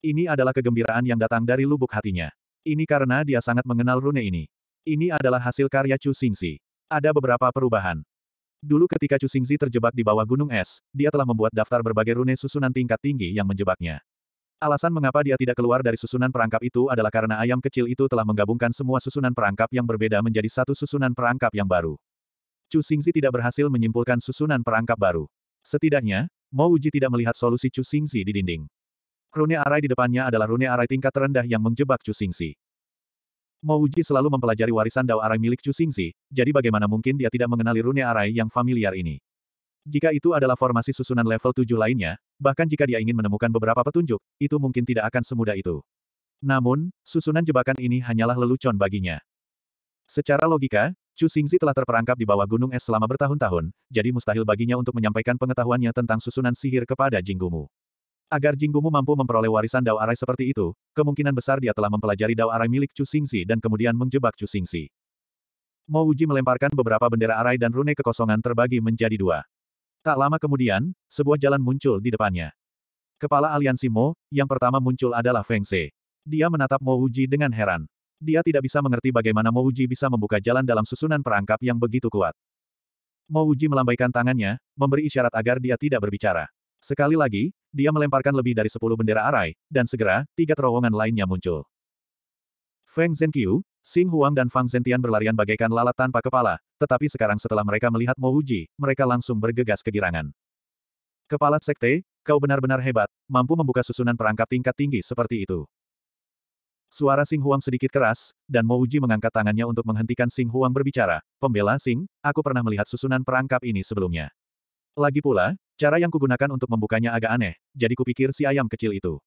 S1: Ini adalah kegembiraan yang datang dari lubuk hatinya. Ini karena dia sangat mengenal rune ini. Ini adalah hasil karya Chu Xingxi. Ada beberapa perubahan. Dulu ketika Chu Xingzi terjebak di bawah gunung es, dia telah membuat daftar berbagai rune susunan tingkat tinggi yang menjebaknya. Alasan mengapa dia tidak keluar dari susunan perangkap itu adalah karena ayam kecil itu telah menggabungkan semua susunan perangkap yang berbeda menjadi satu susunan perangkap yang baru. Chu Xingzi tidak berhasil menyimpulkan susunan perangkap baru. Setidaknya, Mo Uji tidak melihat solusi Chu Xingzi di dinding. Rune arai di depannya adalah rune arai tingkat terendah yang menjebak Chu Xingzi. Mo Uji selalu mempelajari warisan Dao Arai milik Chu Xingzi, jadi bagaimana mungkin dia tidak mengenali rune Arai yang familiar ini. Jika itu adalah formasi susunan level 7 lainnya, bahkan jika dia ingin menemukan beberapa petunjuk, itu mungkin tidak akan semudah itu. Namun, susunan jebakan ini hanyalah lelucon baginya. Secara logika, Chu Xingzi telah terperangkap di bawah gunung es selama bertahun-tahun, jadi mustahil baginya untuk menyampaikan pengetahuannya tentang susunan sihir kepada Jinggumu. Agar Jinggumu mampu memperoleh warisan Dao Arai seperti itu, kemungkinan besar dia telah mempelajari Dao Arai milik Chu Xingxi dan kemudian menjebak Chu Xingxi. Mo Uji melemparkan beberapa bendera Arai dan rune kekosongan terbagi menjadi dua. Tak lama kemudian, sebuah jalan muncul di depannya. Kepala aliansi Mo, yang pertama muncul adalah Feng Se. Dia menatap Mo Uji dengan heran. Dia tidak bisa mengerti bagaimana Mo Uji bisa membuka jalan dalam susunan perangkap yang begitu kuat. Mo Uji melambaikan tangannya, memberi isyarat agar dia tidak berbicara. Sekali lagi, dia melemparkan lebih dari sepuluh bendera arai, dan segera, tiga terowongan lainnya muncul. Feng Zhenqiu, Xing Huang dan Fang Zentian berlarian bagaikan lalat tanpa kepala, tetapi sekarang setelah mereka melihat Mo Wuji, mereka langsung bergegas ke girangan Kepala Sekte, kau benar-benar hebat, mampu membuka susunan perangkap tingkat tinggi seperti itu. Suara Sing Huang sedikit keras, dan Mo Wuji mengangkat tangannya untuk menghentikan Sing Huang berbicara. Pembela Sing, aku pernah melihat susunan perangkap ini sebelumnya. Lagi pula, Cara yang kugunakan untuk membukanya agak aneh, jadi kupikir si ayam kecil itu.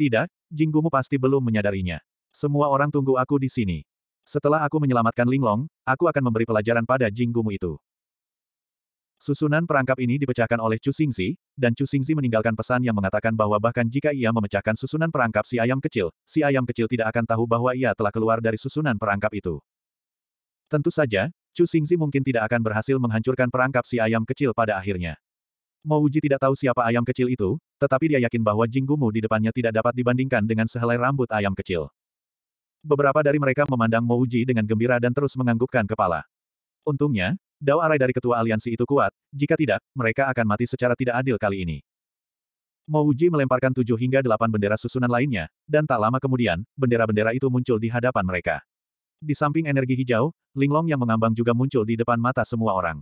S1: Tidak, Jinggumu pasti belum menyadarinya. Semua orang tunggu aku di sini. Setelah aku menyelamatkan Linglong, aku akan memberi pelajaran pada Jinggumu itu. Susunan perangkap ini dipecahkan oleh Chu Xingzi, dan Chu Xingzi meninggalkan pesan yang mengatakan bahwa bahkan jika ia memecahkan susunan perangkap si ayam kecil, si ayam kecil tidak akan tahu bahwa ia telah keluar dari susunan perangkap itu. Tentu saja, Chu Xingzi mungkin tidak akan berhasil menghancurkan perangkap si ayam kecil pada akhirnya. Mo Uji tidak tahu siapa ayam kecil itu, tetapi dia yakin bahwa Jinggumu di depannya tidak dapat dibandingkan dengan sehelai rambut ayam kecil. Beberapa dari mereka memandang Mo Uji dengan gembira dan terus menganggukkan kepala. Untungnya, Dao arai dari ketua aliansi itu kuat, jika tidak, mereka akan mati secara tidak adil kali ini. Mo Uji melemparkan tujuh hingga delapan bendera susunan lainnya, dan tak lama kemudian, bendera-bendera itu muncul di hadapan mereka. Di samping energi hijau, linglong yang mengambang juga muncul di depan mata semua orang.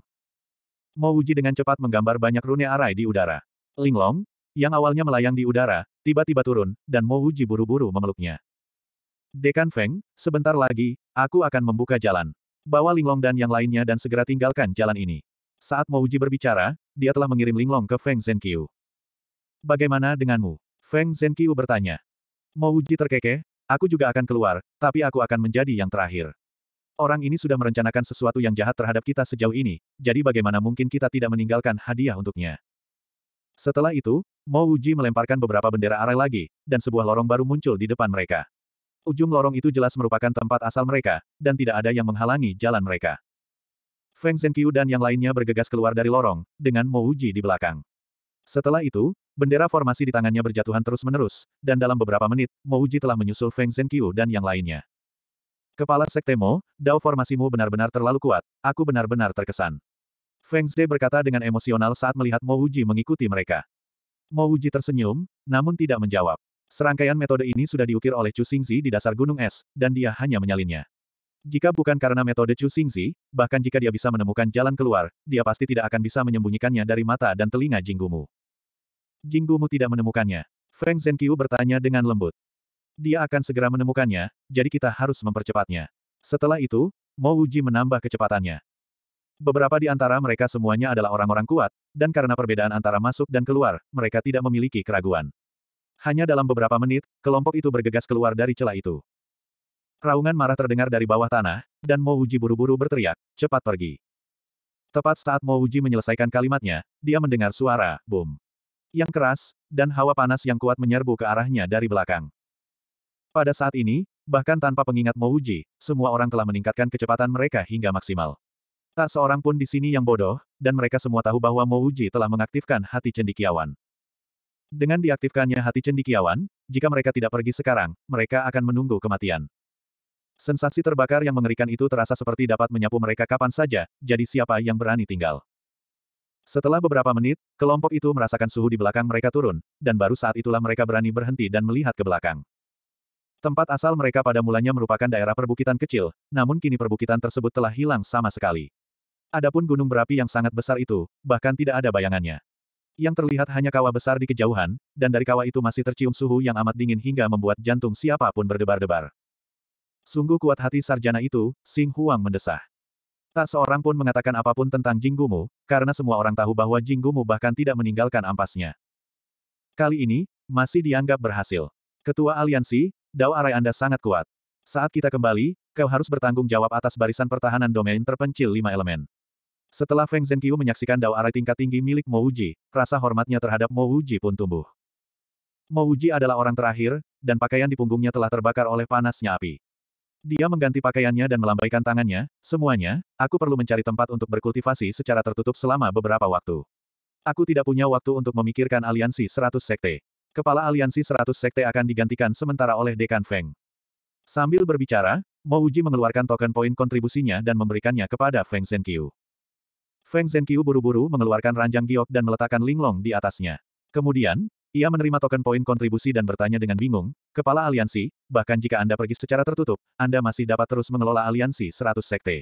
S1: Mo Wuji dengan cepat menggambar banyak rune arai di udara. Linglong, yang awalnya melayang di udara, tiba-tiba turun, dan Mo Wuji buru-buru memeluknya. Dekan Feng, sebentar lagi, aku akan membuka jalan. Bawa Linglong dan yang lainnya dan segera tinggalkan jalan ini. Saat Mo Wuji berbicara, dia telah mengirim Linglong ke Feng Zhenqiu. Bagaimana denganmu? Feng Zhenqiu bertanya. Mo Wuji terkekeh, aku juga akan keluar, tapi aku akan menjadi yang terakhir. Orang ini sudah merencanakan sesuatu yang jahat terhadap kita sejauh ini, jadi bagaimana mungkin kita tidak meninggalkan hadiah untuknya? Setelah itu, Mo Uji melemparkan beberapa bendera arai lagi, dan sebuah lorong baru muncul di depan mereka. Ujung lorong itu jelas merupakan tempat asal mereka, dan tidak ada yang menghalangi jalan mereka. Feng Zhenqiu dan yang lainnya bergegas keluar dari lorong, dengan Mo Uji di belakang. Setelah itu, bendera formasi di tangannya berjatuhan terus-menerus, dan dalam beberapa menit, Mo Uji telah menyusul Feng Zhenqiu dan yang lainnya. Kepala Sektemo, Dao formasimu benar-benar terlalu kuat, aku benar-benar terkesan. Feng Zhe berkata dengan emosional saat melihat Mo Wuji mengikuti mereka. Mo Wuji tersenyum, namun tidak menjawab. Serangkaian metode ini sudah diukir oleh Chu Xingzi di dasar gunung es, dan dia hanya menyalinnya. Jika bukan karena metode Chu Xingzi, bahkan jika dia bisa menemukan jalan keluar, dia pasti tidak akan bisa menyembunyikannya dari mata dan telinga Jinggumu. Jinggumu tidak menemukannya. Feng Zhenqiu bertanya dengan lembut. Dia akan segera menemukannya, jadi kita harus mempercepatnya. Setelah itu, Mo Uji menambah kecepatannya. Beberapa di antara mereka semuanya adalah orang-orang kuat, dan karena perbedaan antara masuk dan keluar, mereka tidak memiliki keraguan. Hanya dalam beberapa menit, kelompok itu bergegas keluar dari celah itu. Raungan marah terdengar dari bawah tanah, dan Mo Uji buru-buru berteriak, cepat pergi. Tepat saat Mo Uji menyelesaikan kalimatnya, dia mendengar suara, boom. Yang keras, dan hawa panas yang kuat menyerbu ke arahnya dari belakang. Pada saat ini, bahkan tanpa pengingat Mouji, semua orang telah meningkatkan kecepatan mereka hingga maksimal. Tak seorang pun di sini yang bodoh, dan mereka semua tahu bahwa Mouji telah mengaktifkan hati cendikiawan. Dengan diaktifkannya hati cendikiawan, jika mereka tidak pergi sekarang, mereka akan menunggu kematian. Sensasi terbakar yang mengerikan itu terasa seperti dapat menyapu mereka kapan saja, jadi siapa yang berani tinggal. Setelah beberapa menit, kelompok itu merasakan suhu di belakang mereka turun, dan baru saat itulah mereka berani berhenti dan melihat ke belakang. Tempat asal mereka pada mulanya merupakan daerah perbukitan kecil, namun kini perbukitan tersebut telah hilang sama sekali. Adapun gunung berapi yang sangat besar itu, bahkan tidak ada bayangannya. Yang terlihat hanya kawah besar di kejauhan, dan dari kawah itu masih tercium suhu yang amat dingin hingga membuat jantung siapapun berdebar-debar. Sungguh kuat hati sarjana itu, Sing Huang mendesah. Tak seorang pun mengatakan apapun tentang Jinggumu, karena semua orang tahu bahwa Jinggumu bahkan tidak meninggalkan ampasnya. Kali ini, masih dianggap berhasil. Ketua aliansi, Dao arai Anda sangat kuat. Saat kita kembali, kau harus bertanggung jawab atas barisan pertahanan domain terpencil lima elemen. Setelah Feng Zhenqiu menyaksikan Dao arai tingkat tinggi milik Mo Wuji, rasa hormatnya terhadap Mo Wuji pun tumbuh. Mo Wuji adalah orang terakhir, dan pakaian di punggungnya telah terbakar oleh panasnya api. Dia mengganti pakaiannya dan melambaikan tangannya, semuanya, aku perlu mencari tempat untuk berkultivasi secara tertutup selama beberapa waktu. Aku tidak punya waktu untuk memikirkan aliansi seratus sekte. Kepala Aliansi seratus Sekte akan digantikan sementara oleh Dekan Feng. Sambil berbicara, Mo Uji mengeluarkan token poin kontribusinya dan memberikannya kepada Feng Zhenqiu. Feng Zhenqiu buru-buru mengeluarkan ranjang giok dan meletakkan linglong di atasnya. Kemudian, ia menerima token poin kontribusi dan bertanya dengan bingung, Kepala Aliansi, bahkan jika Anda pergi secara tertutup, Anda masih dapat terus mengelola Aliansi seratus Sekte.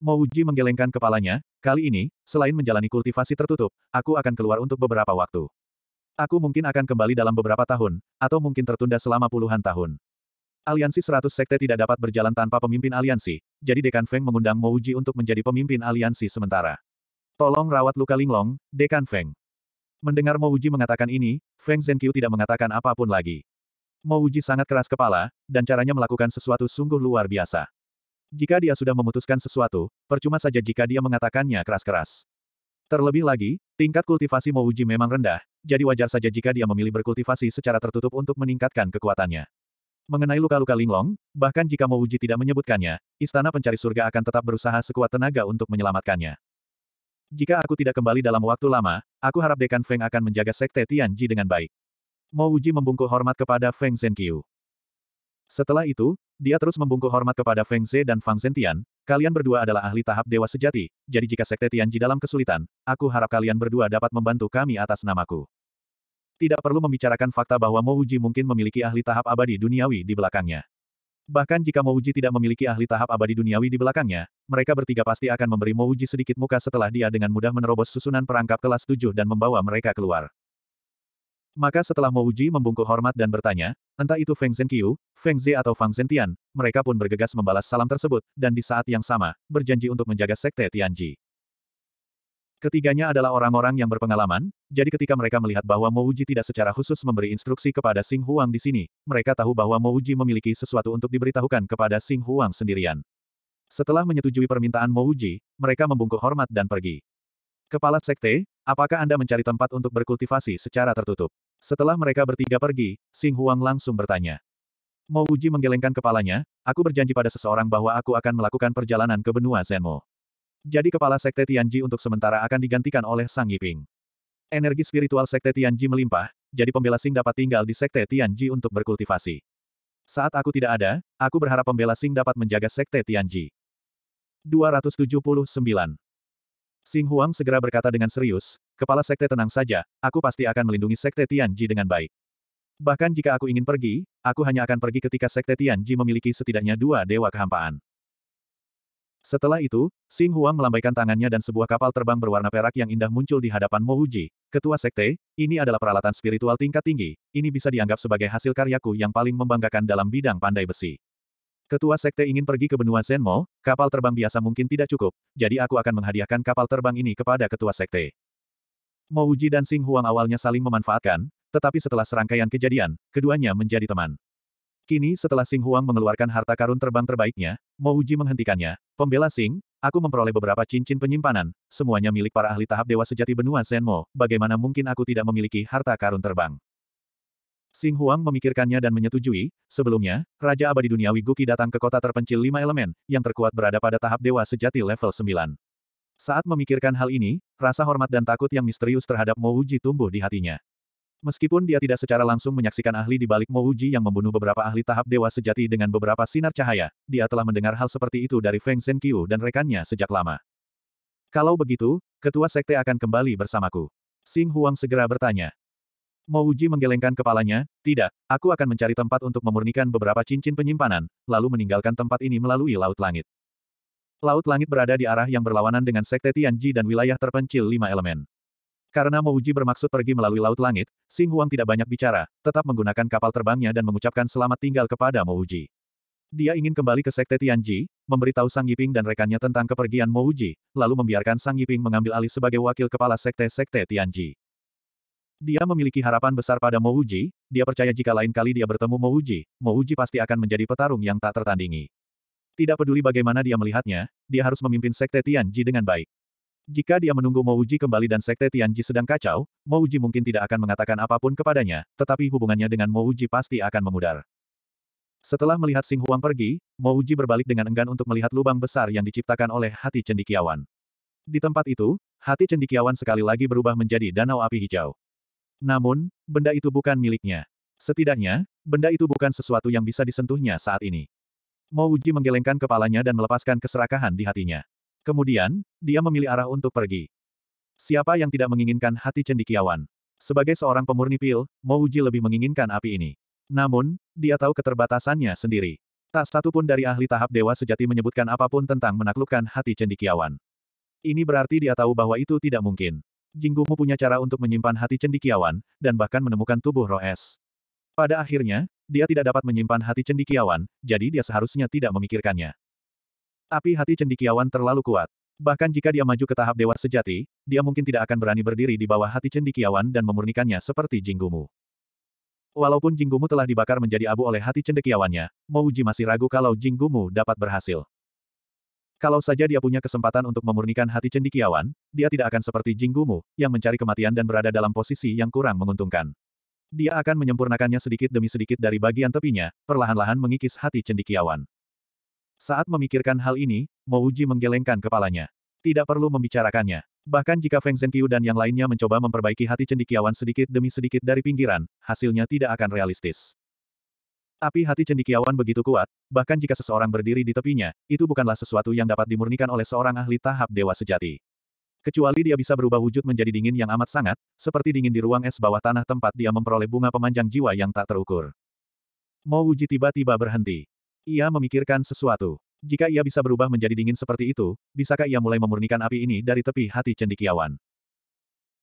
S1: Uji menggelengkan kepalanya, kali ini, selain menjalani kultivasi tertutup, aku akan keluar untuk beberapa waktu. Aku mungkin akan kembali dalam beberapa tahun, atau mungkin tertunda selama puluhan tahun. Aliansi seratus Sekte tidak dapat berjalan tanpa pemimpin aliansi, jadi Dekan Feng mengundang Mo Uji untuk menjadi pemimpin aliansi sementara. Tolong rawat luka Linglong, Dekan Feng. Mendengar Mo Uji mengatakan ini, Feng Zhenqiu tidak mengatakan apapun lagi. Mo Uji sangat keras kepala, dan caranya melakukan sesuatu sungguh luar biasa. Jika dia sudah memutuskan sesuatu, percuma saja jika dia mengatakannya keras-keras. Terlebih lagi, Tingkat kultivasi Mouji memang rendah, jadi wajar saja jika dia memilih berkultivasi secara tertutup untuk meningkatkan kekuatannya. Mengenai luka-luka Linglong, bahkan jika Mouji tidak menyebutkannya, istana pencari surga akan tetap berusaha sekuat tenaga untuk menyelamatkannya. Jika aku tidak kembali dalam waktu lama, aku harap Dekan Feng akan menjaga sekte Tianji dengan baik. Mouji membungkuk hormat kepada Feng Zhenqiu. Setelah itu, dia terus membungkuk hormat kepada Feng Ze dan Fang Zhentian, Kalian berdua adalah ahli tahap dewa sejati, jadi jika Sekte Tianji dalam kesulitan, aku harap kalian berdua dapat membantu kami atas namaku. Tidak perlu membicarakan fakta bahwa Mouji mungkin memiliki ahli tahap abadi duniawi di belakangnya. Bahkan jika Mouji tidak memiliki ahli tahap abadi duniawi di belakangnya, mereka bertiga pasti akan memberi Mouji sedikit muka setelah dia dengan mudah menerobos susunan perangkap kelas 7 dan membawa mereka keluar. Maka setelah Mo Uji membungkuk hormat dan bertanya, entah itu Feng Zhenqiu, Feng Zi atau Fang Zentian, mereka pun bergegas membalas salam tersebut, dan di saat yang sama, berjanji untuk menjaga Sekte Tianji. Ketiganya adalah orang-orang yang berpengalaman, jadi ketika mereka melihat bahwa Mo Uji tidak secara khusus memberi instruksi kepada Sing Huang di sini, mereka tahu bahwa Mo Uji memiliki sesuatu untuk diberitahukan kepada Sing Huang sendirian. Setelah menyetujui permintaan Mo Uji, mereka membungkuk hormat dan pergi. Kepala Sekte, Apakah Anda mencari tempat untuk berkultivasi secara tertutup? Setelah mereka bertiga pergi, Sing Huang langsung bertanya. Mo Uji menggelengkan kepalanya, aku berjanji pada seseorang bahwa aku akan melakukan perjalanan ke benua Zenmo. Jadi kepala Sekte Tianji untuk sementara akan digantikan oleh Sang Yiping. Energi spiritual Sekte Tianji melimpah, jadi pembela Sing dapat tinggal di Sekte Tianji untuk berkultivasi. Saat aku tidak ada, aku berharap pembela Sing dapat menjaga Sekte Tianji. 279 Sing Huang segera berkata dengan serius, Kepala Sekte tenang saja, aku pasti akan melindungi Sekte Tianji dengan baik. Bahkan jika aku ingin pergi, aku hanya akan pergi ketika Sekte Tianji memiliki setidaknya dua dewa kehampaan. Setelah itu, Sing Huang melambaikan tangannya dan sebuah kapal terbang berwarna perak yang indah muncul di hadapan Mo Wuji. ketua sekte, ini adalah peralatan spiritual tingkat tinggi, ini bisa dianggap sebagai hasil karyaku yang paling membanggakan dalam bidang pandai besi. Ketua sekte ingin pergi ke benua Zenmo, kapal terbang biasa mungkin tidak cukup, jadi aku akan menghadiahkan kapal terbang ini kepada ketua sekte. Mo Uji dan Sing Huang awalnya saling memanfaatkan, tetapi setelah serangkaian kejadian, keduanya menjadi teman. Kini setelah Sing Huang mengeluarkan harta karun terbang terbaiknya, Mo Uji menghentikannya. Pembela Sing, aku memperoleh beberapa cincin penyimpanan, semuanya milik para ahli tahap dewa sejati benua Zenmo, bagaimana mungkin aku tidak memiliki harta karun terbang. Sing Huang memikirkannya dan menyetujui, sebelumnya, Raja Abadi Duniawi Guki datang ke kota terpencil lima elemen, yang terkuat berada pada tahap dewa sejati level 9. Saat memikirkan hal ini, rasa hormat dan takut yang misterius terhadap Mo Uji tumbuh di hatinya. Meskipun dia tidak secara langsung menyaksikan ahli di balik Mo Uji yang membunuh beberapa ahli tahap dewa sejati dengan beberapa sinar cahaya, dia telah mendengar hal seperti itu dari Feng Qiu dan rekannya sejak lama. Kalau begitu, ketua sekte akan kembali bersamaku. Sing Huang segera bertanya. Mo Uji menggelengkan kepalanya, tidak, aku akan mencari tempat untuk memurnikan beberapa cincin penyimpanan, lalu meninggalkan tempat ini melalui Laut Langit. Laut Langit berada di arah yang berlawanan dengan Sekte Tianji dan wilayah terpencil lima elemen. Karena Mo Uji bermaksud pergi melalui Laut Langit, Sing Huang tidak banyak bicara, tetap menggunakan kapal terbangnya dan mengucapkan selamat tinggal kepada Mo Uji. Dia ingin kembali ke Sekte Tianji, memberitahu Sang Yiping dan rekannya tentang kepergian Mo Uji, lalu membiarkan Sang Yiping mengambil alih sebagai wakil kepala Sekte-Sekte Tianji. Dia memiliki harapan besar pada Uji. dia percaya jika lain kali dia bertemu Uji, Mouji, Uji pasti akan menjadi petarung yang tak tertandingi. Tidak peduli bagaimana dia melihatnya, dia harus memimpin Sekte Tianji dengan baik. Jika dia menunggu Uji kembali dan Sekte Tianji sedang kacau, Uji mungkin tidak akan mengatakan apapun kepadanya, tetapi hubungannya dengan Uji pasti akan memudar. Setelah melihat Sing Huang pergi, Uji berbalik dengan enggan untuk melihat lubang besar yang diciptakan oleh hati cendikiawan. Di tempat itu, hati cendikiawan sekali lagi berubah menjadi danau api hijau. Namun, benda itu bukan miliknya. Setidaknya, benda itu bukan sesuatu yang bisa disentuhnya saat ini. Mo Uji menggelengkan kepalanya dan melepaskan keserakahan di hatinya. Kemudian, dia memilih arah untuk pergi. Siapa yang tidak menginginkan hati cendikiawan? Sebagai seorang pemurni pil, Mo Uji lebih menginginkan api ini. Namun, dia tahu keterbatasannya sendiri. Tak satu pun dari ahli tahap dewa sejati menyebutkan apapun tentang menaklukkan hati cendikiawan. Ini berarti dia tahu bahwa itu tidak mungkin. Jinggumu punya cara untuk menyimpan hati cendikiawan, dan bahkan menemukan tubuh roh es. Pada akhirnya, dia tidak dapat menyimpan hati cendikiawan, jadi dia seharusnya tidak memikirkannya. Api hati cendikiawan terlalu kuat. Bahkan jika dia maju ke tahap dewa sejati, dia mungkin tidak akan berani berdiri di bawah hati cendikiawan dan memurnikannya seperti Jinggumu. Walaupun Jinggumu telah dibakar menjadi abu oleh hati cendekiawannya, Mouji masih ragu kalau Jinggumu dapat berhasil. Kalau saja dia punya kesempatan untuk memurnikan hati cendikiawan, dia tidak akan seperti Jinggumu, yang mencari kematian dan berada dalam posisi yang kurang menguntungkan. Dia akan menyempurnakannya sedikit demi sedikit dari bagian tepinya, perlahan-lahan mengikis hati cendikiawan. Saat memikirkan hal ini, Mouji menggelengkan kepalanya. Tidak perlu membicarakannya. Bahkan jika Feng Zhenqiu dan yang lainnya mencoba memperbaiki hati cendikiawan sedikit demi sedikit dari pinggiran, hasilnya tidak akan realistis. Api hati cendikiawan begitu kuat, bahkan jika seseorang berdiri di tepinya, itu bukanlah sesuatu yang dapat dimurnikan oleh seorang ahli tahap dewa sejati. Kecuali dia bisa berubah wujud menjadi dingin yang amat sangat, seperti dingin di ruang es bawah tanah tempat dia memperoleh bunga pemanjang jiwa yang tak terukur. Mo Wuji tiba-tiba berhenti. Ia memikirkan sesuatu. Jika ia bisa berubah menjadi dingin seperti itu, bisakah ia mulai memurnikan api ini dari tepi hati cendikiawan?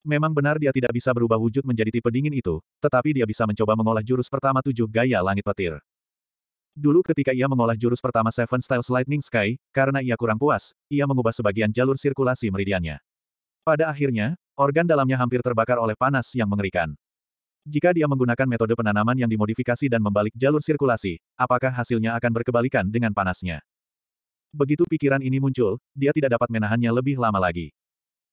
S1: Memang benar dia tidak bisa berubah wujud menjadi tipe dingin itu, tetapi dia bisa mencoba mengolah jurus pertama tujuh gaya langit petir. Dulu ketika ia mengolah jurus pertama Seven Styles Lightning Sky, karena ia kurang puas, ia mengubah sebagian jalur sirkulasi meridiannya. Pada akhirnya, organ dalamnya hampir terbakar oleh panas yang mengerikan. Jika dia menggunakan metode penanaman yang dimodifikasi dan membalik jalur sirkulasi, apakah hasilnya akan berkebalikan dengan panasnya? Begitu pikiran ini muncul, dia tidak dapat menahannya lebih lama lagi.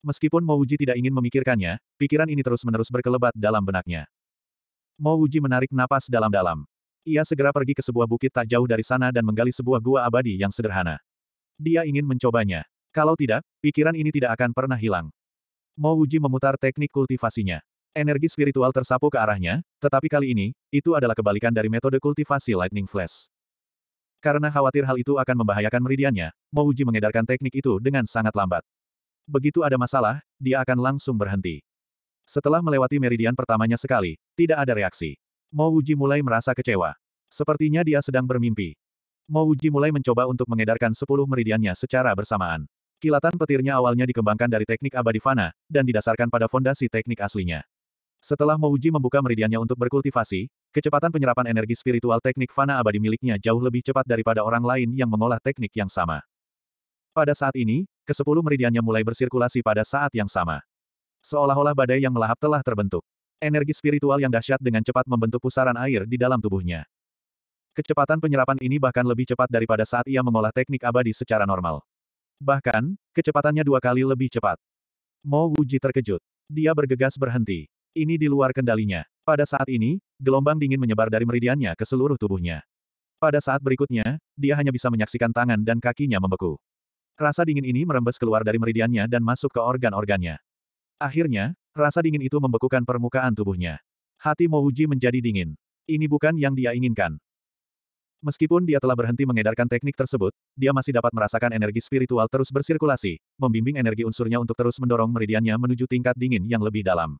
S1: Meskipun Mouji tidak ingin memikirkannya, pikiran ini terus-menerus berkelebat dalam benaknya. Mouji menarik napas dalam-dalam. Ia segera pergi ke sebuah bukit tak jauh dari sana dan menggali sebuah gua abadi yang sederhana. Dia ingin mencobanya. Kalau tidak, pikiran ini tidak akan pernah hilang. Mouji memutar teknik kultivasinya. Energi spiritual tersapu ke arahnya, tetapi kali ini, itu adalah kebalikan dari metode kultivasi Lightning Flash. Karena khawatir hal itu akan membahayakan meridiannya, Mouji mengedarkan teknik itu dengan sangat lambat. Begitu ada masalah, dia akan langsung berhenti. Setelah melewati meridian pertamanya sekali, tidak ada reaksi. Mo Wuji mulai merasa kecewa. Sepertinya dia sedang bermimpi. Mo Wuji mulai mencoba untuk mengedarkan sepuluh meridiannya secara bersamaan. Kilatan petirnya awalnya dikembangkan dari teknik abadi fana, dan didasarkan pada fondasi teknik aslinya. Setelah Mo Wuji membuka meridiannya untuk berkultivasi, kecepatan penyerapan energi spiritual teknik fana abadi miliknya jauh lebih cepat daripada orang lain yang mengolah teknik yang sama. Pada saat ini, Kesepuluh meridiannya mulai bersirkulasi pada saat yang sama. Seolah-olah badai yang melahap telah terbentuk. Energi spiritual yang dahsyat dengan cepat membentuk pusaran air di dalam tubuhnya. Kecepatan penyerapan ini bahkan lebih cepat daripada saat ia mengolah teknik abadi secara normal. Bahkan, kecepatannya dua kali lebih cepat. Mo Wuji terkejut. Dia bergegas berhenti. Ini di luar kendalinya. Pada saat ini, gelombang dingin menyebar dari meridiannya ke seluruh tubuhnya. Pada saat berikutnya, dia hanya bisa menyaksikan tangan dan kakinya membeku. Rasa dingin ini merembes keluar dari meridiannya dan masuk ke organ-organnya. Akhirnya, rasa dingin itu membekukan permukaan tubuhnya. Hati Mouji menjadi dingin. Ini bukan yang dia inginkan. Meskipun dia telah berhenti mengedarkan teknik tersebut, dia masih dapat merasakan energi spiritual terus bersirkulasi, membimbing energi unsurnya untuk terus mendorong meridiannya menuju tingkat dingin yang lebih dalam.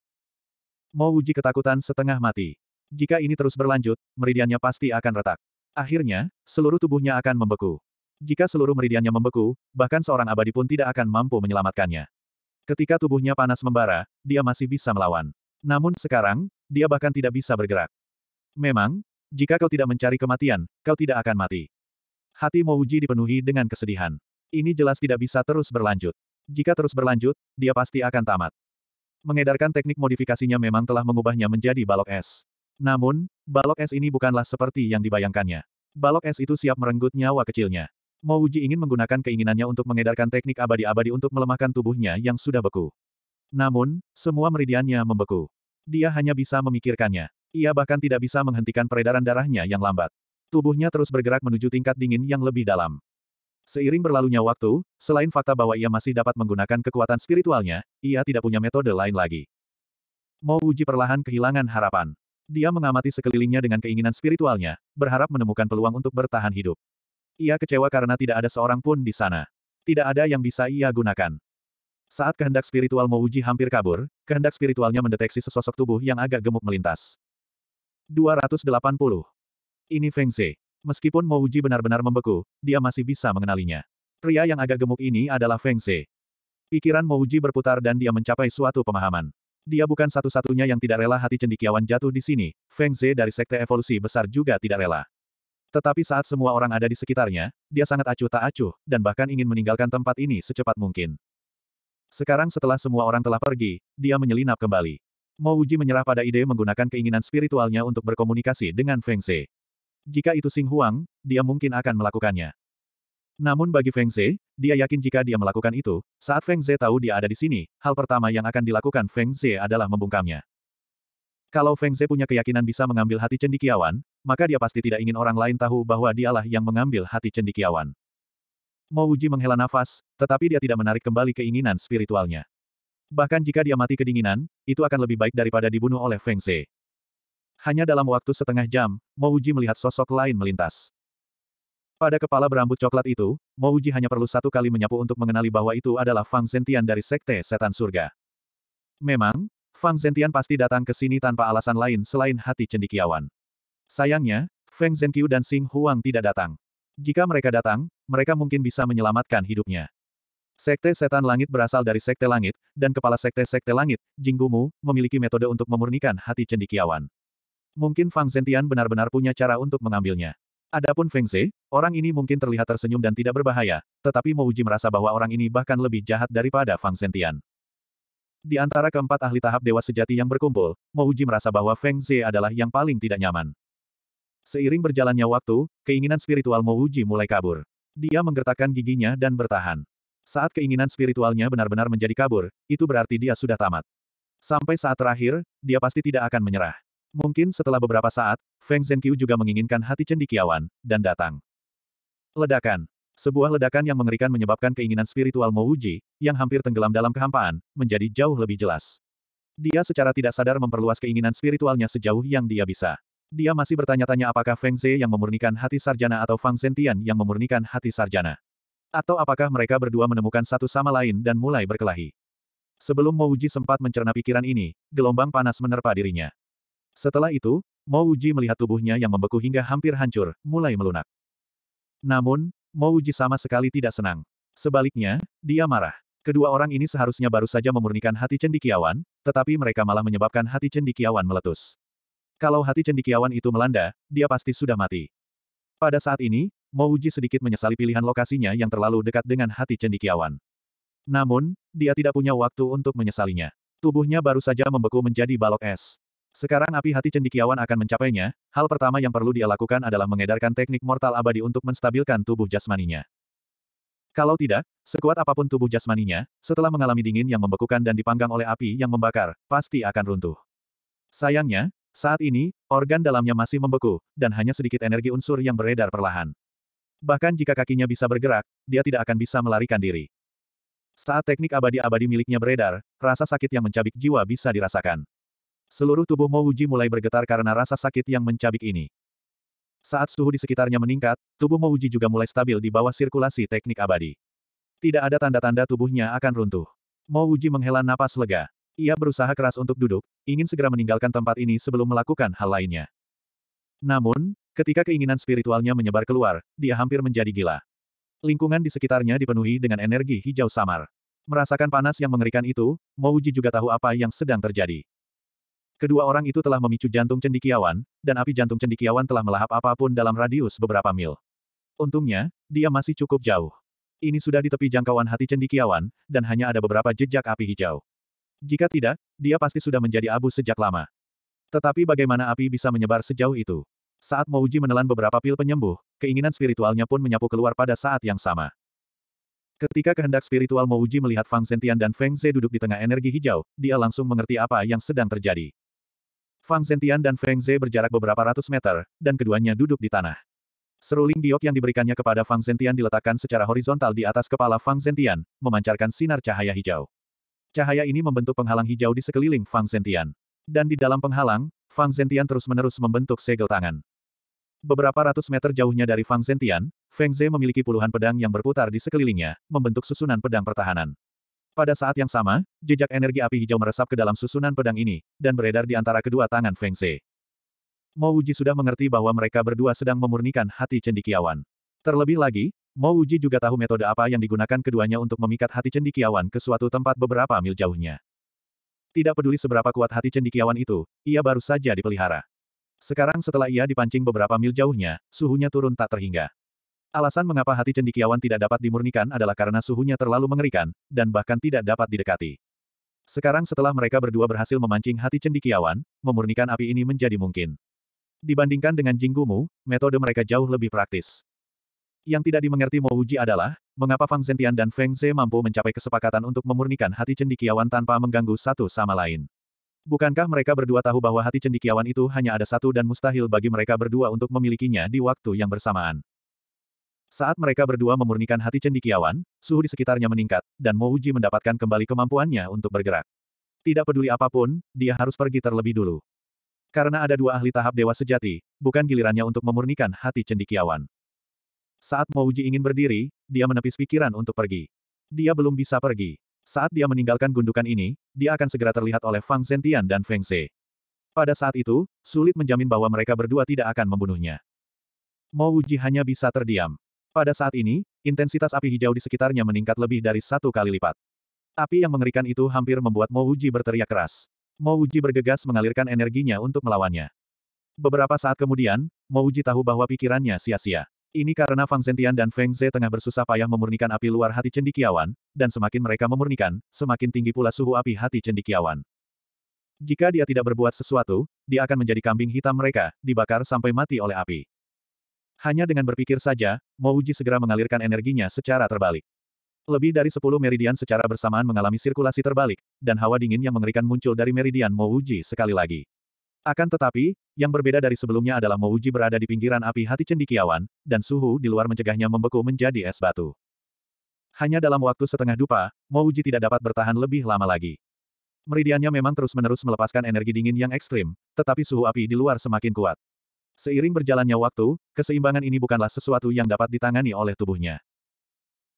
S1: Mo ketakutan setengah mati. Jika ini terus berlanjut, meridiannya pasti akan retak. Akhirnya, seluruh tubuhnya akan membeku. Jika seluruh meridiannya membeku, bahkan seorang abadi pun tidak akan mampu menyelamatkannya. Ketika tubuhnya panas membara, dia masih bisa melawan. Namun sekarang, dia bahkan tidak bisa bergerak. Memang, jika kau tidak mencari kematian, kau tidak akan mati. Hati Mouji dipenuhi dengan kesedihan. Ini jelas tidak bisa terus berlanjut. Jika terus berlanjut, dia pasti akan tamat. Mengedarkan teknik modifikasinya memang telah mengubahnya menjadi balok es. Namun, balok es ini bukanlah seperti yang dibayangkannya. Balok es itu siap merenggut nyawa kecilnya. Mo Wuji ingin menggunakan keinginannya untuk mengedarkan teknik abadi-abadi untuk melemahkan tubuhnya yang sudah beku. Namun, semua meridiannya membeku. Dia hanya bisa memikirkannya. Ia bahkan tidak bisa menghentikan peredaran darahnya yang lambat. Tubuhnya terus bergerak menuju tingkat dingin yang lebih dalam. Seiring berlalunya waktu, selain fakta bahwa ia masih dapat menggunakan kekuatan spiritualnya, ia tidak punya metode lain lagi. Mo Wuji perlahan kehilangan harapan. Dia mengamati sekelilingnya dengan keinginan spiritualnya, berharap menemukan peluang untuk bertahan hidup. Ia kecewa karena tidak ada seorang pun di sana. Tidak ada yang bisa ia gunakan. Saat kehendak spiritual Mouji hampir kabur, kehendak spiritualnya mendeteksi sesosok tubuh yang agak gemuk melintas. 280. Ini Feng Zhe. Meskipun Mouji benar-benar membeku, dia masih bisa mengenalinya. Pria yang agak gemuk ini adalah Feng Zhe. Pikiran Mouji berputar dan dia mencapai suatu pemahaman. Dia bukan satu-satunya yang tidak rela hati cendikiawan jatuh di sini, Feng Zhe dari Sekte Evolusi Besar juga tidak rela. Tetapi saat semua orang ada di sekitarnya, dia sangat acuh tak acuh, dan bahkan ingin meninggalkan tempat ini secepat mungkin. Sekarang setelah semua orang telah pergi, dia menyelinap kembali. Wuji menyerah pada ide menggunakan keinginan spiritualnya untuk berkomunikasi dengan Feng Zhe. Jika itu Sing Huang, dia mungkin akan melakukannya. Namun bagi Feng Zhe, dia yakin jika dia melakukan itu, saat Feng Zhe tahu dia ada di sini, hal pertama yang akan dilakukan Feng Zhe adalah membungkamnya. Kalau Feng Zhe punya keyakinan bisa mengambil hati cendikiawan, maka dia pasti tidak ingin orang lain tahu bahwa dialah yang mengambil hati cendikiawan. Mo Uji menghela nafas, tetapi dia tidak menarik kembali keinginan spiritualnya. Bahkan jika dia mati kedinginan, itu akan lebih baik daripada dibunuh oleh Feng Ze. Hanya dalam waktu setengah jam, Mo Uji melihat sosok lain melintas. Pada kepala berambut coklat itu, Mo Uji hanya perlu satu kali menyapu untuk mengenali bahwa itu adalah Fang Zentian dari Sekte Setan Surga. Memang, Fang Zentian pasti datang ke sini tanpa alasan lain selain hati cendikiawan. Sayangnya, Feng Zhenqiu dan Xing Huang tidak datang. Jika mereka datang, mereka mungkin bisa menyelamatkan hidupnya. Sekte Setan Langit berasal dari Sekte Langit, dan Kepala Sekte Sekte Langit, Jing Gumu, memiliki metode untuk memurnikan hati cendikiawan. Mungkin Fang Zhentian benar-benar punya cara untuk mengambilnya. Adapun Feng Zhe, orang ini mungkin terlihat tersenyum dan tidak berbahaya, tetapi Mo Uji merasa bahwa orang ini bahkan lebih jahat daripada Fang Zhentian. Di antara keempat ahli tahap dewa sejati yang berkumpul, Mo Uji merasa bahwa Feng Zhe adalah yang paling tidak nyaman. Seiring berjalannya waktu, keinginan spiritual Mouji mulai kabur. Dia menggertakkan giginya dan bertahan. Saat keinginan spiritualnya benar-benar menjadi kabur, itu berarti dia sudah tamat. Sampai saat terakhir, dia pasti tidak akan menyerah. Mungkin setelah beberapa saat, Feng Zhenqiu juga menginginkan hati cendikiawan, dan datang. Ledakan. Sebuah ledakan yang mengerikan menyebabkan keinginan spiritual Mouji, yang hampir tenggelam dalam kehampaan, menjadi jauh lebih jelas. Dia secara tidak sadar memperluas keinginan spiritualnya sejauh yang dia bisa. Dia masih bertanya-tanya apakah Feng Ze yang memurnikan hati sarjana atau Fang Zhentian yang memurnikan hati sarjana. Atau apakah mereka berdua menemukan satu sama lain dan mulai berkelahi. Sebelum Mo Uji sempat mencerna pikiran ini, gelombang panas menerpa dirinya. Setelah itu, Mo Uji melihat tubuhnya yang membeku hingga hampir hancur, mulai melunak. Namun, Mo Uji sama sekali tidak senang. Sebaliknya, dia marah. Kedua orang ini seharusnya baru saja memurnikan hati cendikiawan, tetapi mereka malah menyebabkan hati cendikiawan meletus. Kalau hati cendikiawan itu melanda, dia pasti sudah mati. Pada saat ini, Uji sedikit menyesali pilihan lokasinya yang terlalu dekat dengan hati cendikiawan. Namun, dia tidak punya waktu untuk menyesalinya. Tubuhnya baru saja membeku menjadi balok es. Sekarang api hati cendikiawan akan mencapainya, hal pertama yang perlu dia lakukan adalah mengedarkan teknik mortal abadi untuk menstabilkan tubuh jasmaninya. Kalau tidak, sekuat apapun tubuh jasmaninya, setelah mengalami dingin yang membekukan dan dipanggang oleh api yang membakar, pasti akan runtuh. Sayangnya, saat ini, organ dalamnya masih membeku, dan hanya sedikit energi unsur yang beredar perlahan. Bahkan jika kakinya bisa bergerak, dia tidak akan bisa melarikan diri. Saat teknik abadi-abadi miliknya beredar, rasa sakit yang mencabik jiwa bisa dirasakan. Seluruh tubuh Mo Wuji mulai bergetar karena rasa sakit yang mencabik ini. Saat suhu di sekitarnya meningkat, tubuh Mo Wuji juga mulai stabil di bawah sirkulasi teknik abadi. Tidak ada tanda-tanda tubuhnya akan runtuh. Mo Wuji menghela napas lega. Ia berusaha keras untuk duduk, ingin segera meninggalkan tempat ini sebelum melakukan hal lainnya. Namun, ketika keinginan spiritualnya menyebar keluar, dia hampir menjadi gila. Lingkungan di sekitarnya dipenuhi dengan energi hijau samar. Merasakan panas yang mengerikan itu, Mouji juga tahu apa yang sedang terjadi. Kedua orang itu telah memicu jantung cendikiawan, dan api jantung cendikiawan telah melahap apapun dalam radius beberapa mil. Untungnya, dia masih cukup jauh. Ini sudah di tepi jangkauan hati cendikiawan, dan hanya ada beberapa jejak api hijau. Jika tidak, dia pasti sudah menjadi abu sejak lama. Tetapi bagaimana api bisa menyebar sejauh itu? Saat Mouji menelan beberapa pil penyembuh, keinginan spiritualnya pun menyapu keluar pada saat yang sama. Ketika kehendak spiritual Mouji melihat Fang Zentian dan Feng Ze duduk di tengah energi hijau, dia langsung mengerti apa yang sedang terjadi. Fang Zentian dan Feng Ze berjarak beberapa ratus meter, dan keduanya duduk di tanah. Seruling giok yang diberikannya kepada Fang Zentian diletakkan secara horizontal di atas kepala Fang Zentian, memancarkan sinar cahaya hijau. Cahaya ini membentuk penghalang hijau di sekeliling Fang Zentian. Dan di dalam penghalang, Fang Zentian terus-menerus membentuk segel tangan. Beberapa ratus meter jauhnya dari Fang Zentian, Feng Zhe memiliki puluhan pedang yang berputar di sekelilingnya, membentuk susunan pedang pertahanan. Pada saat yang sama, jejak energi api hijau meresap ke dalam susunan pedang ini, dan beredar di antara kedua tangan Feng Zhe. Mo Wuji sudah mengerti bahwa mereka berdua sedang memurnikan hati cendikiawan. Terlebih lagi, Mo Uji juga tahu metode apa yang digunakan keduanya untuk memikat hati cendikiawan ke suatu tempat beberapa mil jauhnya. Tidak peduli seberapa kuat hati cendikiawan itu, ia baru saja dipelihara. Sekarang setelah ia dipancing beberapa mil jauhnya, suhunya turun tak terhingga. Alasan mengapa hati cendikiawan tidak dapat dimurnikan adalah karena suhunya terlalu mengerikan, dan bahkan tidak dapat didekati. Sekarang setelah mereka berdua berhasil memancing hati cendikiawan, memurnikan api ini menjadi mungkin. Dibandingkan dengan Jinggumu, metode mereka jauh lebih praktis. Yang tidak dimengerti Mo Mouji adalah, mengapa Fang Zentian dan Feng Ze mampu mencapai kesepakatan untuk memurnikan hati cendikiawan tanpa mengganggu satu sama lain. Bukankah mereka berdua tahu bahwa hati cendikiawan itu hanya ada satu dan mustahil bagi mereka berdua untuk memilikinya di waktu yang bersamaan? Saat mereka berdua memurnikan hati cendikiawan, suhu di sekitarnya meningkat, dan Mo Mouji mendapatkan kembali kemampuannya untuk bergerak. Tidak peduli apapun, dia harus pergi terlebih dulu. Karena ada dua ahli tahap dewa sejati, bukan gilirannya untuk memurnikan hati cendikiawan. Saat Mouji ingin berdiri, dia menepis pikiran untuk pergi. Dia belum bisa pergi. Saat dia meninggalkan gundukan ini, dia akan segera terlihat oleh Fang Zentian dan Feng Xie. Pada saat itu, sulit menjamin bahwa mereka berdua tidak akan membunuhnya. Mo Mouji hanya bisa terdiam. Pada saat ini, intensitas api hijau di sekitarnya meningkat lebih dari satu kali lipat. Api yang mengerikan itu hampir membuat Mo Mouji berteriak keras. Mo Mouji bergegas mengalirkan energinya untuk melawannya. Beberapa saat kemudian, Mo Mouji tahu bahwa pikirannya sia-sia. Ini karena Fang Zentian dan Feng Ze tengah bersusah payah memurnikan api luar hati cendikiawan, dan semakin mereka memurnikan, semakin tinggi pula suhu api hati cendikiawan. Jika dia tidak berbuat sesuatu, dia akan menjadi kambing hitam mereka, dibakar sampai mati oleh api. Hanya dengan berpikir saja, Mo Uji segera mengalirkan energinya secara terbalik. Lebih dari sepuluh meridian secara bersamaan mengalami sirkulasi terbalik, dan hawa dingin yang mengerikan muncul dari meridian Mo Uji sekali lagi. Akan tetapi, yang berbeda dari sebelumnya adalah Mouji berada di pinggiran api hati cendikiawan, dan suhu di luar mencegahnya membeku menjadi es batu. Hanya dalam waktu setengah dupa, Mouji tidak dapat bertahan lebih lama lagi. Meridiannya memang terus-menerus melepaskan energi dingin yang ekstrim, tetapi suhu api di luar semakin kuat. Seiring berjalannya waktu, keseimbangan ini bukanlah sesuatu yang dapat ditangani oleh tubuhnya.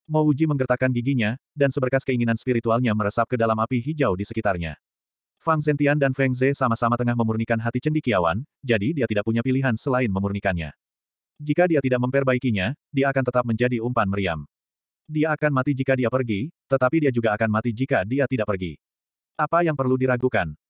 S1: Mouji menggertakkan giginya, dan seberkas keinginan spiritualnya meresap ke dalam api hijau di sekitarnya. Fang Zentian dan Feng Ze sama-sama tengah memurnikan hati cendikiawan, jadi dia tidak punya pilihan selain memurnikannya. Jika dia tidak memperbaikinya, dia akan tetap menjadi umpan meriam. Dia akan mati jika dia pergi, tetapi dia juga akan mati jika dia tidak pergi. Apa yang perlu diragukan?